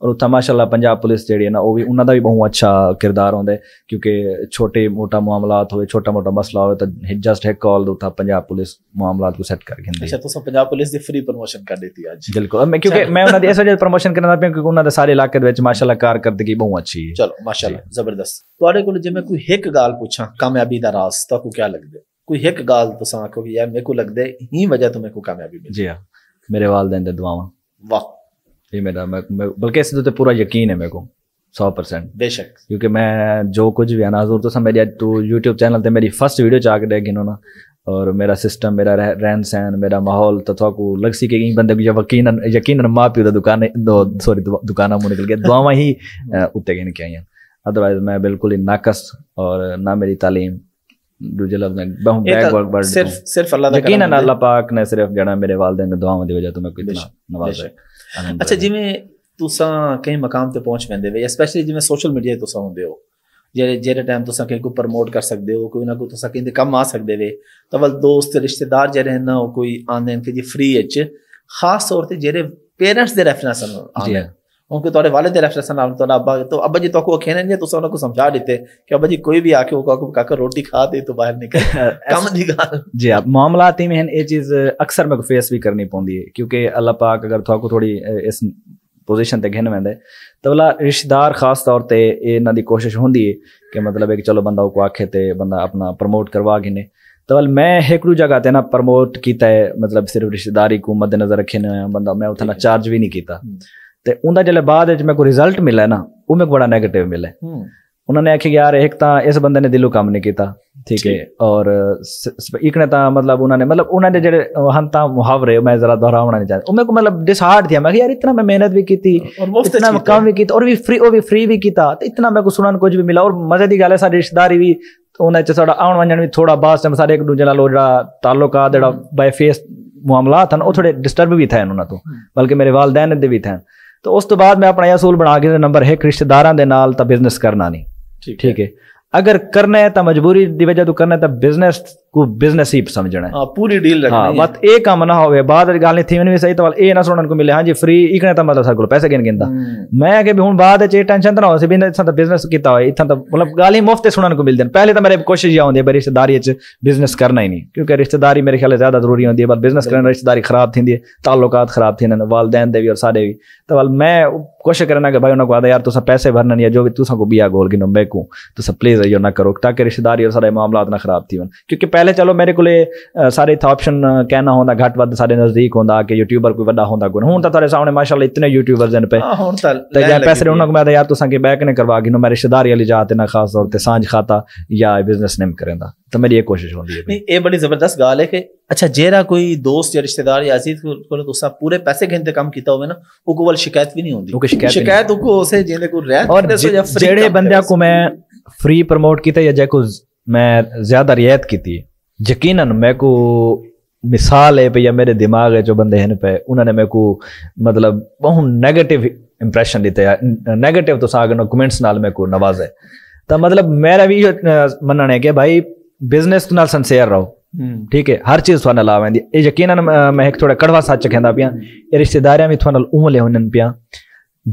ਔਰ ਉੱਥਾ ਮਾਸ਼ਾਅੱਲਾ ਪੰਜਾਬ ਪੁਲਿਸ ਜਿਹੜੀ ਹੈ ਨਾ ਉਹ ਵੀ ਉਹਨਾਂ ਦਾ ਵੀ ਬਹੁਤ ਅੱਛਾ ਕਿਰਦਾਰ ਹੁੰਦਾ ਕਿਉਂਕਿ ਛੋਟੇ ਮੋਟਾ ਮਾਮਲਾਤ ਹੋਵੇ ਛੋਟਾ ਮੋਟਾ ਮਸਲਾ ਹੋਵੇ ਤਾਂ ਜਸਟ ਹੈ ਕਾਲ ਦੋ ਤਾਂ ਪੰਜਾਬ ਪੁਲਿਸ ਮਾਮਲਾਤ ਨੂੰ ਸੈੱਟ ਕਰਕੇ ਹੁੰਦੀ ਅੱਛਾ ਤੁਸੀਂ ਪੰਜਾਬ ਪੁਲਿਸ ਦੀ ਫ੍ਰੀ ਪ੍ਰੋਮੋਸ਼ਨ ਕਰ ਦਿੱਤੀ ਅੱਜ ਬਿਲਕੁਲ ਮੈਂ ਕਿਉਂਕਿ ਮੈਂ ਉਹਨਾਂ ਦੀ ਐਸਾ ਜਿਹਾ ਪ੍ਰੋਮੋਸ਼ਨ ਕਰਨਾ ਪਿਆ ਕਿਉਂਕਿ ਉਹਨਾਂ ਦੇ ਸਾਰੇ ਇਲਾਕੇ ਦੇ ਵਿੱਚ ਮਾਸ਼ਾਅੱਲਾ ਕਾਰਗਰਦਗੀ ਬਹੁਤ ਅੱਛੀ ਹੈ ਚਲੋ ਮਾਸ਼ਾਅੱਲਾ ਜ਼ਬਰਦਸਤ ਤੁਹਾਡੇ ਕੋਲ ਜੇ ਮੈਂ ਕੋਈ ਇੱਕ ਗੱਲ ਪੁੱਛਾਂ ਕਾਮਯਾਬੀ ਦਾ ਰਾਜ਼ ਤੁਹਾਨੂੰ ਕੀ ਲੱਗਦਾ ਕੋਈ ਇੱਕ ਗੱਲ ਤੁਸੀਂ ਆਖੋ ਕਿ ਯਾਰ ਮੇਰੇ ਕੋ ਲੱਗਦਾ ਇਹ ਵਜ੍ਹਾ ਤੋਂ ਮੇਰੇ ਕੋ ਕਾਮਯਾਬੀ ਮਿਲੀ ਜੀ ਹਾਂ मेरे वालदेन ते दुआवां वाह ये मेरा मैं, मैं बल्कि इस तो पूरा यकीन है मेरे को सौ परसेंट बेशक क्योंकि मैं जो कुछ भी आना जरूर तो सब मेरी तू यूट्यूब चैनल पर मेरी फर्स्ट वीडियो चाक रह गिनो ना और मेरा सिस्टम मेरा रहन सहन मेरा माहौल तो थोड़ा तो को लग सी कि बंद यकीन यकीन माँ प्यो का दुकान सॉरी दुकाना मुँह निकल गया दुआव ही उत्ते गिन के आई हैं अदरवाइज मैं बिल्कुल ही नाकस और ना मेरी तालीम ਦੂਜੇ ਲਫ਼ਜ਼ਾਂ ਬਹੁ ਬੈਕ ਵਰਕ ਵਰਡ ਸਿਰਫ ਸਿਰਫ ਅੱਲਾਹ ਦਾ ਹੈ ਅੱਲਾਹ ਪਾਕ ਨੇ ਸਿਰਫ ਜਣਾ ਮੇਰੇ ਵਾਲਦੇ ਦੇ ਦੁਆਵਾਂ ਦੀ ਵਜ੍ਹਾ ਤੋਂ ਮੈਂ ਕਿਤਨਾ ਨਵਾਜ਼ ਅੱਛਾ ਜਿਵੇਂ ਤੁਸੀਂ ਕਈ ਮਕਾਮ ਤੇ ਪਹੁੰਚ ਪੈਂਦੇ ਹੋ ਸਪੈਸ਼ਲੀ ਜਿਵੇਂ ਸੋਸ਼ਲ ਮੀਡੀਆ ਤੇ ਤੁਸੀਂ ਹੁੰਦੇ ਹੋ ਜਿਹੜੇ ਜਿਹੜੇ ਟਾਈਮ ਤੁਸੀਂ ਕਿਸੇ ਨੂੰ ਪ੍ਰਮੋਟ ਕਰ ਸਕਦੇ ਹੋ ਕੋਈ ਨਾ ਕੋਈ ਤੁਸੀਂ ਕਿੰਦੇ ਕੰਮ ਆ ਸਕਦੇ ਵੇ ਤਵਲ ਦੋਸਤ ਰਿਸ਼ਤੇਦਾਰ ਜਿਹੜੇ ਹਨ ਉਹ ਕੋਈ ਆਨਲਾਈਨ ਕਿ ਜੀ ਫ੍ਰੀ ਵਿੱਚ ਖਾਸ ਤੌਰ ਤੇ ਜਿਹੜੇ ਪੇਰੈਂਟਸ ਦੇ ਰੈਫਰੈਂਸ ਹਨ ਆਨਲਾਈਨ क्योंकि तोरे वालिद रहमान तो अब्बा तो अब्बा जी तो को खेने नहीं तो सोना समझा देते कि अब्बा जी कोई भी आके को काका रोटी खा दे तो बाहर निकल कम दी गाल जी आप मामलात में हैं ये चीज अक्सर मैं फेस भी करनी पौंदी है क्योंकि अल्लाह पाक अगर तो थोड़ी इस पोजीशन ते घिन वेंदे तो वाला रिश्तेदार खास तौर पर इन्हां दी कोशिश होंदी है कि मतलब है चलो बंदा को आखे ते बंदा अपना प्रमोट करवा गिने तो वाल मैं हेकड़ू जगह ते ना प्रमोट किया है मतलब सिर्फ रिश्तेदारी को मद्देनजर रखे ना बंदा मैं उतना चार्ज भी नहीं किया ਤੇ ਉਹਦਾ ਜਿਹੜਾ ਬਾਅਦ ਵਿੱਚ ਮੈਨੂੰ ਰਿਜ਼ਲਟ ਮਿਲਿਆ ਨਾ ਉਹ ਮੈਨੂੰ ਬੜਾ ਨੈਗੇਟਿਵ ਮਿਲਿਆ ਉਹਨਾਂ ਨੇ ਆਖਿਆ ਯਾਰ ਇੱਕ ਤਾਂ ਇਸ ਬੰਦੇ ਨੇ ਦਿਲੋਂ ਕੰਮ ਨਹੀਂ ਕੀਤਾ ਠੀਕ ਹੈ ਔਰ ਇੱਕ ਨੇ ਤਾਂ ਮਤਲਬ ਉਹਨਾਂ ਨੇ ਮਤਲਬ ਉਹਨਾਂ ਦੇ ਜਿਹੜੇ ਹਨ ਤਾਂ ਮੁਹਾਵਰੇ ਮੈਂ ਜ਼ਰਾ ਦੁਹਰਾਉਣਾ ਨਹੀਂ ਚਾਹੁੰਦਾ ਉਹ ਮੈਨੂੰ ਮਤਲਬ ਡਿਸਹਾਰਟ ਥਿਆ ਮੈਂ ਕਿ ਯਾਰ ਇਤਨਾ ਮੈਂ ਮਿਹਨਤ ਵੀ ਕੀਤੀ ਇਤਨਾ ਕੰਮ ਵੀ ਕੀਤਾ ਔਰ ਵੀ ਫ੍ਰੀ ਉਹ ਵੀ ਫ੍ਰੀ ਵੀ ਕੀਤਾ ਤੇ ਇਤਨਾ ਮੈਨੂੰ ਸੁਣਨ ਕੁਝ ਵੀ ਮਿਲਾ ਔਰ ਮਜ਼ੇ ਦੀ ਗੱਲ ਹੈ ਸਾਡੇ ਰਿਸ਼ਤੇਦਾਰੀ ਵੀ ਉਹਨਾਂ ਚ ਸਾਡਾ ਆਉਣ ਵਾਂਜਣ ਵੀ ਥੋੜਾ ਬਾਸ ਟਾਈਮ ਸਾਡੇ ਇੱਕ ਦੂਜੇ ਨਾਲ ਉਹ ਜਿਹੜਾ ਤਾਲੁਕਾ ਜਿਹੜਾ ਬਾਈ ਫੇਸ ਮਾਮਲਾ ਹਨ ਉਹ ਥੋੜੇ ਡਿਸਟਰਬ ਵੀ ਥਾ ਇਹਨਾਂ ਤੋਂ ਬਲਕਿ ਮੇਰੇ ਵਾਲਦੈਨ ਦੇ ਵੀ ਥਾ ਤਾਂ ਉਸ ਤੋਂ ਬਾਅਦ ਮੈਂ ਆਪਣਾ ਇਹ ਅਸੂਲ ਬਣਾ ਕੇ ਨੰਬਰ ਹੈ ਰਿਸ਼ਤੇਦਾਰਾਂ ਦੇ ਨਾਲ ਤਾਂ ਬਿਜ਼ਨਸ ਕਰਨਾ ਨਹੀਂ ਠੀਕ ਹੈ ਅਗਰ ਕਰਨਾ ਹੈ ਤਾਂ ਮਜਬੂਰੀ ਦੀ ਵਜ੍ਹਾ ਤੋਂ ਕਰਨਾ ਹੈ ਤਾਂ ਬਿਜ਼ਨਸ को बिजनेस ही समझना है हाँ, पूरी डील हाँ मत ए कम ना होवे बाद गल नहीं थी मैंने सही तवाल ए ना सुनन को मिले हां जी फ्री इकने ता तो मतलब सारे पैसे गिन गिनदा हम्म। मैं के भी बाद च टेंशन तो ना होसे बिना सा बिजनेस तो कीता होए इथां मतलब हम्म। गाल ही मुफ्त सुनन को मिलदन पहले ता मेरे कोशिश या होंदी रिश्तेदारी बिजनेस करना ही नहीं क्योंकि रिश्तेदारी मेरे ख्याल ज्यादा जरूरी होंदी है बिजनेस करना रिश्तेदारी खराब थी है ताल्लुकात खराब थींदे वालदैन दे भी और साडे भी तवाल मैं कोशिश करना कि भाई उन्होंने आदा यार तुसा पैसे भरना नहीं है जो भी तुसा को बिया गोल गिनो मैं को तुसा प्लीज यो ना करो ताकि रिश्तेदारी और सारे मामला ना खराब थी क्योंकि पहले चलो मेरे को सारे इतना ऑप्शन कहना होंदा घट वे साढ़े नज़दीक होंदा कि यूट्यूबर कोई वाला होंदा गुण हून तो थोड़े सामने माशाला इतने यूट्यूबर्स हैं पे पैसे उन्होंने को मैं यार तुम के बैक ने करवा गई मेरे रिश्तेदारी वाली जात ना खास तौर पर सांझ खाता या बिजनेस नेम करें तो मेरी ये कोशिश होती है नहीं ये बड़ी जबरदस्त गाल है कि अच्छा जेरा कोई दोस्त या रिश्तेदार या अजीज को तुसा पूरे पैसे घंटे काम किया होवे ना ओको वाल शिकायत भी नहीं होती ओके शिकायत शिकायत ओको उसे जेने को रह और जेड़े बंदे को मैं फ्री प्रमोट किया या जे मैं ज्यादा रियायत की थी यकीन मेरे को मिसाल है भैया मेरे दिमाग है जो बंदे हैं पे उन्होंने मेरे को मतलब बहुत नेगेटिव इंप्रेशन दीते नेगेटिव तो साग कमेंट्स नाल मेरे को नवाजे तो मतलब मेरा भी मनना है कि भाई बिजनेस नाल सिंसियर रहो हम्म। ठीक है हर चीज थोड़े लाभ आंदी ये यकीनन मैं एक थोड़ा कड़वा सच कहता पिया हम्म। ये रिश्तेदारियां भी थोड़ा उह ले पिया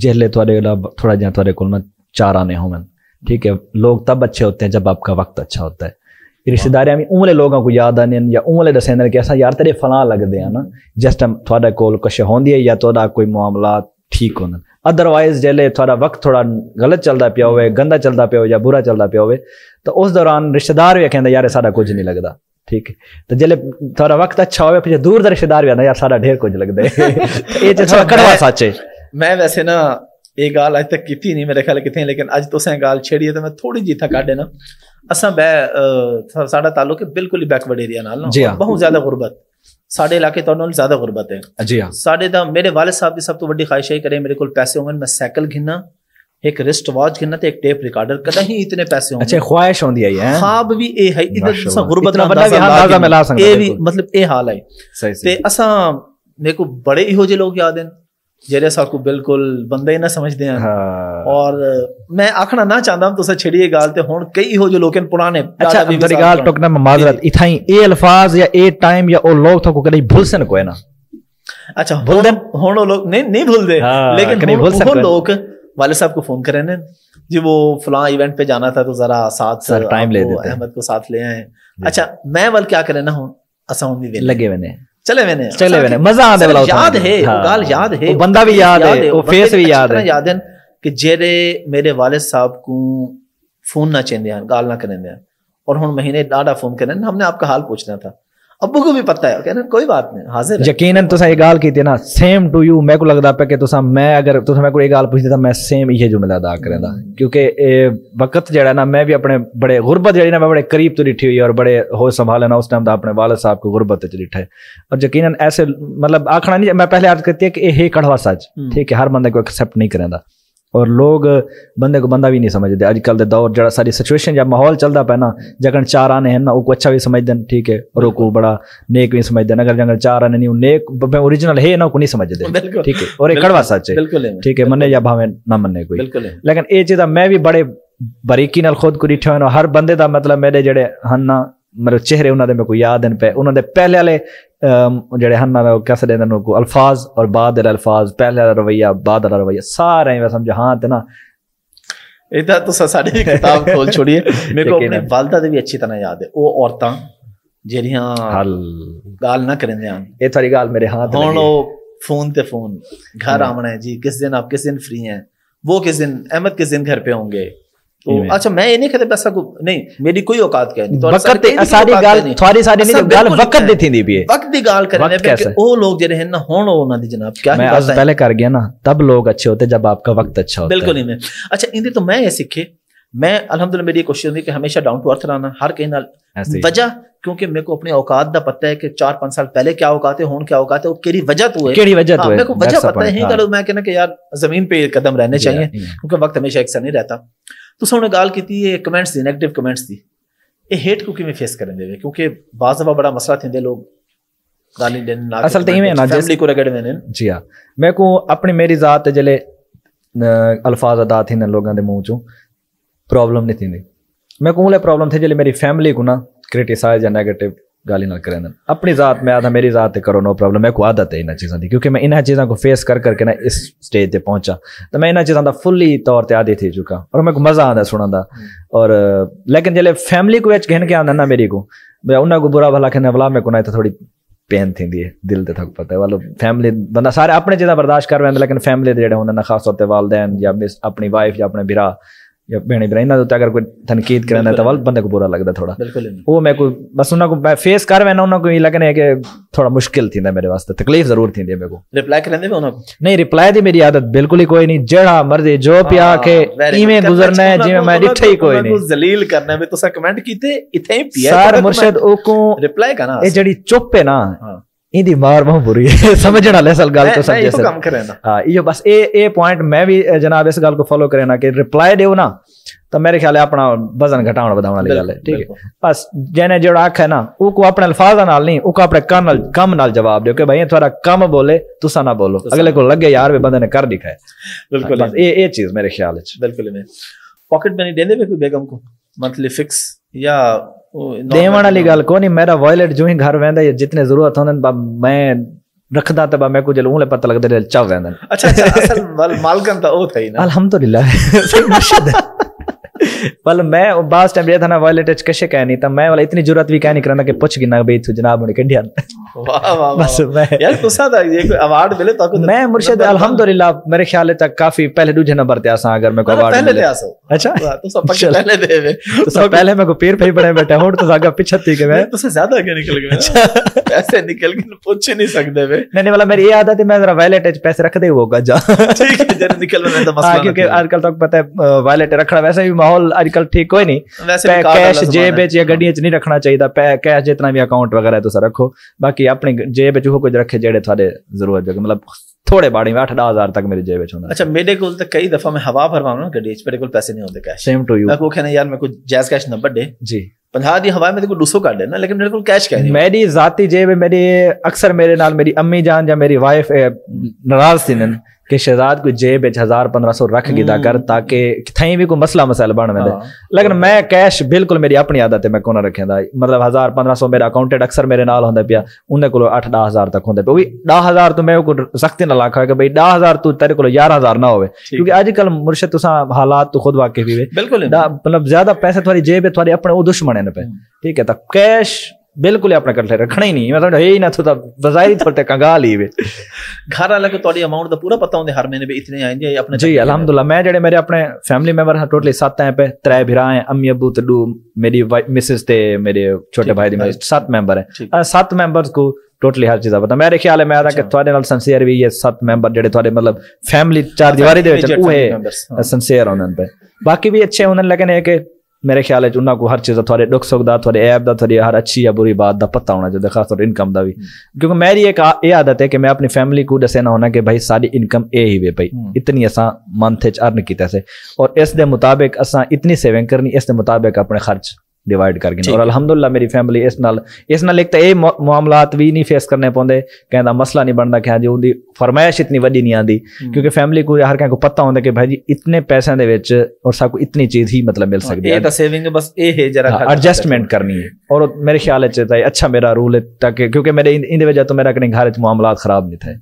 जेले थोड़ा जहां थोड़े को चार आने होवन ठीक है लोग तब अच्छे होते हैं जब आपका वक्त अच्छा होता है रिश्तेदार भी उमले लोगों को याद आने या उमले दसेंद कि असा यार तेरे फलान लगते हैं ना जिस टाइम थोड़े को कुछ होंगी या थोड़ा कोई मामला ठीक होंगे अदरवाइज जैसे थोड़ा वक्त थोड़ा गलत चलता पे हो गंदा चलता पिया हो या बुरा चलता पे हो तो उस दौरान रिश्तेदार भी आखिर यार सारा कुछ नहीं लगता ठीक तो जल्द थोड़ा वक्त अच्छा हो दूर का रिश्तेदार भी आता यार सारा ढेर कुछ लगता है सच है मैं वैसे ना ये गाल अज तक की नहीं मेरे ख्याल कितने लेकिन अज तुसें गाल छेड़ी तो मैं थोड़ी जी इतना कड देना असा बह सा तालुक है बिल्कुल ही बैकवर्ड एरिया ना बहुत ज्यादा गुर्बत साढ़े इलाके तो ज्यादा गुर्बत है जी हाँ साढ़े तो मेरे वाले साहब की सब तो वही ख्वाहिश ही करें मेरे को पैसे होंगे मैं सैकल गिना एक रिस्ट वॉच गिना एक टेप रिकॉर्डर कद ही इतने पैसे होंगे अच्छा, ख्वाहिश होती है खाब भी ये है इधर मतलब ये हाल है असा मेरे को बड़े योजे लोग याद हैं जेरे साहब को बिल्कुल बंदे ही ना समझते हैं हाँ। और मैं आखना ना चाहता हूं तो छेड़िए गाल ते हुन कई हो जो लोकन पुराने अच्छा अंदर गाल टोकना मैं माजरत इथाई ए अल्फाज या ए टाइम या ओ लोग थको को कदई भूलसन को ना अच्छा भूल दे हुन लोग नहीं नहीं भूल दे हाँ, लेकिन भूलसन को लोग वाले साहब को फोन करें जी वो फला इवेंट पे जाना था तो जरा साथ सर टाइम ले देते अहमद को साथ ले आए अच्छा मैं वाल क्या करे ना हूं असा उम्मीद लगे बने हैं चले मैंने चले मैंने मजा आने वाला याद है हाँ। गाल याद है बंदा भी याद है वो फेस भी याद है याद है कि जेरे मेरे वालिद साहब को फोन ना चेंदे गाल ना करेंदे और हम महीने डाडा फोन करें हमने आपका हाल पूछना था अबू को भी पता है कहना कोई बात नहीं हाजिर यकीनन तो ये गाल की ना सेम टू यू मेरे को लगदा पे तुसा मैं अगर तुसा मेरे को गाल पूछदी मैं सेम इहे जुमला अदा करेंदा क्योंकि वक्त जरा ना मैं भी अपने बड़े गुरबत जी ना मैं बड़े करीब तो डिठी हुई और बड़े हो संभाले ना उस टाइम दा अपने वालिद साहब को गुरबत च डिठे और यकीन ऐसे मतलब आखना नहीं मैं पहले याद करती है कि ये कड़वा सच हम्म। ठीक है हर बंदे को एक्सेप्ट नहीं करेंदा ਔਰ ਲੋਗ ਬੰਦੇ ਕੋ ਬੰਦਾ ਵੀ ਨਹੀਂ ਸਮਝਦੇ ਅੱਜ ਕੱਲ ਦੇ ਦੌਰ ਜਿਹੜਾ ਸਾਰੀ ਸਿਚੁਏਸ਼ਨ ਜਾਂ ਮਾਹੌਲ ਚੱਲਦਾ ਨਾ ਜਗਨ ਚਾਰ ਆਨੇ ਹਨ ਉਹ ਕੋ ਅੱਛਾ ਵੀ ਸਮਝਦੇ ਨੇ ਠੀਕ ਹੈ ਔਰ ਉਹ ਕੋ ਬੜਾ ਨੇਕ ਵੀ ਸਮਝਦੇ ਨੇ ਅਗਰ ਜਗਨ ਚਾਰ ਆਨੇ ਨਹੀਂ ਉਹ ਨੇਕ ਬੇ origignal ਹੈ ਨਾ ਕੋ ਨਹੀਂ ਸਮਝਦੇ ਠੀਕ ਹੈ ਔਰ ਇਹ ਕੜਵਾ ਸੱਚ ਹੈ ਠੀਕ ਹੈ ਮੰਨੇ ਜਾਂ ਭਾਵੇਂ ਨਾ ਮੰਨੇ ਕੋਈ ਲੇਕਿਨ ਇਹ ਚੀਜ਼ਾਂ ਮੈਂ ਵੀ ਬੜੇ ਬਰੀਕੀ ਨਾਲ ਖੁਦ ਕੋ ਡਿਠਿਆ ਹਰ ਬੰਦੇ ਦਾ ਮਤਲਬ ਮੇਰੇ ਜਿਹੜੇ ਹਨ ਨਾ ਮੇਰੇ ਚਿਹਰੇ ਉਹਨਾਂ ਦੇ ਮੈਨੂੰ ਯਾਦ ਨਹੀਂ ਪਏ ਉਹਨਾਂ ਦੇ ਪਹਿਲੇ ਵਾਲੇ Um, जड़े हैं कैसे देंगे को अल्फाज और बाद अल्फाज पहले रवैया बाद रवैया सारे समझ हाँ ना इधर तो किताब खोल छोड़िए मेरे को अपने वालदा भी अच्छी तरह याद है वो औरत जरिया गाल ना करें ये थोड़ी गाल मेरे हाथ हूँ फोन ते फोन घर हाँ। आवना है जी किस दिन आप किस दिन फ्री हैं वो किस दिन अहमद किस दिन घर पे होंगे तो अच्छा मैं ये नहीं कहते पैसा को नहीं मेरी कोई औकात कह नहीं वक्त सारी गाल थारी सारी नहीं गाल वक्त दी थी दीपी वक्त दी गाल करने पे कि ओ लोग जे रहे ना होण ओना दी जनाब क्या मैं आज पहले कर गया ना तब लोग अच्छे होते जब आपका वक्त अच्छा होता बिल्कुल नहीं अच्छा इंदी तो मैं ये सीखे मैं अल्हम्दुलिल्लाह मेरी कोशिश होती कि हमेशा डाउन टू अर्थ रहना हर कहीं नाल वजह क्योंकि मेरे को अपने औकात का पता है कि चार पांच साल पहले क्या औकात है हूँ क्या औकात है और केड़ी वजह तो है केड़ी वजह तो हाँ, है मेरे को वजह पता है हाँ। तो मैं कहना कि यार जमीन पे कदम रहने चाहिए हाँ, क्योंकि वक्त हमेशा एक सा नहीं रहता ਤੁਸੀਂ ਉਹਨੇ ਗੱਲ ਕੀਤੀ ਹੈ ਕਮੈਂਟਸ ਦੀ 네ਗੇਟਿਵ ਕਮੈਂਟਸ ਦੀ ਇਹ ਹੇਟ ਕੋ ਕਿਵੇਂ ਫੇਸ ਕਰਨ ਦੇਵੇ ਕਿਉਂਕਿ ਬਾਜ਼ ਬੜਾ ਮਸਲਾ ਥਿੰਦੇ ਲੋਗ ਗਾਲੀ ਦੇਣ ਨਾ ਅਸਲ ਤੇ ਇਵੇਂ ਨਾ ਫੈਮਿਲੀ ਕੋ ਰਗੜ ਦੇਣ ਜੀ ਹਾਂ ਮੈਂ ਕੋ ਆਪਣੀ ਮੇਰੀ ਜ਼ਾਤ ਜਲੇ ਅਲਫਾਜ਼ ਅਦਾ ਥਿੰਦੇ ਲੋਕਾਂ ਦੇ ਮੂੰਹ ਚੋਂ ਪ੍ਰੋਬਲਮ ਨਹੀਂ ਥਿੰਦੇ ਮੈਂ ਕੋ ਲੈ ਪ੍ਰੋਬਲਮ ਥੇ ਜਲੇ ਮੇਰੀ ਫੈਮਿਲੀ ਕੋ ਨਾ ਕ੍ਰਿਟਿਸਾਈਜ਼ ਜਾਂ 네ਗੇਟਿਵ गाली ना करें अपनी जात में आधा मेरी जात करो नो प्रॉब्लम मेरे को आदत है इन चीज़ों की क्योंकि मैं इन्हें चीज़ों को फेस कर करके ना इस स्टेज पर पहुंचा तो मैं इन्होंने चीज़ों का फुली तौर पर आदि थी चुका और मेरे को मज़ा आता का और लेकिन जल्द फैमिली को वेच के आंदा ना मेरी को उन्हें को बुरा भला कहना भला मेरे को ना इतना थोड़ी पेन थी है दिल से थक पता है वालों फैमिली बंदा सारे अपने चीज़ा बर्दाश्त कर लेकिन फैमिली के जो होंगे ना खास तौर पर वालदैन या मिस अपनी वाइफ या अपने बिरा या भेण इब्राहिम ਦੇ ਉੱਤੇ ਅਗਰ ਕੋਈ ਤਨਕੀਦ ਕਰਨ ਦਾ ਤਵਲ ਬੰਦੇ ਕੋ ਬੁਰਾ ਲੱਗਦਾ ਥੋੜਾ ਉਹ ਮੈਂ ਕੋਈ ਬਸ ਉਹਨਾਂ ਕੋ ਮੈਂ ਫੇਸ ਕਰ ਵੈਨਾ ਉਹਨਾਂ ਕੋ ਇਹ ਲੱਗਨੇ ਕਿ ਥੋੜਾ ਮੁਸ਼ਕਿਲ ਥਿੰਦਾ ਮੇਰੇ ਵਾਸਤੇ ਤਕਲੀਫ ਜ਼ਰੂਰ ਥਿੰਦੀ ਮੇਰੇ ਕੋ ਰਿਪਲਾਈ ਕਰੰਦੇ ਉਹਨਾਂ ਕੋ ਨਹੀਂ ਰਿਪਲਾਈ ਦੀ ਮੇਰੀ ਆਦਤ ਬਿਲਕੁਲ ਹੀ ਕੋਈ ਨਹੀਂ ਜਿਹੜਾ ਮਰਜ਼ੀ ਜੋ ਪਿਆ ਕੇ ਇਵੇਂ ਗੁਜ਼ਰਨਾ ਹੈ ਜਿਵੇਂ ਮੈਂ ਡਿੱਠਾ ਹੀ ਕੋਈ ਨਹੀਂ ਉਹਨੂੰ ਜ਼ਲੀਲ ਕਰਨਾ ਵੀ ਤੁਸੀਂ ਕਮੈਂਟ ਕੀਤੇ ਇੱਥੇ ਹੀ ਪਿਆ ਸਰ ਮੁਰਸ਼ਦ ਉਹ ਕੋ ਰਿਪਲਾਈ ਕਰਨਾ ਇਹ ਜਿਹੜੀ ਚੁੱਪ ਹੈ ਨਾ ਇਹਦੀ ਮਾਰ ਬਹੁਤ ਬੁਰੀ ਹੈ ਸਮਝਣ ਵਾਲੇ ਅਸਲ ਗੱਲ ਤੋਂ ਸਮਝੇ ਸਰ ਕੰਮ ਕਰੇ ਨਾ ਹਾਂ ਇਹ ਬਸ ਇਹ ਇਹ ਪੁਆਇੰਟ ਮੈਂ ਵੀ ਜਨਾਬ ਇਸ ਗੱਲ ਕੋ ਫੋਲੋ ਕਰੇ ਨਾ ਕਿ ਰਿਪਲਾਈ ਦਿਓ ਨਾ ਤਾਂ ਮੇਰੇ ਖਿਆਲ ਹੈ ਆਪਣਾ ਵਜ਼ਨ ਘਟਾਉਣ ਵਧਾਉਣ ਵਾਲੀ ਗੱਲ ਹੈ ਠੀਕ ਹੈ ਬਸ ਜਿਹਨੇ ਜਿਹੜਾ ਆਖ ਹੈ ਨਾ ਉਹ ਕੋ ਆਪਣੇ ਅਲਫਾਜ਼ਾਂ ਨਾਲ ਨਹੀਂ ਉਹ ਕੋ ਆਪਣੇ ਕੰਮ ਨਾਲ ਕੰਮ ਨਾਲ ਜਵਾਬ ਦਿਓ ਕਿ ਭਾਈ ਤੁਹਾਡਾ ਕੰਮ ਬੋਲੇ ਤੁਸੀਂ ਨਾ ਬੋਲੋ ਅਗਲੇ ਕੋਲ ਲੱਗੇ ਯਾਰ ਵੀ ਬੰਦੇ ਨੇ ਕਰ ਦਿਖਾਇਆ ਬਿਲਕੁਲ ਇਹ ਇਹ ਚੀਜ਼ ਮੇਰੇ ਖਿਆਲ ਵਿੱਚ ਬਿਲਕੁਲ ਮੈਂ पॉकेट मनी देने में कोई बेगम को मंथली फिक्स या ਦੇਵਣ ਵਾਲੀ ਗੱਲ ਕੋ ਨਹੀਂ ਮੇਰਾ ਵਾਇਲਟ ਜੂਹੀ ਘਰ ਵੈਂਦਾ ਜਾਂ ਜਿੰਨੇ ਜ਼ਰੂਰਤ ਹੁੰਦਨ ਮੈਂ रखदा तब मैं कुछ लूं ले पता लगदा चल वैंदा अच्छा अच्छा असल मालकन तो ओ थई ना अल्हम्दुलिल्लाह सही मुर्शिद है मतलब मैं बास टाइम था ना वॉलेट टच कैसे कह नहीं था मैं वाला इतनी जरूरत भी कह नहीं करना कि पूछ ना भाई तू जनाब उनके ढियान वाह वाह बस मैं यार गुस्सा था ये अवार्ड मिले तो, तो मैं मुर्शिद अल्हम्दुलिल्लाह मेरे ख्याल तक काफी पहले दूजे नंबर ते आसा अगर मैं को अवार्ड हाँ, पहले ले आसो अच्छा हाँ, तू तो तो सब पहले दे तू सब पहले मैं को पैर पे बड़े बैठा हूं तो आगे पीछे थी के मैं तुसे ज्यादा आगे निकल गए अच्छा पैसे निकल के पूछ नहीं सकते वे नहीं वाला मेरी ये आदत है मैं जरा वॉलेट टच पैसे रख दे होगा जा ठीक है जरा निकल मैं तो मसला हाँ, क्योंकि आजकल तो पता है वॉलेट रखना वैसे भी माहौल ਬਿਲਕੁਲ ਅੱਜ ਕੱਲ ਠੀਕ ਹੋਏ ਨਹੀਂ ਕੈਸ਼ ਜੇਬ ਵਿੱਚ ਜਾਂ ਗੱਡੀ ਵਿੱਚ ਨਹੀਂ ਰੱਖਣਾ ਚਾਹੀਦਾ ਕੈਸ਼ ਜਿੰਨਾ ਵੀ ਅਕਾਊਂਟ ਵਗੈਰਾ ਤੁਸੀਂ ਰੱਖੋ ਬਾਕੀ ਆਪਣੀ ਜੇਬ ਵਿੱਚ ਉਹ ਕੁਝ ਰੱਖੇ ਜਿਹੜੇ ਤੁਹਾਡੇ ਜ਼ਰੂਰਤ ਜਗ ਮਤਲਬ थोड़े बाड़े में आठ दस हजार तक मेरे जेब में अच्छा मेरे को तो कई दफा मैं हवा भरवाऊँ ना गड्डी मेरे को पैसे नहीं होते कैश सेम टू यू वो कहना यार मेरे को जैज कैश नंबर दे जी पंजाब दी हवा में देखो 200 काट देना लेकिन मेरे को कैश क्या मेरी जाती जेब मेरी अक्सर मेरे नाल मेरी अम्मी जान या मेरी वाइफ नाराज थी कि शहजाद कोई जेब हजार पंद्रह सौ रख गिदा हम्म। कर ताकि थई भी कोई मसला मसाइल बन में हाँ। लेकिन मैं कैश बिल्कुल मेरी अपनी आदत है मैं कोना रखे मतलब हजार पंद्रह सौ मेरा अकाउंटेंट अक्सर मेरे नाल होंदा पिया उन्हें को अठ दह हजार तक होंगे पिया भी दह हजार तो मैं सख्ती ना आखा कि भाई दह हजार तू तेरे को यार हजार ना हो क्योंकि अजकल मुर्शद तुसा हालात तो खुद वाकई ही बिल्कुल मतलब ज्यादा पैसे थोड़ी जेब है थोड़ी अपने दुश्मन रहने पे ठीक है तब कैश ਬਿਲਕੁਲ ਆਪਣਾ ਕੱਟ ਲੈ ਰੱਖਣਾ ਹੀ ਨਹੀਂ ਮੈਂ ਤਾਂ ਹੈ ਹੀ ਨਾ ਤੁਹਾਡਾ ਬਜ਼ਾਇਰੀ ਤੌਰ ਤੇ ਕੰਗਾਲ ਹੀ ਵੇ ਘਰ ਵਾਲਾ ਕੋ ਤੁਹਾਡੀ ਅਮਾਉਂਟ ਦਾ ਪੂਰਾ ਪਤਾ ਹੁੰਦੇ ਹਰ ਮਹੀਨੇ ਵੀ ਇਤਨੇ ਆਏ ਜੇ ਆਪਣੇ ਜੀ ਅਲਹਮਦੁਲਿਲਾ ਮੈਂ ਜਿਹੜੇ ਮੇਰੇ ਆਪਣੇ ਫੈਮਿਲੀ ਮੈਂਬਰ ਹਾਂ ਟੋਟਲੀ 7 ਹੈ ਪੇ ਤਰੇ ਭਰਾ ਹੈ ਅੰਮੀ ਅਬੂ ਤੇ ਡੂ ਮੇਰੀ ਮਿਸਿਸ ਤੇ ਮੇਰੇ ਛੋਟੇ ਭਾਈ ਦੇ ਮੇਰੇ 7 ਮੈਂਬਰ ਹੈ 7 ਮੈਂਬਰਸ ਕੋ ਟੋਟਲੀ ਹਰ ਚੀਜ਼ ਦਾ ਪਤਾ ਮੇਰੇ ਖਿਆਲ ਹੈ ਮੈਂ ਆਦਾ ਕਿ ਤੁਹਾਡੇ ਨਾਲ ਸੰਸੀਅਰ ਵੀ ਇਹ 7 ਮੈਂਬਰ ਜਿਹੜੇ ਤੁਹਾਡੇ ਮਤਲਬ ਫੈਮਿਲੀ ਚਾਰ ਦੀਵਾਰੀ ਦੇ ਵਿੱਚ ਉਹ ਹੈ ਸੰਸੀਅਰ ਉਹਨਾਂ ਤੇ ਬਾਕੀ ਵੀ ਅੱਛੇ ਉਹਨਾਂ ਲੱਗਣੇ ਹੈ ਕਿ मेरे ख्याल है उन्होंने को हर चीज़ थोड़े दुख सुख का थोड़े ऐप का थोड़ी हर अच्छी या बुरी बात का पता होना चाहिए खासतौर इनकम का भी हम्म। क्योंकि मेरी एक ये आदत है कि मैं अपनी फैमिली को दस ना होना कि भाई सारी इनकम ए ही वे भाई हम्म। इतनी असा मंथ अर्न किया से और इस मुताबिक असा इतनी सेविंग करनी इस मुताबिक अपने खर्च ਡਿਵਾਈਡ ਕਰ ਗਏ ਔਰ ਅਲਹਮਦੁਲਿਲਾ ਮੇਰੀ ਫੈਮਿਲੀ ਇਸ ਨਾਲ ਇਸ ਨਾਲ ਇੱਕ ਤਾਂ ਇਹ ਮਾਮਲਾਤ ਵੀ ਨਹੀਂ ਫੇਸ ਕਰਨੇ ਪਉਂਦੇ ਕਹਿੰਦਾ ਮਸਲਾ ਨਹੀਂ ਬਣਦਾ ਕਿ ਹਾਂ ਜੀ ਉਹਦੀ ਫਰਮਾਇਸ਼ ਇਤਨੀ ਵੱਡੀ ਨਹੀਂ ਆਂਦੀ ਕਿਉਂਕਿ ਫੈਮਿਲੀ ਕੋ ਹਰ ਕਿਸੇ ਕੋ ਪਤਾ ਹੁੰਦਾ ਕਿ ਭਾਈ ਜੀ ਇਤਨੇ ਪੈਸਿਆਂ ਦੇ ਵਿੱਚ ਔਰ ਸਭ ਕੋ ਇਤਨੀ ਚੀਜ਼ ਹੀ ਮਤਲਬ ਮਿਲ ਸਕਦੀ ਹੈ ਇਹ ਤਾਂ ਸੇਵਿੰਗ ਬਸ ਇਹ ਹੈ ਜਰਾ ਐਡਜਸਟਮੈਂਟ ਕਰਨੀ ਹੈ ਔਰ ਮੇਰੇ ਖਿਆਲ ਵਿੱਚ ਤਾਂ ਅੱਛਾ ਮੇਰਾ ਰੂਲ ਹੈ ਤਾਂ ਕਿ ਕਿਉਂਕਿ ਮੇਰੇ ਇਹਦੇ ਵਜ੍ਹਾ ਤੋਂ ਮੇਰਾ ਕਨੇ ਘਰ ਵਿੱਚ ਮਾਮਲਾਤ ਖਰਾਬ नहीं थे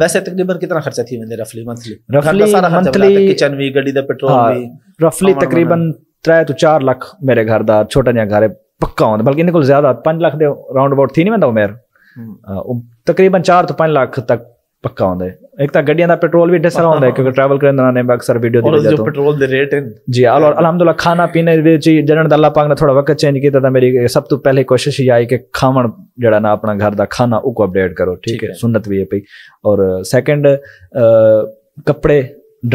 वैसे तकरीबन कितना खर्चा थी मैंने रफली मंथली रफली सारा मंथली किचन भी गाड़ी दा पेट्रोल भी रफली तकरीबन त्रै तो चार लख मेरे घर दा छोटा जिहा घर है पक्का होंदा बल्कि इन्ने ज्यादा पंज लख दे राउंड अबाउट थी नहीं वेंदा उमेर हम्म। तकरीबन चार तो पंज लख तक पक्का होंदा एक तो गड्डियां दा पेट्रोल भी डिसरा होंदा है हाँ। क्योंकि ट्रैवल करन ने अक्सर वीडियो दे जो पेट्रोल दे रेट जी और अल्हम्दुलिल्लाह खाना पीने दे विच जनन दा पाक ने थोड़ा वक्त चेंज किया ता मेरी सब तो पहले कोशिश ही आई कि खावन जेड़ा ना अपना घर का खाना उको अपडेट करो ठीक है सुन्नत भी है पई और सेकंड कपड़े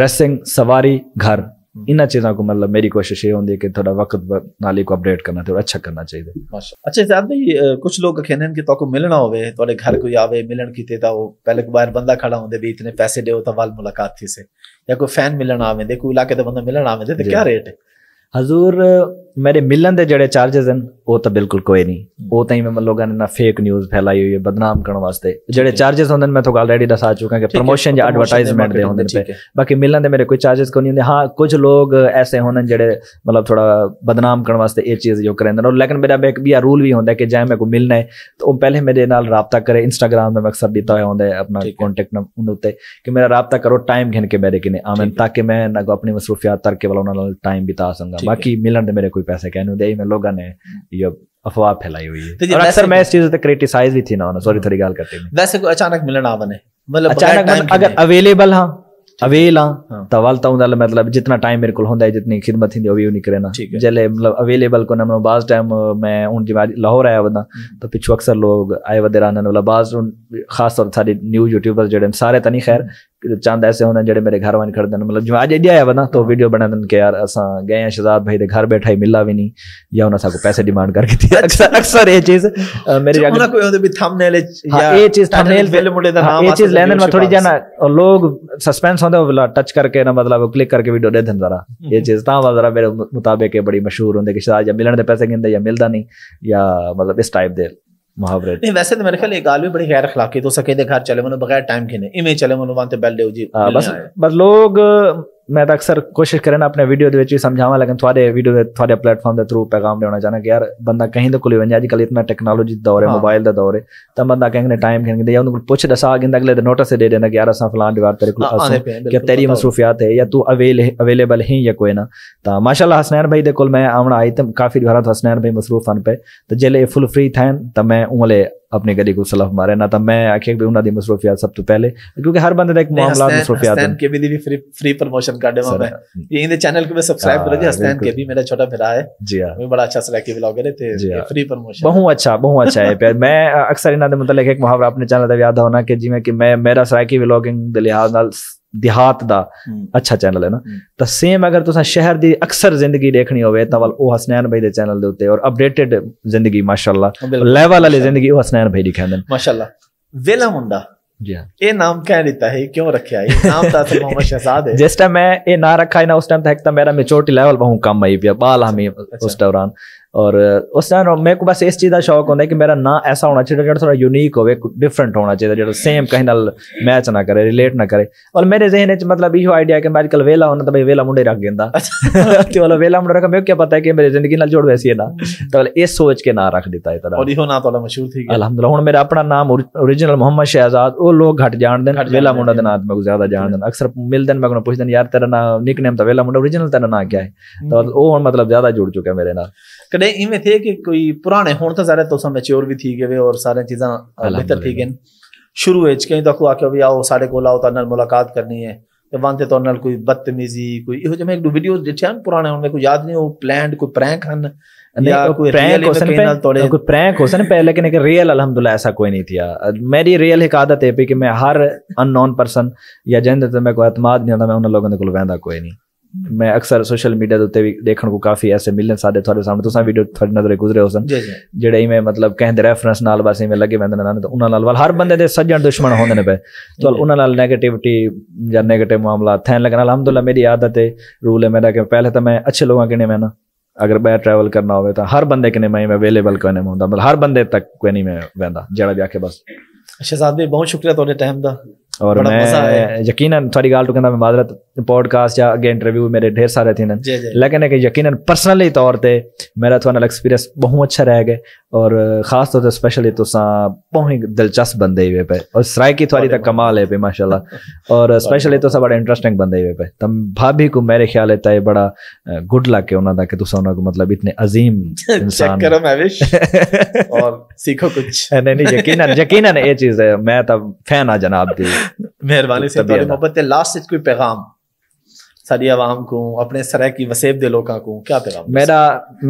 ड्रेसिंग सवारी घर इन चीज़ों को मतलब मेरी कोशिश ये होंगी कि थोड़ा वक्त नाली को अपडेट करना थोड़ा अच्छा करना चाहिए अच्छा इजाद भाई कुछ लोग कहने कि तो मिलना होवे थोड़े घर कोई आवे मिलन किते तो पहले को बाहर बंदा खड़ा होंगे भी इतने पैसे दे तो वाल मुलाकात थी से या कोई फैन मिलन आवे कोई इलाके का बंदा मिलन आवे तो क्या रेट है हजूर मेरे मिलन के जड़े चार्जेस हैं वो तो बिल्कुल कोई नहीं हम्म। वो तो ही मैं लोगों ने ना फेक न्यूज फैलाई हुई है बदनाम करने वास्ते जड़े चार्जेस होंगे मैं तो ऑलरेडी दसा चुका कि प्रमोशन या एडवर्टाइजमेंट के होंगे बाकी मिलन के मेरे कोई चार्जेस कौन नहीं होंगे हाँ कुछ लोग ऐसे होने जड़े मतलब थोड़ा बदनाम करने वास्ते ये चीज़ जो करेंगे और लेकिन मेरा एक भी रूल भी होंगे कि जै मेरे को मिलना है तो वो पहले मेरे नाल रबता करे इंस्टाग्राम में मकसद दिता हुआ होंगे अपना कॉन्टैक्ट नंबर उन्होंने कि मेरा रबता करो टाइम घिन के मेरे किने आवेन ताकि मैं अपनी मसरूफियात तरके वाला उन्होंने टाइम बिता सकता बाकी मिलन के मेरे कोई पैसे कहने दे में लोगों ने ये अफवाह फैलाई हुई है और अक्सर मैं इस चीज से क्रिटिसाइज भी थी ना सॉरी थोड़ी गाल करते हैं वैसे कोई अचानक मिलन आ बने मतलब अचानक अगर अवेलेबल हां अवेल हाँ तो वाल तो दल मतलब जितना टाइम मेरे को होंदा जितनी खिदमत थी वही उनी करना ना मतलब अवेलेबल को मैं बास टाइम मैं हूँ जब लाहौर आया वदा हम्म। तो पिछु अक्सर लोग आए वे रानन मतलब बास खास तौर सारी न्यूज़ यूट्यूबर जो सारे तो नहीं खैर हम्म। चंद ऐसे होंगे जेडे मेरे घर वञी खड़दन मतलब जो अज एॾे आया वञा तो हाँ। वीडियो बणादन के यार असां गए शहजाद भाई दे घर बैठा ही मिला भी नहीं या उन सा पैसे डिमांड करके थी अक्सर ये चीज मेरे अच्छा, हाँ, ये चीज लेने में थोड़ी जाना लोग सस्पेंस होंदे टच करके ना मतलब क्लिक करके वीडियो दे दन जरा हम्म। ये चीज ता मेरे मुताबिक बड़ी मशहूर होंगे कि शहजाद या मिलन दे पैसे गिंदे या मिलदा नहीं या मतलब इस टाइप दे मुहावरे नहीं वैसे तो मेरे ख्याल एक गाल भी बड़ी गैर अखलाकी तो सके घर चले मनो बगैर टाइम के इमें चले मनो वहां ते बैल जी हाँ, बस बस लोग मैं तो अक्सर कोशिश करें अपने वीडियो के समझाव लगे थोड़े वीडियो थोड़े प्लेटफॉर्म के थ्रू पैगाम देना चाहना कि यार बंद कहीं तो खुली बजे अजकल इतना टेक्नोलॉजी दौर है मोबाइल हाँ। का दौर है तो बंद कहेंगे टाइम कहेंगे या उन्होंने पुछ दसा आगे अगले तो नोटिस दे देना कि यार असा फलान दीवार तेरे को हाँ, तेरी मसरूफियात है या तू अवेल अवेलेबल ही या कोई ना तो माशाला हसनैन भाई के को मैं आना आई तो काफ़ी दुरा हसनैन भाई मसरूफ हैं पे तो जल्द फुल फ्री थे तो मैं उंगले अपने गली को सलफ मारे ना तो मैं आखिर भी उन्होंने मसरूफिया सब तो पहले क्योंकि हर बंद एक मामला मसरूफियात के भी दी फ्री फ्री प्रमोशन कर दे मैं हाँ। ये इन चैनल को मैं सब्सक्राइब कर दिया हस्तान के भी मेरा छोटा भरा है जी हां मैं बड़ा अच्छा सलाकी ब्लॉगर है ते फ्री प्रमोशन हाँ। बहुत अच्छा बहुत अच्छा है प्यार मैं अक्सर इना मतलब एक मुहावरा अपने चैनल पे याद होना कि जिवें कि मैं मेरा सलाकी ब्लॉगिंग दे लिहाज ਦਿਹਾਤ ਦਾ ਅੱਛਾ ਚੈਨਲ ਹੈ ਨਾ ਤਾਂ ਸੇਮ ਅਗਰ ਤੁਸੀਂ ਸ਼ਹਿਰ ਦੀ ਅਕਸਰ ਜ਼ਿੰਦਗੀ ਦੇਖਣੀ ਹੋਵੇ ਤਾਂ ਵਲ ਉਹ ਹਸਨੈਨ ਭਾਈ ਦੇ ਚੈਨਲ ਦੇ ਉੱਤੇ ਔਰ ਅਪਡੇਟਡ ਜ਼ਿੰਦਗੀ ਮਾਸ਼ਾਅੱਲਾ ਲੈਵਲ ਵਾਲੀ ਜ਼ਿੰਦਗੀ ਉਹ ਹਸਨੈਨ ਭਾਈ ਦਿਖਾਉਂਦੇ ਨੇ ਮਾਸ਼ਾਅੱਲਾ ਵੇਲਾ ਮੁੰਡਾ ਜੀ ਇਹ ਨਾਮ ਕਹਿ ਦਿੱਤਾ ਹੈ ਕਿਉਂ ਰੱਖਿਆ ਇਹ ਨਾਮ ਤਾਂ ਅਸਲ ਮੁਹੰਮਦ ਸ਼ਹਜ਼ਾਦ ਹੈ ਜਿਸ ਟਾਈਮ ਮੈਂ ਇਹ ਨਾ ਰੱਖਾ ਨਾ ਉਸ ਟਾਈਮ ਤੱਕ ਤਾਂ ਮੇਰਾ ਮੈਚੋਰਟੀ ਲੈਵਲ ਬਹੁਤ ਕਮ ਆਈ ਪਿਆ ਬਾਲ ਹਮੇ ਉਸ ਦੌਰਾਨ और उस टाइम मेरे को बस इस चीज़ का शौक होंगे कि मेरा ना ऐसा होना चाहिए जो थोड़ा यूनीक हो डिफरेंट होना चाहिए जो सेम कहीं मैच ना करे रिलेट ना करे और मेरे जहन च मतलब इो आइडिया कि मैं अच्छा वेला होना तो भाई वेला मुंडे रख देता अच्छा मतलब वेला मुंडे रखा मेरे क्या पता है कि मेरी जिंदगी जुड़ वैसे ना तो मतलब इस सोच के ना रख दिता है मशहूर अलहमद हूँ मेरा अपना नाम ओरिजिनल मुहम्मद शहजाद वो लोग घट जान दिन वेला मुंडा के नाम मैं ज्यादा जान दिन अक्सर मिलते हैं मैं पूछ दिन यार तेरा ना निकनेम तो वेला मुंडा ओरिजिनल तेरा ना क्या है हम्म। तो मतलब हम मतलब ज्यादा जुड़ चुका है मेरे नाम ਕਦੇ ਇਵੇਂ ਥੇ ਕਿ ਕੋਈ ਪੁਰਾਣੇ ਹੋਣ ਤਾਂ ਸਾਰੇ ਤੁਸੀਂ ਮੈਚੁਰ ਵੀ ਠੀਕ ਹੋਵੇ ਔਰ ਸਾਰੀਆਂ ਚੀਜ਼ਾਂ ਬਿਹਤਰ ਠੀਕ ਹਨ ਸ਼ੁਰੂ ਵਿੱਚ ਕਈ ਤਾਂ ਕੋ ਆ ਕੇ ਵੀ ਆਓ ਸਾਡੇ ਕੋਲ ਆਓ ਤਾਂ ਨਾਲ ਮੁਲਾਕਾਤ ਕਰਨੀ ਹੈ ਤੇ ਵਾਂਤੇ ਤੋਂ ਨਾਲ ਕੋਈ ਬਦਤਮੀਜ਼ੀ ਕੋਈ ਇਹੋ ਜਿਹਾ ਮੈਂ ਇੱਕ ਦੋ ਵੀਡੀਓਜ਼ ਦੇਖਿਆ ਪੁਰਾਣੇ ਉਹਨਾਂ ਕੋਈ ਯਾਦ ਨਹੀਂ ਉਹ ਪਲਾਨਡ ਕੋਈ ਪ੍ਰੈਂਕ ਹਨ प्रैंक होसन कोई प्रैंक होसन पे लेकिन एक रियल अल्हम्दुलिल्लाह ऐसा कोई नहीं था मेरी रियल एक आदत है कि मैं हर अननोन पर्सन या जिन मैं कोई एतमाद नहीं होता मैं उन लोगों के कोल वहदा कोई नहीं ਮੈਂ ਅਕਸਰ ਸੋਸ਼ਲ ਮੀਡੀਆ ਦੇ ਉੱਤੇ ਵੀ ਦੇਖਣ ਨੂੰ ਕਾਫੀ ਐਸੇ ਮਿਲਨ ਸਾਡੇ ਤੁਹਾਡੇ ਸਾਹਮਣੇ ਤੁਸੀਂ ਵੀਡੀਓ ਤੁਹਾਡੀ ਨਜ਼ਰੇ ਗੁਜ਼ਰੇ ਹੋਸਨ ਜਿਹੜੇ ਇਵੇਂ ਮਤਲਬ ਕਹਿੰਦੇ ਰੈਫਰੈਂਸ ਨਾਲ ਬਸ ਇਵੇਂ ਲੱਗੇ ਬੰਦੇ ਨਾਲ ਤਾਂ ਉਹਨਾਂ ਨਾਲ ਵਾਲ ਹਰ ਬੰਦੇ ਦੇ ਸੱਜਣ ਦੁਸ਼ਮਣ ਹੁੰਦੇ ਨੇ ਪਏ ਚਲ ਉਹਨਾਂ ਨਾਲ 네ਗੇਟਿਵਿਟੀ ਜਾਂ 네ਗੇਟਿਵ ਮਾਮਲਾ ਥੈਨ ਲੱਗਣਾ ਅਲਹਮਦੁਲਿਲਾ ਮੇਰੀ ਆਦਤ ਹੈ ਰੂਲ ਹੈ ਮੇਰਾ ਕਿ ਪਹਿਲੇ ਤਾਂ ਮੈਂ ਅੱਛੇ ਲੋਕਾਂ ਕਿਨੇ ਮੈਂ ਨਾ अगर मैं ट्रैवल करना होवे तो हर बंदे के मैं अवेलेबल करने में हूँ मतलब हर बंदे तक कोई नहीं मैं वहदा जड़ा भी आके बस शहजाद भाई बहुत शुक्रिया थोड़े टाइम का और मैं यकीन थोड़ी गाल टुकंदा मैं माज़रत पॉडकास्ट या अगे इंटरव्यू मेरे ढेर सारे थी लेकिन एक यकीन पर्सनली तौर पर मेरा थोड़ा एक्सपीरियंस बहुत अच्छा रह गए और ख़ास तौर ते स्पेशली ही बहुत ही दिलचस्प बंदे हुए पे और सराय की थुआरी तक कमाल है पे माशाल्लाह और तो स्पेशली ही तुसां बड़ा इंटरेस्टिंग बंदे हुए पे तम भाभी को मेरे ख्याल है ताए बड़ा गुड लक है उना दा कि तुसां उना को मतलब इतने अजीम इंसान चेक करो मैं विश और सीखो कुछ नहीं नहीं यकीनन यकीनन ये चीज है मैं तो फैन आ जनाब दी मेहरबानी से तुम्हारी मोहब्बत लास्ट से कोई पैगाम ਸਾਡੀ ਆਵਾਮ ਕੋ ਆਪਣੇ ਸਰੇ ਕੀ ਵਸੇਬ ਦੇ ਲੋਕਾਂ ਕੋ ਕੀ ਪੈਗਾਮ ਮੇਰਾ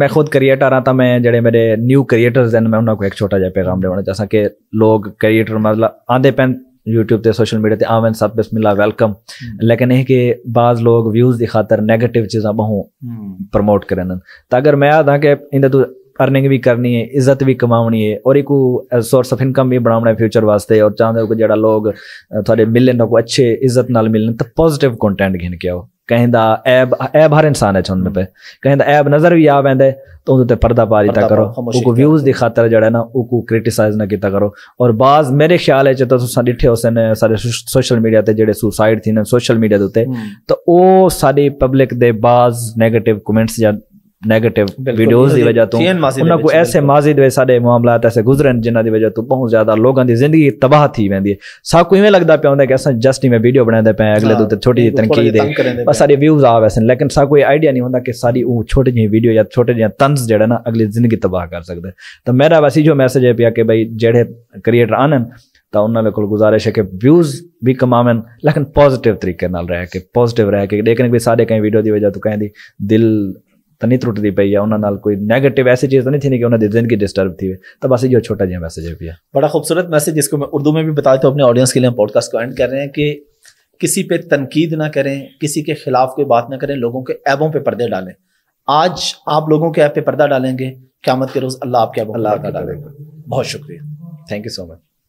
ਮੈਂ ਖੁਦ ਕ੍ਰੀਏਟਰ ਆ ਤਾਂ ਮੈਂ ਜਿਹੜੇ ਮੇਰੇ ਨਿਊ ਕ੍ਰੀਏਟਰਸ ਹਨ ਮੈਂ ਉਹਨਾਂ ਕੋ ਇੱਕ ਛੋਟਾ ਜਿਹਾ ਪੈਗਾਮ ਦੇਣਾ ਚਾਹਾਂ ਕਿ ਲੋਗ ਕ੍ਰੀਏਟਰ मतलब आते पेन यूट्यूब पे सोशल मीडिया पे आवन सब बिस्मिल्लाह वेलकम लेकिन है कि बाज लोग व्यूज की खातर नैगेटिव चीज़ा बहु प्रमोट करें तो अगर मैं आदा कि इन तू ਅਰਨਿੰਗ ਵੀ ਕਰਨੀ ਹੈ ਇੱਜ਼ਤ ਵੀ ਕਮਾਉਣੀ ਹੈ ਔਰ ਇੱਕ ਸੋਰਸ ਆਫ ਇਨਕਮ ਵੀ ਬਣਾਉਣਾ ਹੈ ਫਿਊਚਰ ਵਾਸਤੇ ਔਰ ਚਾਹੁੰਦੇ ਹੋ ਕਿ ਜਿਹੜਾ ਲੋਕ ਤੁਹਾਡੇ ਮਿਲਣ ਨੂੰ ਕੋ ਅੱਛੇ ਇੱਜ਼ਤ ਨਾਲ ਮਿਲਣ ਤਾਂ ਪੋਜ਼ਿਟਿਵ ਕੰਟੈਂਟ ਗਿਨ ਕੇ ਆਓ ਕਹਿੰਦਾ ਐਬ ਐਬ ਹਰ ਇਨਸਾਨ ਹੈ ਚੰਦ ਪੇ ਕਹਿੰਦਾ ਐਬ ਨਜ਼ਰ ਵੀ ਆ ਵੈਂਦੇ ਤੋਂ ਤੇ ਪਰਦਾ ਪਾ ਦਿੱਤਾ ਕਰੋ ਉਹ ਕੋ ਵਿਊਜ਼ ਦੀ ਖਾਤਰ ਜਿਹੜਾ ਨਾ ਉਹ ਕੋ ਕ੍ਰਿਟਿਸਾਈਜ਼ ਨਾ ਕੀਤਾ ਕਰੋ ਔਰ ਬਾਜ਼ ਮੇਰੇ ਖਿਆਲ ਹੈ ਜੇ ਤੁਸੀਂ ਡਿੱਠੇ ਹੋ ਸਨ ਸਾਰੇ ਸੋਸ਼ਲ ਮੀਡੀਆ ਤੇ ਜਿਹੜੇ ਸੁਸਾਈਡ ਥੀਨ ਸੋਸ਼ਲ ਮੀਡੀਆ ਦੇ ਉੱਤੇ ਤਾਂ ਉਹ ਸਾਡੇ ਪਬਲਿਕ ਦੇ ਬਾਜ਼ 네ਗੇਟਿਵ ਕਮੈਂਟਸ ਜਾਂ नैगेटिव वीडियोज की वजह तो उनको ऐसे माजिद वे सा मामला ऐसे गुजरन जिन्हों की वजह तो बहुत ज्यादा लोगों की जिंदगी तबाह थी वेंदी सब को इवें लगता पाया कि असं जस्ट में वीडियो बनाते पे अगले हाँ, दो छोटी जी तनकीद बस व्यूज आ वैसे लेकिन सब कोई आइडिया नहीं होंगे कि सारी वो छोटी जी वीडियो या छोटे जहाँ तंज जो ना अगली जिंदगी तबाह कर सकते तो मेरा बस इो मैसेज है पाया कि भाई जेडे क्रिएटर आनन तो उन्होंने को गुजारिश है कि व्यूज भी कमावन लेकिन पॉजिटिव तरीके रह के पॉजिटिव रह के लेकिन भी सारे कहीं वीडियो की वजह तो कहें दिल तो नहीं त्रुटती ਪਈ है उन्होंने कोई नैगेटिव ऐसी चीज़ तो नहीं थी ਥੀ ਕਿ ਉਹਨਾਂ ਦੀ ਜ਼ਿੰਦਗੀ डिस्टर्ब थी तो बस ये छोटा जहाँ मैसेज है भैया बड़ा खूबसूरत मैसेज जिसको मैं उर्दू में भी बताता हूँ अपने ऑडियंस के लिए हम पॉडकास्ट को एंड कर रहे हैं कि किसी पर तनकीद ना करें किसी के खिलाफ कोई बात ना करें लोगों के ऐबों पर पर्दे डालें आज आप लोगों के ऐप पर पर्दा डालेंगे मत के रोज़ अल्लाह आपके ऐबों अल्लाह पर्दा डालेगा बहुत शुक्रिया थैंक यू सो मच